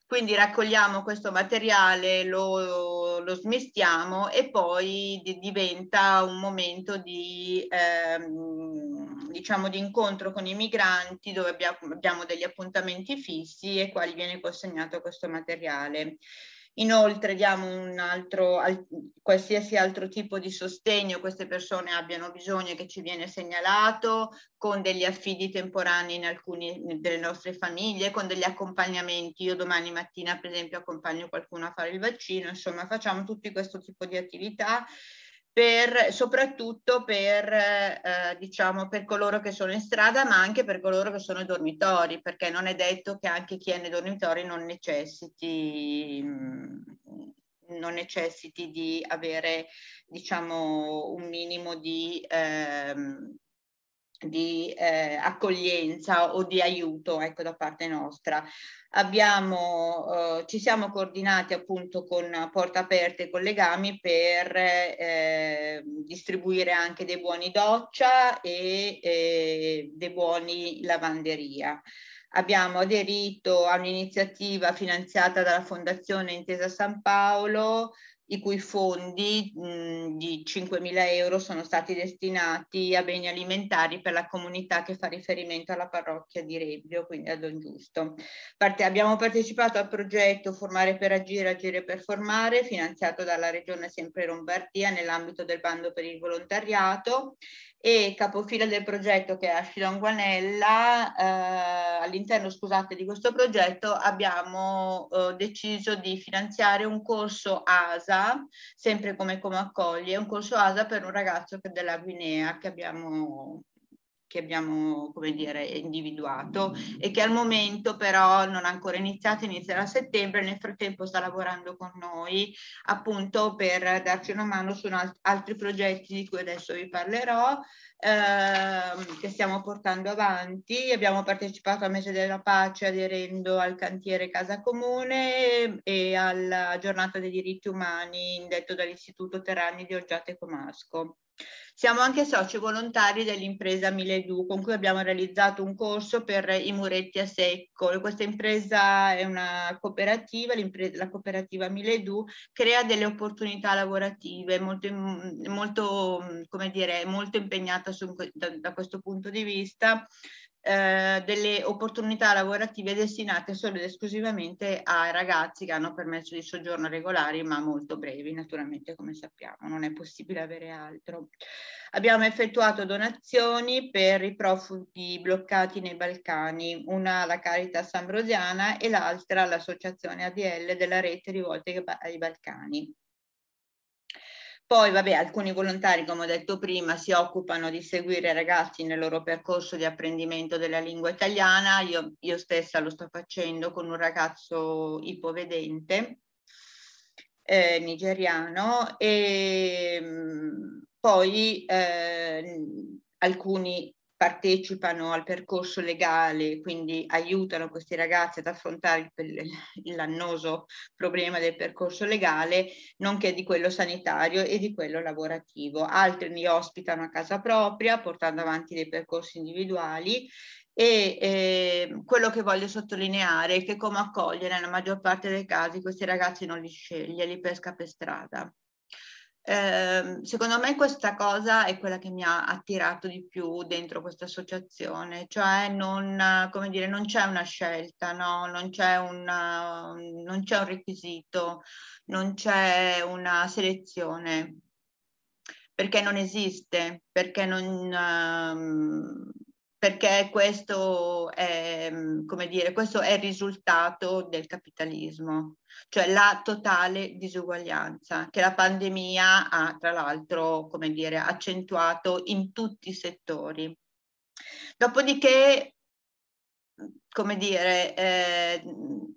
Quindi raccogliamo questo materiale, lo, lo smestiamo e poi di, diventa un momento di, ehm, diciamo di incontro con i migranti dove abbiamo, abbiamo degli appuntamenti fissi e quali viene consegnato questo materiale. Inoltre diamo un altro, al, qualsiasi altro tipo di sostegno queste persone abbiano bisogno che ci viene segnalato, con degli affidi temporanei in alcune delle nostre famiglie, con degli accompagnamenti. Io domani mattina, per esempio, accompagno qualcuno a fare il vaccino, insomma facciamo tutti questo tipo di attività per, soprattutto per, eh, diciamo, per coloro che sono in strada, ma anche per coloro che sono ai dormitori, perché non è detto che anche chi è nei dormitori non necessiti, mm, non necessiti di avere diciamo, un minimo di... Ehm, di eh, accoglienza o di aiuto ecco, da parte nostra. Abbiamo, eh, ci siamo coordinati appunto con Porta Aperte e Collegami per eh, distribuire anche dei buoni doccia e dei buoni lavanderia. Abbiamo aderito a un'iniziativa finanziata dalla Fondazione Intesa San Paolo i cui fondi mh, di 5.000 euro sono stati destinati a beni alimentari per la comunità che fa riferimento alla parrocchia di Rebbio, quindi a Don Giusto. Parte, abbiamo partecipato al progetto Formare per Agire, Agire per Formare, finanziato dalla Regione sempre Lombardia nell'ambito del bando per il volontariato e capofila del progetto che è Ashilon Guanella, eh, all'interno scusate, di questo progetto abbiamo eh, deciso di finanziare un corso ASA, sempre come Come Accoglie, un corso ASA per un ragazzo che è della Guinea che abbiamo che abbiamo, come dire, individuato e che al momento però non ha ancora iniziato, inizierà a settembre, nel frattempo sta lavorando con noi appunto per darci una mano su alt- altri progetti di cui adesso vi parlerò, ehm, che stiamo portando avanti. Abbiamo partecipato al Mese della Pace aderendo al cantiere Casa Comune e alla giornata dei diritti umani indetto dall'Istituto Terrani di Oggiate Comasco. Siamo anche soci volontari dell'impresa Miledu, con cui abbiamo realizzato un corso per i muretti a secco. Questa impresa è una cooperativa, la cooperativa Miledu crea delle opportunità lavorative, molto, molto, dire, molto impegnata su, da, da questo punto di vista, eh, delle opportunità lavorative destinate solo ed esclusivamente ai ragazzi che hanno permesso di soggiorno regolari ma molto brevi, naturalmente come sappiamo, non è possibile avere altro. Abbiamo effettuato donazioni per i profughi bloccati nei Balcani, una alla Caritas Ambrosiana e l'altra all'associazione ADL della rete rivolta ai Balcani. Poi, vabbè, alcuni volontari, come ho detto prima, si occupano di seguire i ragazzi nel loro percorso di apprendimento della lingua italiana. Io, io stessa lo sto facendo con un ragazzo ipovedente eh, nigeriano e mm, poi eh, alcuni partecipano al percorso legale, quindi aiutano questi ragazzi ad affrontare l'annoso problema del percorso legale, nonché di quello sanitario e di quello lavorativo. Altri li ospitano a casa propria, portando avanti dei percorsi individuali e eh, quello che voglio sottolineare è che come accogliere nella maggior parte dei casi questi ragazzi non li sceglie, li pesca per strada. Ehm, secondo me questa cosa è quella che mi ha attirato di più dentro questa associazione, cioè non, come dire, non c'è una scelta, no? non, c'è una, non c'è un requisito, non c'è una selezione, perché non esiste, perché non... Um, perché questo è, come dire, questo è il risultato del capitalismo cioè la totale disuguaglianza che la pandemia ha tra l'altro, come dire, accentuato in tutti i settori. Dopodiché come dire, eh,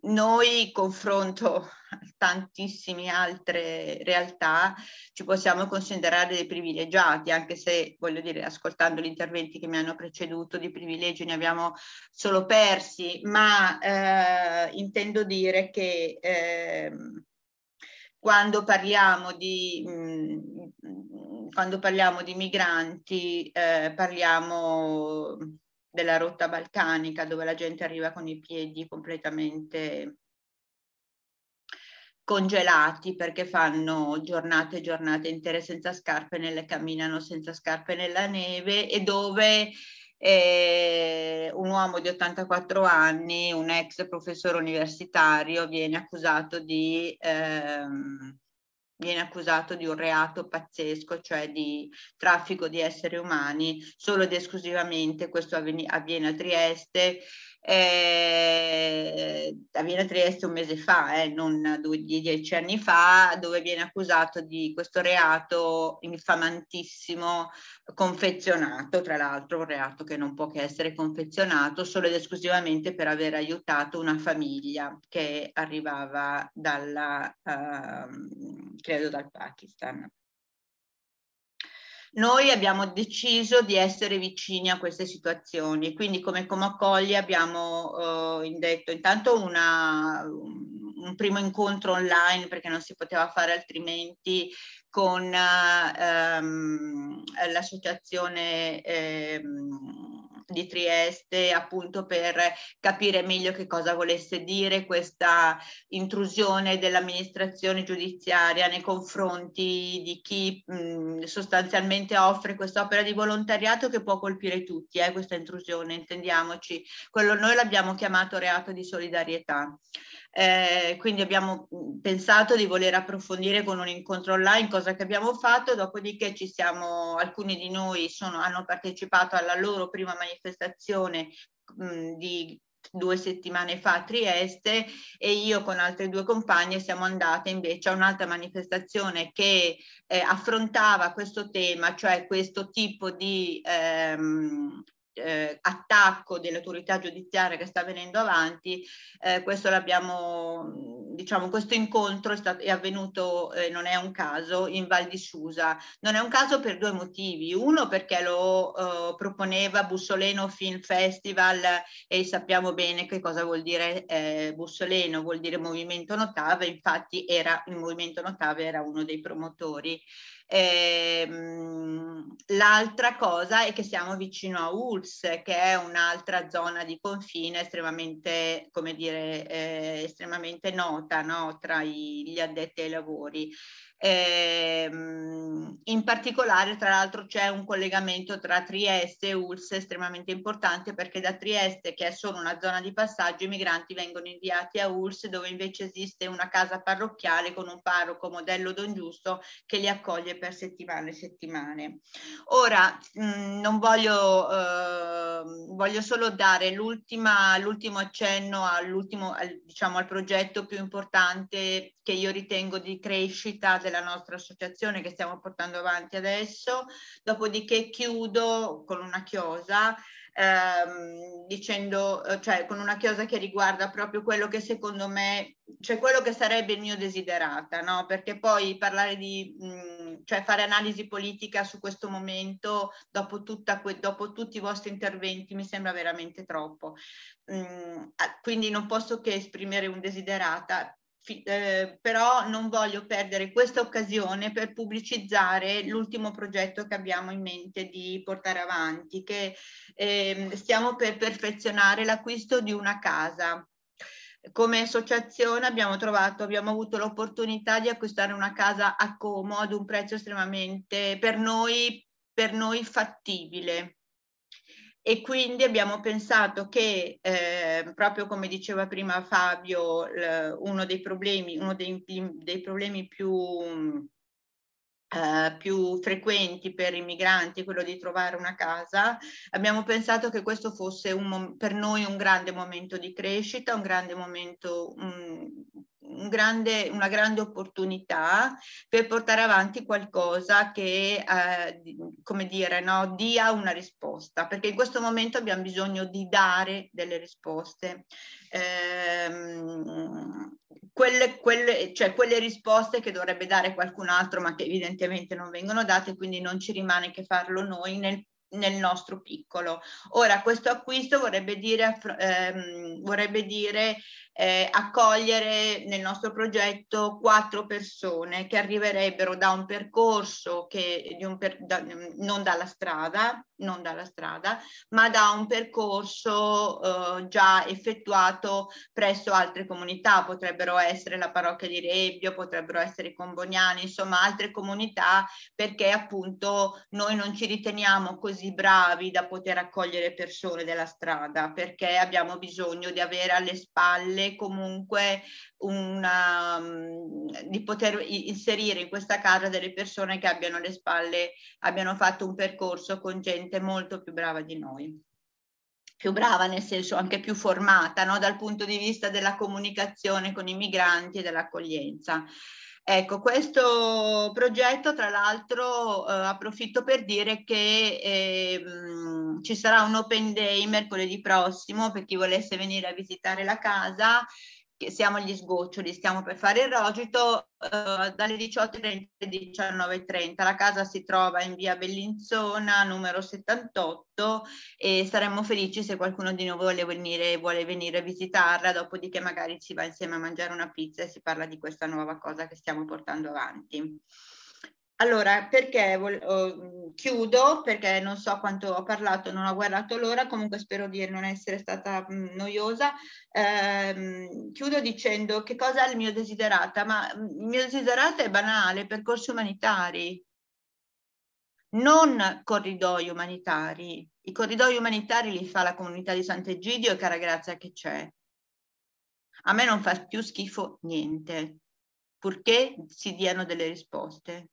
noi confronto a tantissime altre realtà ci possiamo considerare dei privilegiati, anche se, voglio dire, ascoltando gli interventi che mi hanno preceduto, di privilegi ne abbiamo solo persi, ma eh, intendo dire che... Eh, quando parliamo di, mh, mm, quando parliamo di migranti, eh, parliamo della rotta balcanica dove la gente arriva con i piedi completamente congelati perché fanno giornate e giornate intere senza scarpe, nelle, camminano senza scarpe nella neve e dove eh, un uomo di 84 anni, un ex professore universitario, viene accusato di... Ehm, viene accusato di un reato pazzesco, cioè di traffico di esseri umani, solo ed esclusivamente questo avviene a Trieste eh, a Villa Trieste un mese fa, eh, non due, dieci anni fa, dove viene accusato di questo reato infamantissimo, confezionato, tra l'altro un reato che non può che essere confezionato solo ed esclusivamente per aver aiutato una famiglia che arrivava dalla, eh, credo dal Pakistan. Noi abbiamo deciso di essere vicini a queste situazioni, quindi come Comacogli abbiamo eh, indetto intanto una, un primo incontro online perché non si poteva fare altrimenti con eh, ehm, l'associazione ehm, di Trieste appunto per capire meglio che cosa volesse dire questa intrusione dell'amministrazione giudiziaria nei confronti di chi mh, sostanzialmente offre quest'opera di volontariato che può colpire tutti, eh, questa intrusione, intendiamoci. Quello noi l'abbiamo chiamato reato di solidarietà. Eh, quindi abbiamo mm, pensato di voler approfondire con un incontro online cosa che abbiamo fatto, dopodiché ci siamo, alcuni di noi sono, hanno partecipato alla loro prima manifestazione mh, mm, di due settimane fa a Trieste e io con altre due compagne siamo andate invece a un'altra manifestazione che eh, affrontava questo tema, cioè questo tipo di ehm, eh, attacco dell'autorità giudiziaria che sta venendo avanti, eh, questo l'abbiamo, mm, diciamo, questo incontro è, stato, è avvenuto, eh, non è un caso, in Val di Susa. Non è un caso per due motivi. Uno perché lo eh, proponeva Bussoleno Film Festival e sappiamo bene che cosa vuol dire eh, Bussoleno, vuol dire Movimento Notave, infatti era il Movimento Notave era uno dei promotori. Ehm, l'altra cosa è che siamo vicino a Uls, che è un'altra zona di confine estremamente, come dire, eh, estremamente nota no? tra i, gli addetti ai lavori. Ehm, in particolare, tra l'altro, c'è un collegamento tra Trieste e Ulse estremamente importante perché da Trieste, che è solo una zona di passaggio, i migranti vengono inviati a Ulse, dove invece esiste una casa parrocchiale con un parroco modello Don Giusto che li accoglie per settimane e settimane. Ora, mh, non voglio, eh, voglio solo dare l'ultimo accenno all'ultimo, al, diciamo, al progetto più importante che io ritengo di crescita del della nostra associazione che stiamo portando avanti adesso, dopodiché chiudo con una chiosa ehm, dicendo, eh, cioè con una chiosa che riguarda proprio quello che secondo me, cioè quello che sarebbe il mio desiderata, no? Perché poi parlare di, mh, mm, cioè fare analisi politica su questo momento, dopo, tutta que- dopo tutti i vostri interventi, mi sembra veramente troppo. Mh, mm, quindi non posso che esprimere un desiderata Fi- eh, però non voglio perdere questa occasione per pubblicizzare l'ultimo progetto che abbiamo in mente di portare avanti, che eh, stiamo per perfezionare l'acquisto di una casa. Come associazione abbiamo trovato, abbiamo avuto l'opportunità di acquistare una casa a Como ad un prezzo estremamente per noi, per noi fattibile e quindi abbiamo pensato che eh, proprio come diceva prima Fabio, l- uno dei problemi, uno dei, dei problemi più eh, più frequenti per i migranti, quello di trovare una casa, abbiamo pensato che questo fosse un, per noi un grande momento di crescita, un grande momento, un, un grande, una grande opportunità per portare avanti qualcosa che, eh, come dire, no, dia una risposta, perché in questo momento abbiamo bisogno di dare delle risposte. Ehm, quelle, quelle, cioè quelle risposte che dovrebbe dare qualcun altro, ma che evidentemente non vengono date, quindi non ci rimane che farlo noi nel nel nostro piccolo. Ora, questo acquisto vorrebbe dire, ehm, vorrebbe dire eh, accogliere nel nostro progetto quattro persone che arriverebbero da un percorso che, di un per, da, non dalla strada, non dalla strada, ma da un percorso eh, già effettuato presso altre comunità, potrebbero essere la parrocchia di Rebbio, potrebbero essere i Comboniani, insomma altre comunità perché appunto noi non ci riteniamo così bravi da poter accogliere persone della strada perché abbiamo bisogno di avere alle spalle comunque una, mm, di poter inserire in questa casa delle persone che abbiano le spalle, abbiano fatto un percorso con gente molto più brava di noi. Più brava nel senso anche più formata no? dal punto di vista della comunicazione con i migranti e dell'accoglienza. Ecco, questo progetto tra l'altro eh, approfitto per dire che eh, mh, ci sarà un open day mercoledì prossimo per chi volesse venire a visitare la casa siamo agli sgoccioli, stiamo per fare il rogito eh, dalle 18.30 alle 19.30. La casa si trova in via Bellinzona, numero 78 e saremmo felici se qualcuno di noi vuole venire, vuole venire a visitarla, dopodiché magari ci va insieme a mangiare una pizza e si parla di questa nuova cosa che stiamo portando avanti. Allora, perché oh, chiudo? Perché non so quanto ho parlato, non ho guardato l'ora, comunque spero di non essere stata mhmm, noiosa. Ehm, chiudo dicendo che cosa è il mio desiderata, ma mhmm, il mio desiderata è banale, percorsi umanitari, non corridoi umanitari. I corridoi umanitari li fa la comunità di Sant'Egidio e cara grazia che c'è. A me non fa più schifo niente, purché si diano delle risposte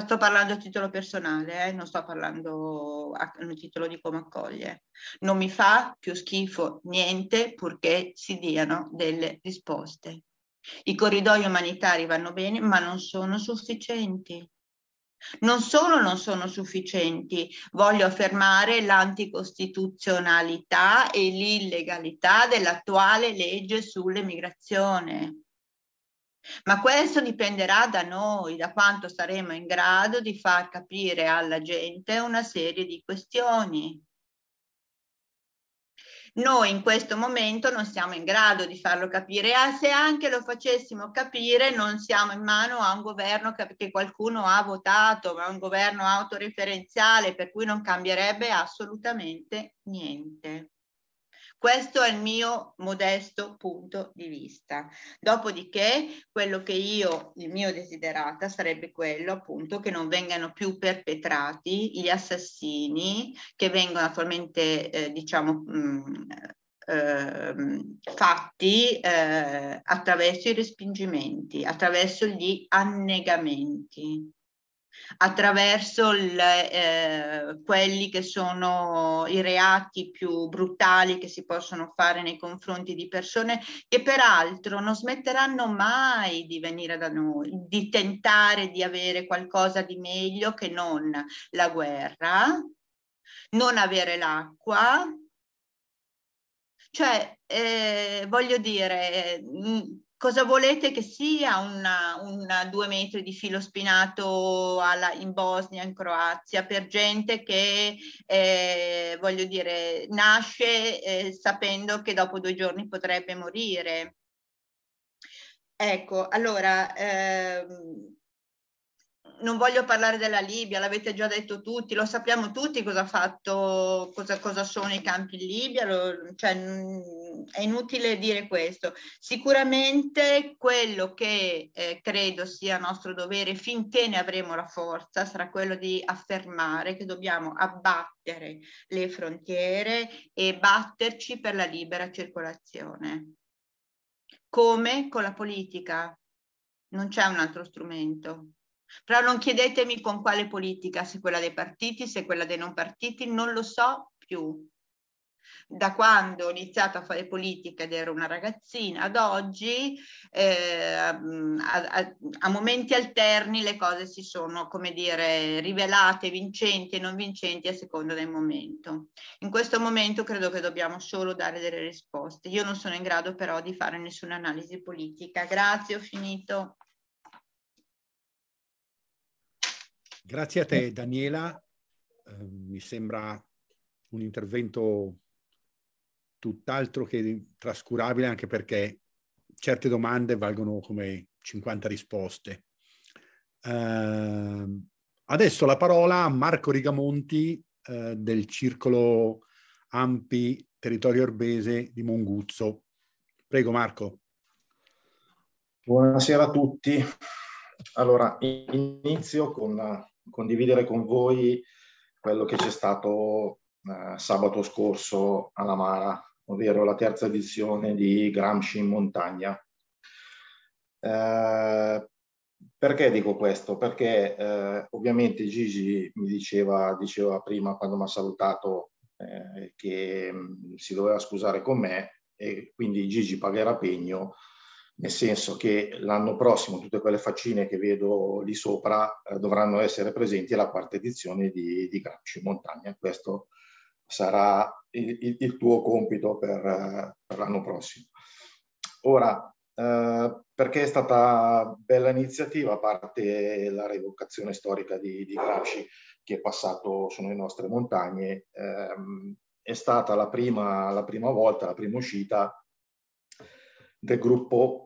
sto parlando a titolo personale, eh? non sto parlando a, a titolo di come accoglie. Non mi fa più schifo niente purché si diano delle risposte. I corridoi umanitari vanno bene, ma non sono sufficienti. Non solo non sono sufficienti, voglio affermare l'anticostituzionalità e l'illegalità dell'attuale legge sull'emigrazione ma questo dipenderà da noi, da quanto saremo in grado di far capire alla gente una serie di questioni. Noi in questo momento non siamo in grado di farlo capire, e ah, se anche lo facessimo capire non siamo in mano a un governo che qualcuno ha votato, ma un governo autoreferenziale per cui non cambierebbe assolutamente niente. Questo è il mio modesto punto di vista. Dopodiché, quello che io, il mio desiderata sarebbe quello appunto che non vengano più perpetrati gli assassini che vengono attualmente, eh, diciamo, mh, mm, eh, fatti eh, attraverso i respingimenti, attraverso gli annegamenti attraverso il, eh, quelli che sono i reati più brutali che si possono fare nei confronti di persone che peraltro non smetteranno mai di venire da noi, di tentare di avere qualcosa di meglio che non la guerra, non avere l'acqua. Cioè, eh, voglio dire, eh, cosa volete che sia una, una due metri di filo spinato alla, in Bosnia, in Croazia, per gente che, eh, voglio dire, nasce eh, sapendo che dopo due giorni potrebbe morire. Ecco, allora... Ehm, non voglio parlare della Libia, l'avete già detto tutti, lo sappiamo tutti cosa ha fatto, cosa, cosa sono i campi in Libia, lo, cioè, mm, è inutile dire questo. Sicuramente quello che eh, credo sia nostro dovere finché ne avremo la forza sarà quello di affermare che dobbiamo abbattere le frontiere e batterci per la libera circolazione. Come con la politica. Non c'è un altro strumento. Però non chiedetemi con quale politica, se quella dei partiti, se quella dei non partiti, non lo so più. Da quando ho iniziato a fare politica ed ero una ragazzina ad oggi, eh, a, a, a, momenti alterni le cose si sono, come dire, rivelate vincenti e non vincenti a seconda del momento. In questo momento credo che dobbiamo solo dare delle risposte. Io non sono in grado però di fare nessuna analisi politica. Grazie, ho finito. Grazie a te Daniela, eh, mi sembra un intervento tutt'altro che trascurabile anche perché certe domande valgono come 50 risposte. Eh, adesso la parola a Marco Rigamonti eh, del Circolo Ampi Territorio Orbese di Monguzzo. Prego Marco. Buonasera a tutti. Allora, inizio con la condividere con voi quello che c'è stato eh, sabato scorso alla Mara, ovvero la terza edizione di Gramsci in montagna. Eh, perché dico questo? Perché eh, ovviamente Gigi mi diceva, diceva prima quando mi ha salutato eh, che mh, mm, si doveva scusare con me e quindi Gigi pagherà pegno nel senso che l'anno prossimo tutte quelle faccine che vedo lì sopra eh, dovranno essere presenti alla quarta edizione di, di Gramsci montagna. Questo sarà il, il tuo compito per, eh, per, l'anno prossimo. Ora, eh, perché è stata bella iniziativa, a parte la rievocazione storica di, di Gramsci che è passato sulle nostre montagne, ehm, è stata la prima, la prima volta, la prima uscita del gruppo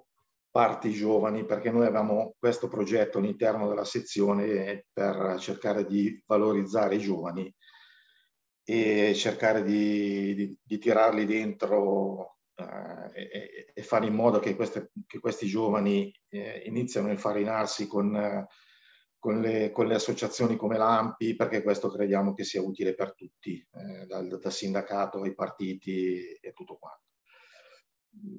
parti giovani perché noi avevamo questo progetto all'interno della sezione per cercare di valorizzare i giovani e cercare di, di, di tirarli dentro eh, e, e, fare in modo che, queste, che questi giovani eh, iniziano a infarinarsi con, eh, con, le, con, le, associazioni come l'AMPI perché questo crediamo che sia utile per tutti, eh, dal, dal sindacato ai partiti e tutto quanto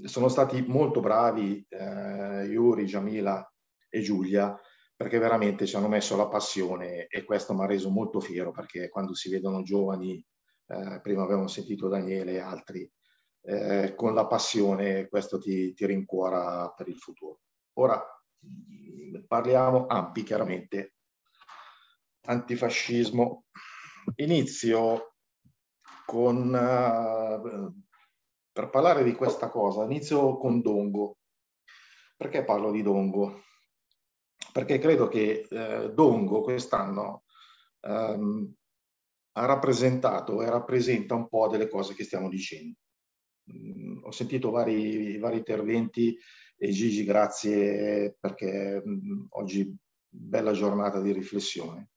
sono stati molto bravi eh, Iuri, Giamila e Giulia perché veramente ci hanno messo la passione e questo mi ha reso molto fiero perché quando si vedono giovani, eh, prima avevamo sentito Daniele e altri, eh, con la passione questo ti, ti, rincuora per il futuro. Ora parliamo ampi chiaramente, antifascismo. Inizio con uh, per parlare di questa cosa inizio con Dongo. Perché parlo di Dongo? Perché credo che eh, Dongo quest'anno ehm, ha rappresentato e rappresenta un po' delle cose che stiamo dicendo. Mm, ho sentito vari, vari, interventi e Gigi grazie perché mm, oggi bella giornata di riflessione.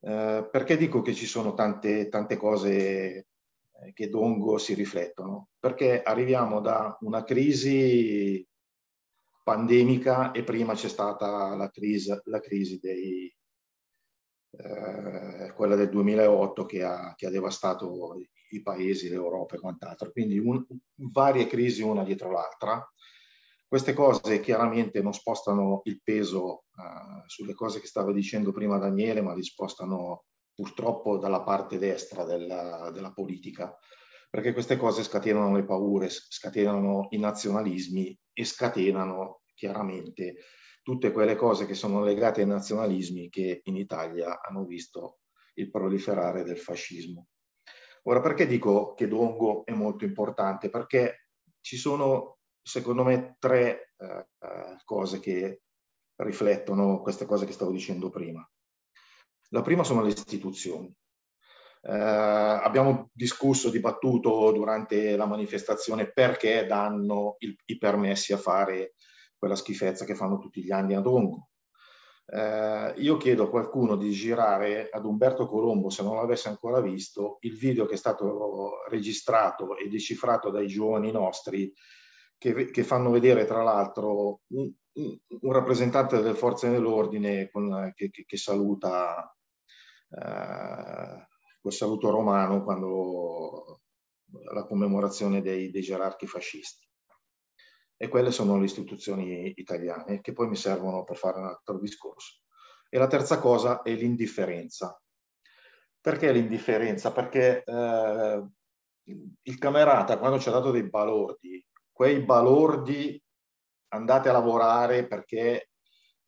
Eh, perché dico che ci sono tante, tante cose eh, che Dongo si riflettono, perché arriviamo da una crisi pandemica e prima c'è stata la crisi, la crisi dei, eh, quella del 2008 che ha, che ha, devastato i paesi, l'Europa e quant'altro, quindi un, varie crisi una dietro l'altra. Queste cose chiaramente non spostano il peso eh, sulle cose che stava dicendo prima Daniele, ma li spostano purtroppo dalla parte destra della, della politica, perché queste cose scatenano le paure, scatenano i nazionalismi e scatenano chiaramente tutte quelle cose che sono legate ai nazionalismi che in Italia hanno visto il proliferare del fascismo. Ora, perché dico che Dongo è molto importante? Perché ci sono, secondo me, tre eh, cose che riflettono queste cose che stavo dicendo prima. La prima sono le istituzioni. Eh, abbiamo discusso, dibattuto durante la manifestazione perché danno il, i permessi a fare quella schifezza che fanno tutti gli anni ad Ongo. Eh, io chiedo a qualcuno di girare ad Umberto Colombo, se non l'avesse ancora visto, il video che è stato registrato e decifrato dai giovani nostri, che, che fanno vedere tra l'altro un, un, rappresentante delle forze dell'ordine con, che, che, che saluta eh, quel saluto romano quando la commemorazione dei, dei gerarchi fascisti. E quelle sono le istituzioni italiane che poi mi servono per fare un altro discorso. E la terza cosa è l'indifferenza. Perché l'indifferenza? Perché eh, il camerata quando ci ha dato dei balordi, quei balordi andate a lavorare perché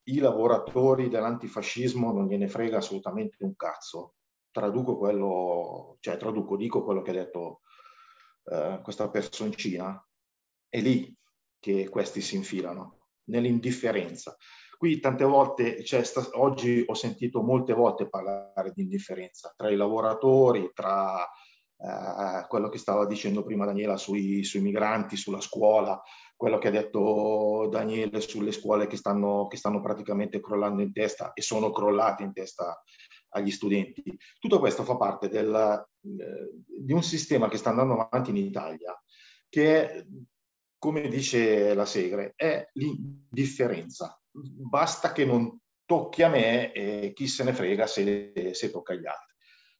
i lavoratori dell'antifascismo non gliene frega assolutamente un cazzo. Traduco quello, cioè traduco, dico quello che ha detto eh, questa personcina, è lì che questi si infilano, nell'indifferenza. Qui tante volte, cioè, sta, oggi ho sentito molte volte parlare di indifferenza tra i lavoratori, tra eh, quello che stava dicendo prima Daniela sui, sui migranti, sulla scuola, quello che ha detto Daniele sulle scuole che stanno, che stanno praticamente crollando in testa e sono crollate in testa agli studenti. Tutto questo fa parte del, eh, di un sistema che sta andando avanti in Italia, che è, come dice la Segre, è l'indifferenza. Basta che non tocchi a me e chi se ne frega se, se tocca agli altri.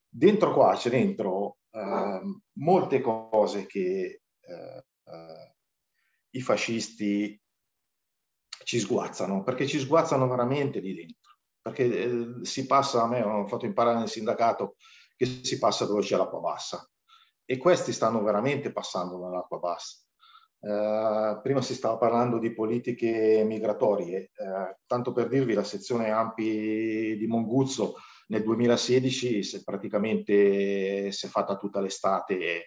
Dentro qua c'è dentro eh, molte cose che eh, i fascisti ci sguazzano, perché ci sguazzano veramente di dentro. Perché eh, si passa, a me hanno fatto imparare nel sindacato che si passa dove c'è l'acqua bassa. E questi stanno veramente passando nell'acqua bassa. Eh, prima si stava parlando di politiche migratorie, eh, tanto per dirvi la sezione Ampi di Monguzzo nel 2016 si è praticamente si è fatta tutta l'estate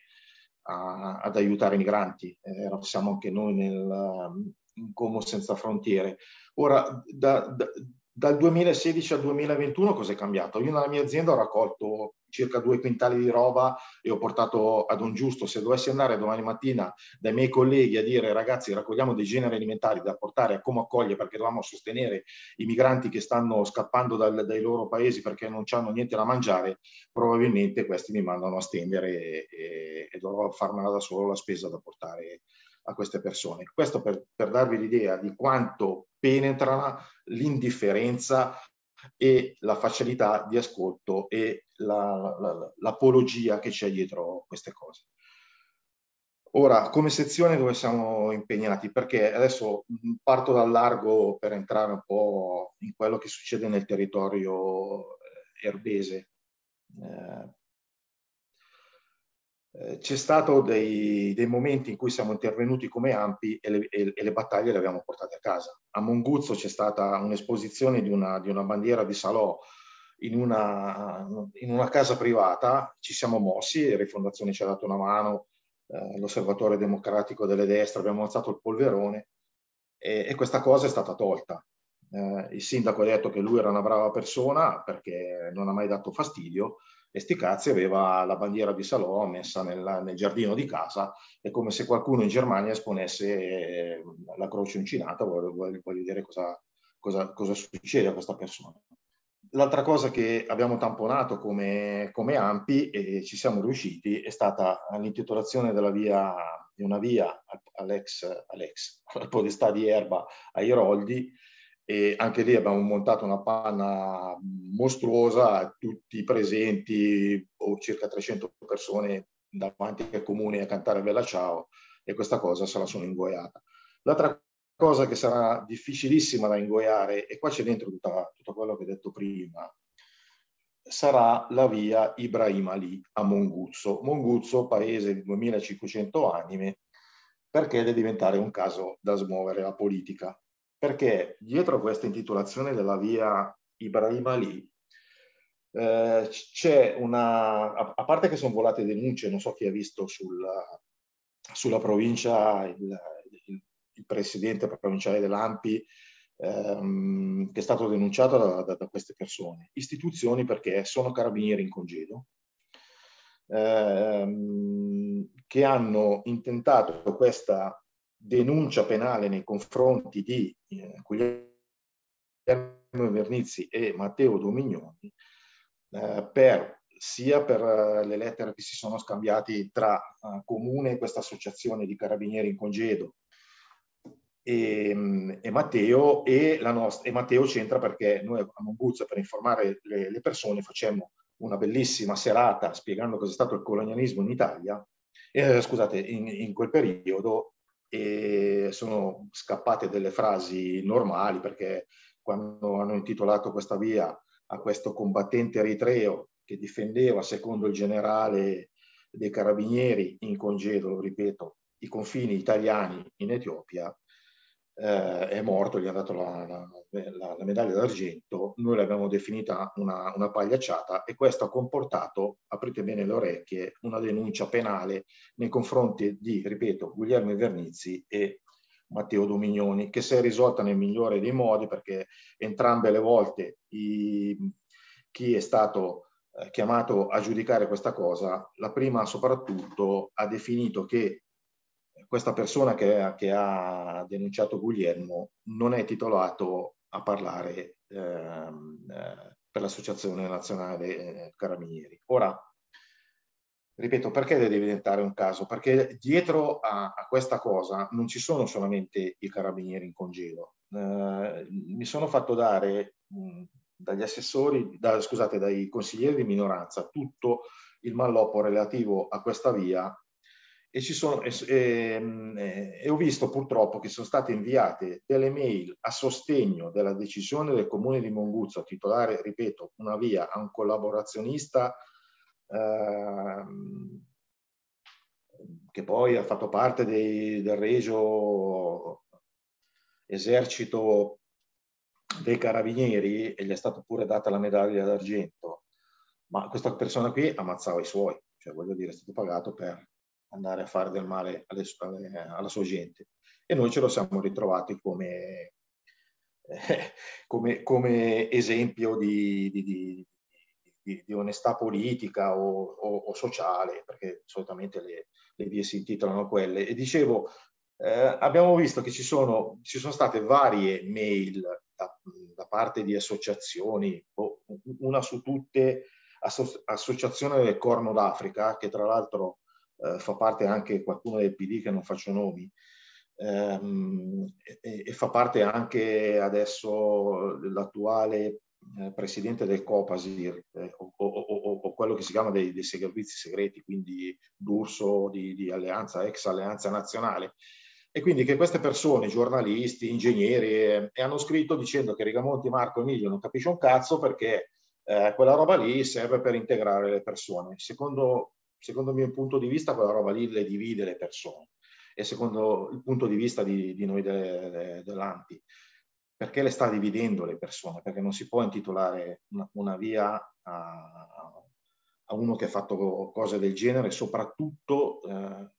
a, ad aiutare i migranti, eh, siamo anche noi nel um, Gomo senza frontiere. Ora, da, da, dal 2016 al 2021 cosa è cambiato? Io nella mia azienda ho raccolto circa due quintali di roba e ho portato ad un giusto, se dovessi andare domani mattina dai miei colleghi a dire ragazzi raccogliamo dei generi alimentari da portare a come accoglie perché dovevamo sostenere i migranti che stanno scappando dal, dai loro paesi perché non hanno niente da mangiare, probabilmente questi mi mandano a stendere e, e, e dovrò farmela da solo la spesa da portare a queste persone. Questo per, per darvi l'idea di quanto penetra l'indifferenza e la facilità di ascolto e la, la, l'apologia che c'è dietro queste cose. Ora, come sezione dove siamo impegnati? Perché adesso parto dal largo per entrare un po' in quello che succede nel territorio erbese, eh, eh eh, c'è stato dei, dei, momenti in cui siamo intervenuti come ampi e le, e, e le, battaglie le abbiamo portate a casa. A Monguzzo c'è stata un'esposizione di una, di una bandiera di Salò in una, in una, casa privata, ci siamo mossi, la Rifondazione ci ha dato una mano, eh, l'Osservatorio Democratico delle Destre, abbiamo alzato il polverone e, e questa cosa è stata tolta. Eh, il sindaco ha detto che lui era una brava persona perché non ha mai dato fastidio e sti cazzi aveva la bandiera di Salò messa nel, nel giardino di casa, è come se qualcuno in Germania esponesse eh, la croce uncinata, voglio, voglio vedere cosa, cosa, cosa succede a questa persona. L'altra cosa che abbiamo tamponato come, come, AMPI e ci siamo riusciti è stata l'intitolazione via, di una via all'ex, all'ex al podestà di Erba ai Roldi, e anche lì abbiamo montato una panna mostruosa, tutti presenti, o boh, circa 300 persone davanti al comune a cantare Bella Ciao e questa cosa se la sono ingoiata. L'altra cosa che sarà difficilissima da ingoiare, e qua c'è dentro tutta, tutto quello che ho detto prima, sarà la via Ibrahim Ali a Monguzzo. Monguzzo, paese di 2500 anime, perché deve diventare un caso da smuovere la politica perché dietro a questa intitolazione della via Ibrahim Ali eh, c'è una, a parte che sono volate denunce, non so chi ha visto sulla, sulla provincia il, il, il, presidente provinciale dell'Ampi ehm, che è stato denunciato da, da, da, queste persone, istituzioni perché sono carabinieri in congedo, ehm, che hanno intentato questa denuncia penale nei confronti di eh, Guglielmo Vernizzi e Matteo Domignoni eh, per, sia per eh, le lettere che si sono scambiati tra eh, Comune e questa associazione di carabinieri in congedo e, ehm, e Matteo e, la nostra, e Matteo c'entra perché noi a Monguzza per informare le, le persone facemmo una bellissima serata spiegando cos'è stato il colonialismo in Italia eh, scusate, in, in, quel periodo e sono scappate delle frasi normali perché quando hanno intitolato questa via a questo combattente eritreo che difendeva, secondo il generale dei carabinieri in congedo, lo ripeto, i confini italiani in Etiopia, eh, è morto, gli ha dato la, la, la, la medaglia d'argento, noi l'abbiamo definita una, una, pagliacciata e questo ha comportato, aprite bene le orecchie, una denuncia penale nei confronti di, ripeto, Guglielmo Vernizzi e Matteo Domignoni, che si è risolta nel migliore dei modi perché entrambe le volte i, chi è stato eh, chiamato a giudicare questa cosa, la prima soprattutto ha definito che questa persona che, che, ha denunciato Guglielmo non è titolato a parlare ehm, eh, per l'Associazione Nazionale eh, Carabinieri. Ora, ripeto, perché deve diventare un caso? Perché dietro a, a questa cosa non ci sono solamente i carabinieri in congelo. Eh, mi sono fatto dare mh, dagli assessori, da, scusate, dai consiglieri di minoranza tutto il malloppo relativo a questa via e, sono, e, e, ehm, eh, e, ho visto purtroppo che sono state inviate delle mail a sostegno della decisione del comune di Monguzzo, titolare, ripeto, una via a un collaborazionista eh, che poi ha fatto parte dei, del regio esercito dei carabinieri e gli è stata pure data la medaglia d'argento, ma questa persona qui ammazzava i suoi, cioè voglio dire è stato pagato per andare a fare del male alle, alle, alla sua gente. E noi ce lo siamo ritrovati come, eh, come, come esempio di, di, di di, di, onestà politica o, o, o, sociale, perché solitamente le, le vie si intitolano quelle. E dicevo, eh, abbiamo visto che ci sono, ci sono state varie mail da, da parte di associazioni, una su tutte, Associazione del Corno d'Africa, che tra l'altro eh, fa parte anche qualcuno del PD che non faccio nomi, ehm, e, e, fa parte anche adesso l'attuale eh, presidente del Copasir eh, o, o, o, o, quello che si chiama dei, dei servizi segreti, quindi d'Urso di, di Alleanza, ex Alleanza Nazionale. E quindi che queste persone, giornalisti, ingegneri, eh, hanno scritto dicendo che Rigamonti, Marco Emilio non capisce un cazzo perché eh, quella roba lì serve per integrare le persone. Secondo secondo il mio punto di vista, quella roba lì le divide le persone e secondo il punto di vista di, di noi de, de, dell'anti, perché le sta dividendo le persone? Perché non si può intitolare una, una via a, a, uno che ha fatto cose del genere, soprattutto eh,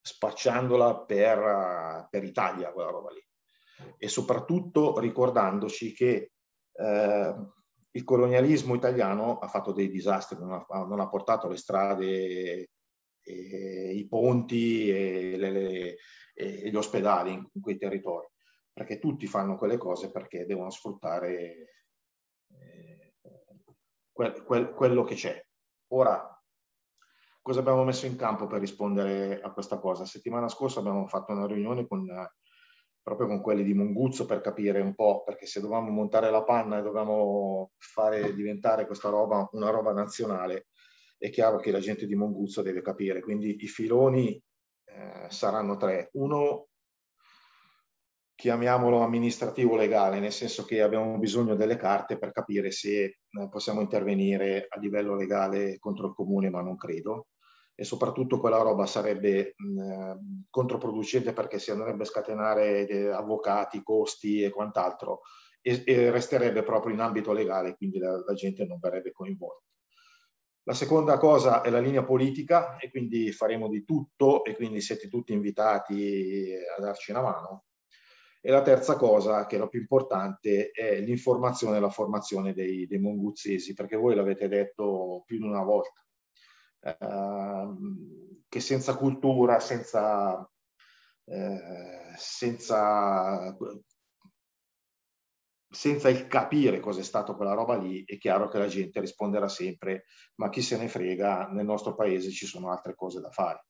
spacciandola per, per, Italia, quella roba lì. E soprattutto ricordandoci che eh, il colonialismo italiano ha fatto dei disastri, non ha, non ha portato le strade, e, eh, i ponti e, le, le, e, gli ospedali in, quei territori, perché tutti fanno quelle cose perché devono sfruttare eh, quel, quel, quello che c'è. Ora, cosa abbiamo messo in campo per rispondere a questa cosa? Settimana scorsa abbiamo fatto una riunione con proprio con quelli di Monguzzo per capire un po', perché se dovevamo montare la panna e dovevamo fare diventare questa roba una roba nazionale, è chiaro che la gente di Monguzzo deve capire. Quindi i filoni eh, saranno tre. Uno, chiamiamolo amministrativo legale, nel senso che abbiamo bisogno delle carte per capire se eh, possiamo intervenire a livello legale contro il comune, ma non credo e soprattutto quella roba sarebbe mh, ehm, controproducente perché si andrebbe a scatenare eh, avvocati, costi e quant'altro e, e, resterebbe proprio in ambito legale, quindi la, la gente non verrebbe coinvolta. La seconda cosa è la linea politica e quindi faremo di tutto e quindi siete tutti invitati eh, a darci una mano. E la terza cosa, che è la più importante, è l'informazione e la formazione dei, dei monguzzesi, perché voi l'avete detto più di una volta eh, che senza cultura, senza, eh, senza, senza il capire cos'è stato quella roba lì, è chiaro che la gente risponderà sempre, ma chi se ne frega, nel nostro paese ci sono altre cose da fare.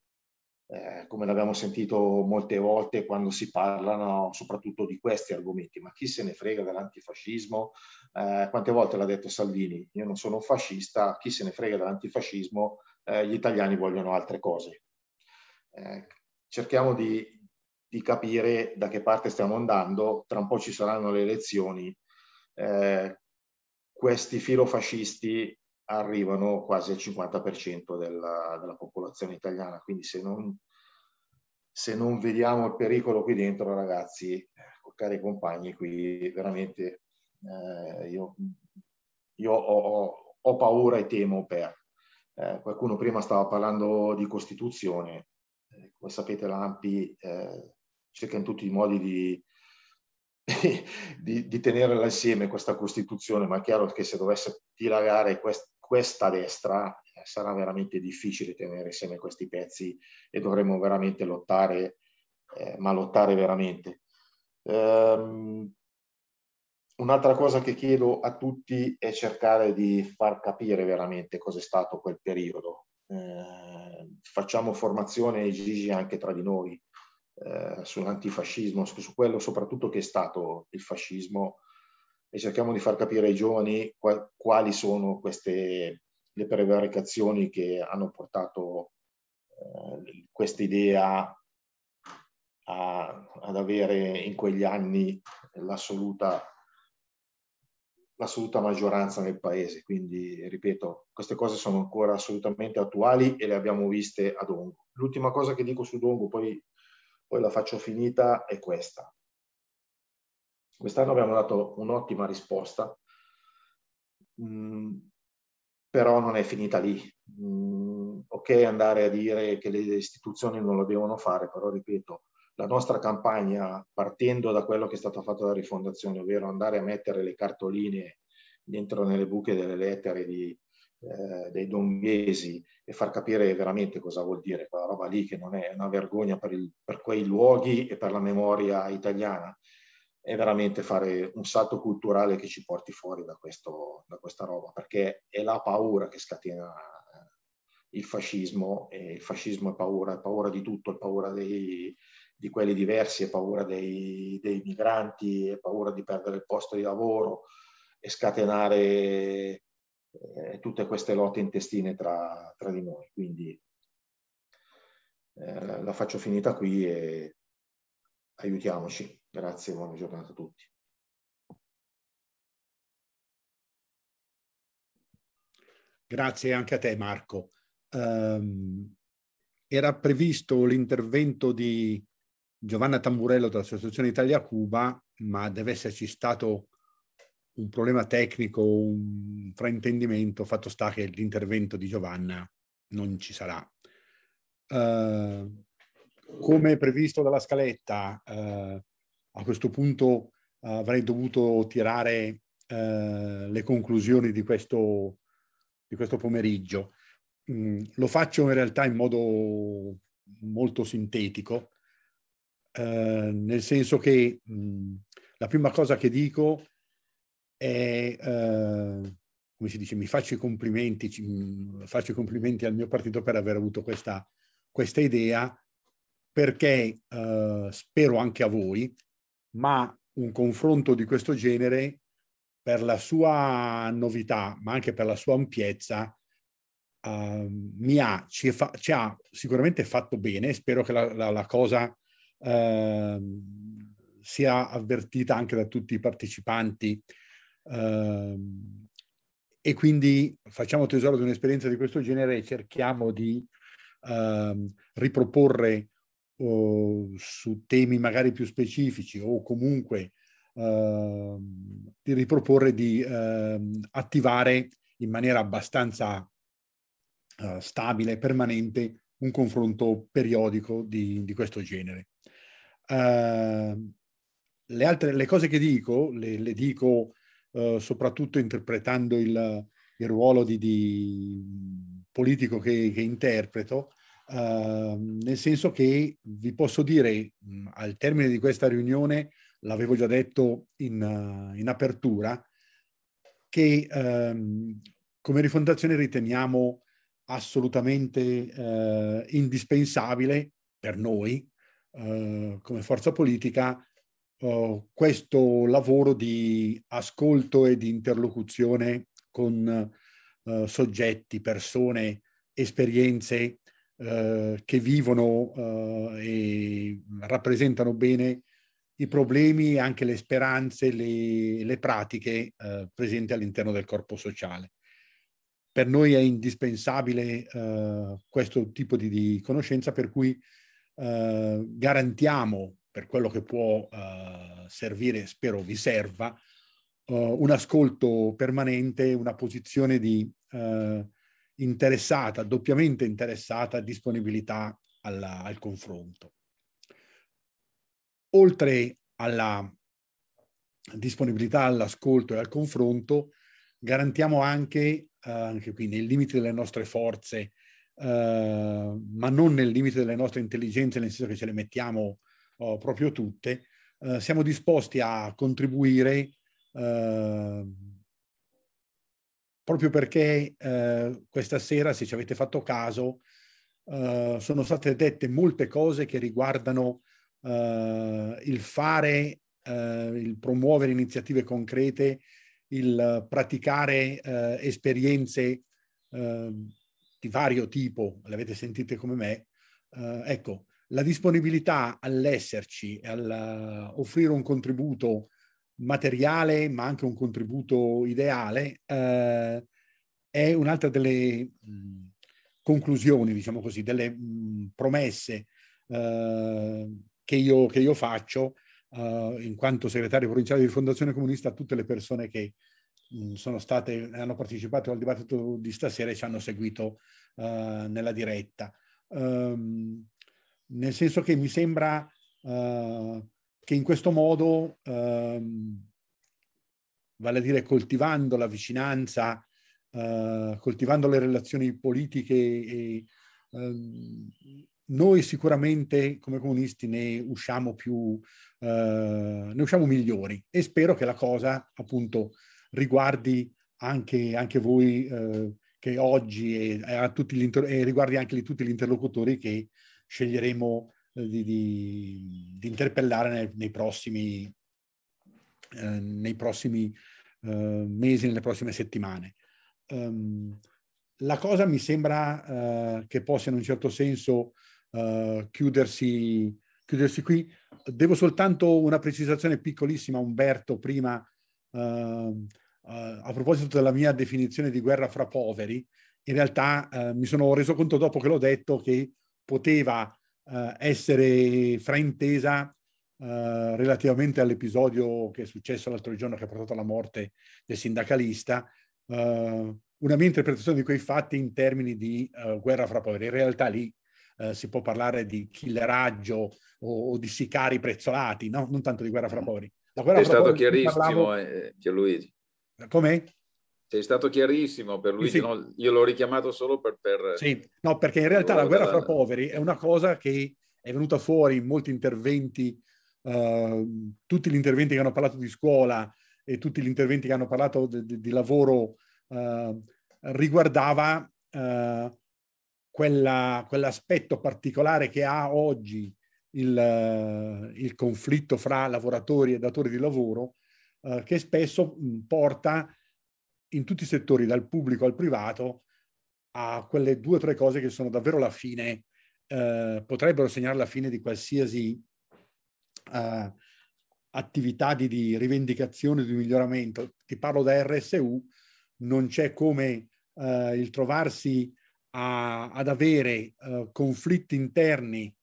Eh, come l'abbiamo sentito molte volte quando si parlano soprattutto di questi argomenti, ma chi se ne frega dell'antifascismo? Eh, quante volte l'ha detto Salvini? Io non sono un fascista, chi se ne frega dell'antifascismo? eh, gli italiani vogliono altre cose. Eh, cerchiamo di, di, capire da che parte stiamo andando, tra un po' ci saranno le elezioni, eh, questi filofascisti arrivano quasi al 50% della, della popolazione italiana, quindi se non, se non vediamo il pericolo qui dentro, ragazzi, eh, cari compagni, qui veramente eh, io, io ho, ho, ho, paura e temo per. Eh, qualcuno prima stava parlando di Costituzione, eh, come sapete l'AMPI eh, cerca in tutti i modi di, di, di, tenerla insieme questa Costituzione, ma è chiaro che se dovesse dilagare quest, questa destra eh, sarà veramente difficile tenere insieme questi pezzi e dovremmo veramente lottare, eh, ma lottare veramente. Um, Un'altra cosa che chiedo a tutti è cercare di far capire veramente cos'è stato quel periodo. Eh, facciamo formazione e Gigi anche tra di noi eh, sull'antifascismo, su quello soprattutto che è stato il fascismo e cerchiamo di far capire ai giovani quali sono queste le prevaricazioni che hanno portato eh, questa idea ad avere in quegli anni l'assoluta l'assoluta maggioranza nel paese. Quindi, ripeto, queste cose sono ancora assolutamente attuali e le abbiamo viste a Dongo. L'ultima cosa che dico su Dongo, poi, poi la faccio finita, è questa. Quest'anno abbiamo dato un'ottima risposta, mm, però non è finita lì. Mm, ok andare a dire che le istituzioni non lo devono fare, però ripeto, la nostra campagna, partendo da quello che è stato fatto da Rifondazione, ovvero andare a mettere le cartoline dentro nelle buche delle lettere di, eh, dei donghesi e far capire veramente cosa vuol dire quella roba lì, che non è una vergogna per, il, per quei luoghi e per la memoria italiana, è veramente fare un salto culturale che ci porti fuori da, questo, da questa roba, perché è la paura che scatena eh, il fascismo, e il fascismo è paura, è paura di tutto, è paura dei, di quelli diversi e paura dei, dei migranti e paura di perdere il posto di lavoro e scatenare eh, tutte queste lotte intestine tra, tra di noi. Quindi eh, la faccio finita qui e aiutiamoci. Grazie, buona giornata a tutti. Grazie anche a te Marco. Um, era previsto l'intervento di Giovanna Tamburello dell'Associazione Italia-Cuba, ma deve esserci stato un problema tecnico, un fraintendimento, fatto sta che l'intervento di Giovanna non ci sarà. Uh, come previsto dalla scaletta, uh, a questo punto uh, avrei dovuto tirare le conclusioni di questo, di questo pomeriggio. Mm, lo faccio in realtà in modo molto sintetico Ehm, nel senso che mh, mhmm, la prima cosa che dico è, eh, come si dice, mi faccio i complimenti, ci, mh, mhmm, faccio i complimenti al mio partito per aver avuto questa, questa idea, perché eh, spero anche a voi, ma un confronto di questo genere per la sua novità, ma anche per la sua ampiezza, Uh, mi ha ci, fa, ci, ha sicuramente fatto bene, spero che la, la, la, cosa eh, sia avvertita anche da tutti i partecipanti eh, e quindi facciamo tesoro di un'esperienza di questo genere e cerchiamo di eh, riproporre oh, su temi magari più specifici o comunque ehm, di riproporre di ehm, attivare in maniera abbastanza eh, stabile, permanente, un confronto periodico di, di questo genere. Ehm, le altre le cose che dico, le, le dico uh, soprattutto interpretando il, il ruolo di, di politico che, che interpreto, uh, nel senso che vi posso dire mh, mm, al termine di questa riunione, l'avevo già detto in, eh, in apertura, che ehm, come rifondazione riteniamo assolutamente eh, indispensabile per noi, eh, come forza politica eh, questo lavoro di ascolto e di interlocuzione con eh, soggetti, persone, esperienze eh, che vivono eh, e rappresentano bene i problemi, anche le speranze, le, le pratiche presenti all'interno del corpo sociale per noi è indispensabile uh, questo tipo di, di, conoscenza, per cui eh, garantiamo per quello che può eh, servire, spero vi serva, eh, un ascolto permanente, una posizione di eh, interessata, doppiamente interessata, disponibilità alla, al confronto. Oltre alla disponibilità all'ascolto e al confronto, garantiamo anche, eh, anche qui nei limiti delle nostre forze, eh, ma non nel limite delle nostre intelligenze, nel senso che ce le mettiamo oh, proprio tutte, eh, siamo disposti a contribuire ehm, proprio perché eh, questa sera, se ci avete fatto caso, eh, sono state dette molte cose che riguardano il fare, il promuovere iniziative concrete, il praticare eh, esperienze eh, di vario tipo, le avete sentite come me, eh, ecco, la disponibilità all'esserci, all'offrire eh, un contributo materiale, ma anche un contributo ideale, eh, è un'altra delle mh, mm, conclusioni, diciamo così, delle mh, mm, promesse eh, che, io, che, io, faccio eh, in quanto segretario provinciale di Fondazione Comunista a tutte le persone che Mm, sono state, hanno partecipato al dibattito di stasera e ci hanno seguito uh, nella diretta. Um, nel senso che mi sembra uh, che in questo modo, um, vale a dire coltivando la vicinanza, uh, coltivando le relazioni politiche, e, um, noi sicuramente come comunisti ne usciamo più, ne usciamo migliori e spero che la cosa appunto riguardi anche, anche voi eh, che oggi e, inter- e, riguardi anche di tutti gli interlocutori che sceglieremo eh, di, di, di, interpellare nei, nei prossimi, eh, nei prossimi eh, mesi, nelle prossime settimane. Um, la cosa mi sembra eh, che possa in un certo senso eh, chiudersi, chiudersi qui. Devo soltanto una precisazione piccolissima, Umberto, prima Uh, eh, a proposito della mia definizione di guerra fra poveri, in realtà eh, mi sono reso conto dopo che l'ho detto che poteva eh, essere fraintesa eh, relativamente all'episodio che è successo l'altro giorno che ha portato alla morte del sindacalista, eh, una mia interpretazione di quei fatti in termini di eh, guerra fra poveri. In realtà lì Uh, si può parlare di killeraggio o, o, di sicari prezzolati, no? non tanto di guerra fra mm. poveri. La guerra è stato chiarissimo, parlavo... eh, Pierluigi. Come? Sei stato chiarissimo per lui, sì, No, io l'ho richiamato solo per, per... Sì, no, perché in realtà la guerra fra poveri è una cosa che è venuta fuori in molti interventi, uh, tutti gli interventi che hanno parlato di scuola e tutti gli interventi che hanno parlato di, di, di lavoro uh, riguardava uh, quella, quell'aspetto particolare che ha oggi il, il conflitto fra lavoratori e datori di lavoro eh, che spesso porta in tutti i settori, dal pubblico al privato, a quelle due o tre cose che sono davvero la fine, eh, potrebbero segnare la fine di qualsiasi eh, attività di, di, rivendicazione, di miglioramento. Ti parlo da RSU, non c'è come eh, il trovarsi a, ad avere eh, conflitti interni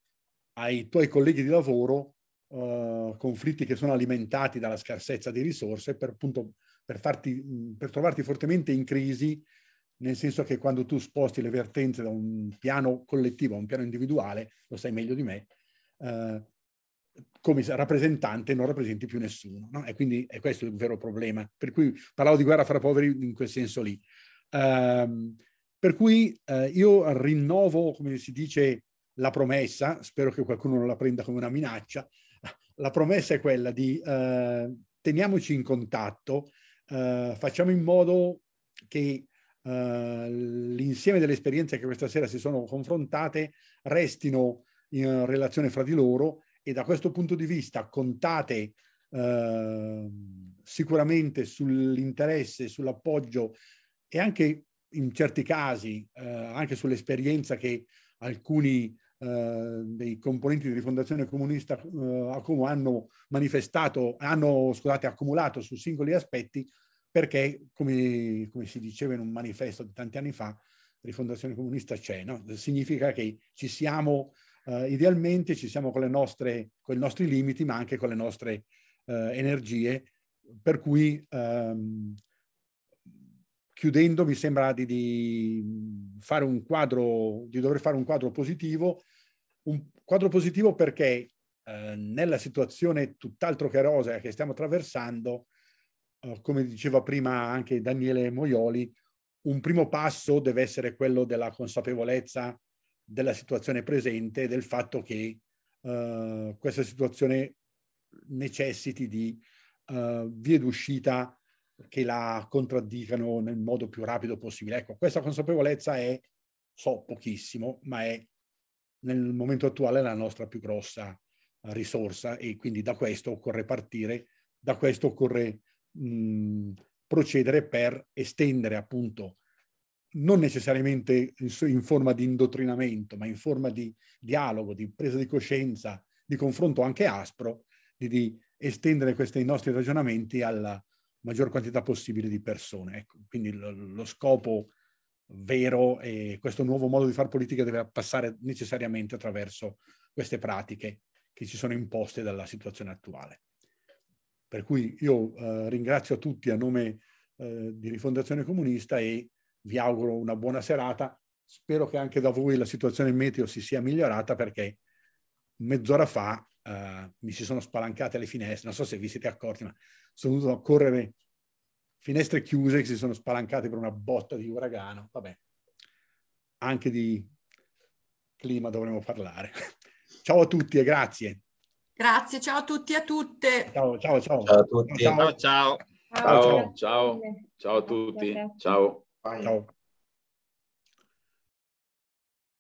ai tuoi colleghi di lavoro uh, conflitti che sono alimentati dalla scarsezza di risorse per, appunto, per, farti, mm, per trovarti fortemente in crisi, nel senso che quando tu sposti le vertenze da un piano collettivo a un piano individuale, lo sai meglio di me, uh, come rappresentante non rappresenti più nessuno. No? E quindi è questo il vero problema. Per cui parlavo di guerra fra poveri in quel senso lì. Uh, per cui uh, io rinnovo, come si dice, la promessa, spero che qualcuno non la prenda come una minaccia, la promessa è quella di eh, teniamoci in contatto, eh, facciamo in modo che eh, l'insieme delle esperienze che questa sera si sono confrontate restino in relazione fra di loro e da questo punto di vista contate eh, sicuramente sull'interesse, sull'appoggio e anche in certi casi eh, anche sull'esperienza che alcuni eh, dei componenti di rifondazione comunista eh, hanno manifestato, hanno scusate, accumulato su singoli aspetti perché, come, come, si diceva in un manifesto di tanti anni fa, rifondazione comunista c'è, no? significa che ci siamo eh, idealmente, ci siamo con, nostre, con, i nostri limiti, ma anche con le nostre eh, energie, per cui ehm, chiudendo mi sembra di, di, fare un quadro, di dover fare un quadro positivo un quadro positivo perché eh, nella situazione tutt'altro che rosea che stiamo attraversando, eh, come diceva prima anche Daniele Moioli, un primo passo deve essere quello della consapevolezza della situazione presente e del fatto che eh, questa situazione necessiti di eh, vie d'uscita che la contraddicano nel modo più rapido possibile. Ecco, questa consapevolezza è, so pochissimo, ma è nel momento attuale la nostra più grossa eh, risorsa e quindi da questo occorre partire, da questo occorre mh, procedere per estendere appunto non necessariamente in forma di indottrinamento, ma in forma di dialogo, di presa di coscienza, di confronto anche aspro, di, di estendere questi nostri ragionamenti alla maggior quantità possibile di persone. Ecco, quindi lo, lo scopo vero e questo nuovo modo di fare politica deve passare necessariamente attraverso queste pratiche che ci sono imposte dalla situazione attuale. Per cui io eh, ringrazio tutti a nome eh, di Rifondazione Comunista e vi auguro una buona serata. Spero che anche da voi la situazione meteo si sia migliorata perché mezz'ora fa eh, mi si sono spalancate le finestre, non so se vi siete accorti, ma sono dovuto correre finestre chiuse che si sono spalancate per una botta di uragano, vabbè, anche di clima dovremmo parlare. Ciao a tutti e grazie. Grazie, ciao a tutti e a tutte. Ciao, ciao, ciao. Ciao a tutti. Ciao, ciao. Ciao, ciao, ciao. ciao a tutti. Ciao. ciao.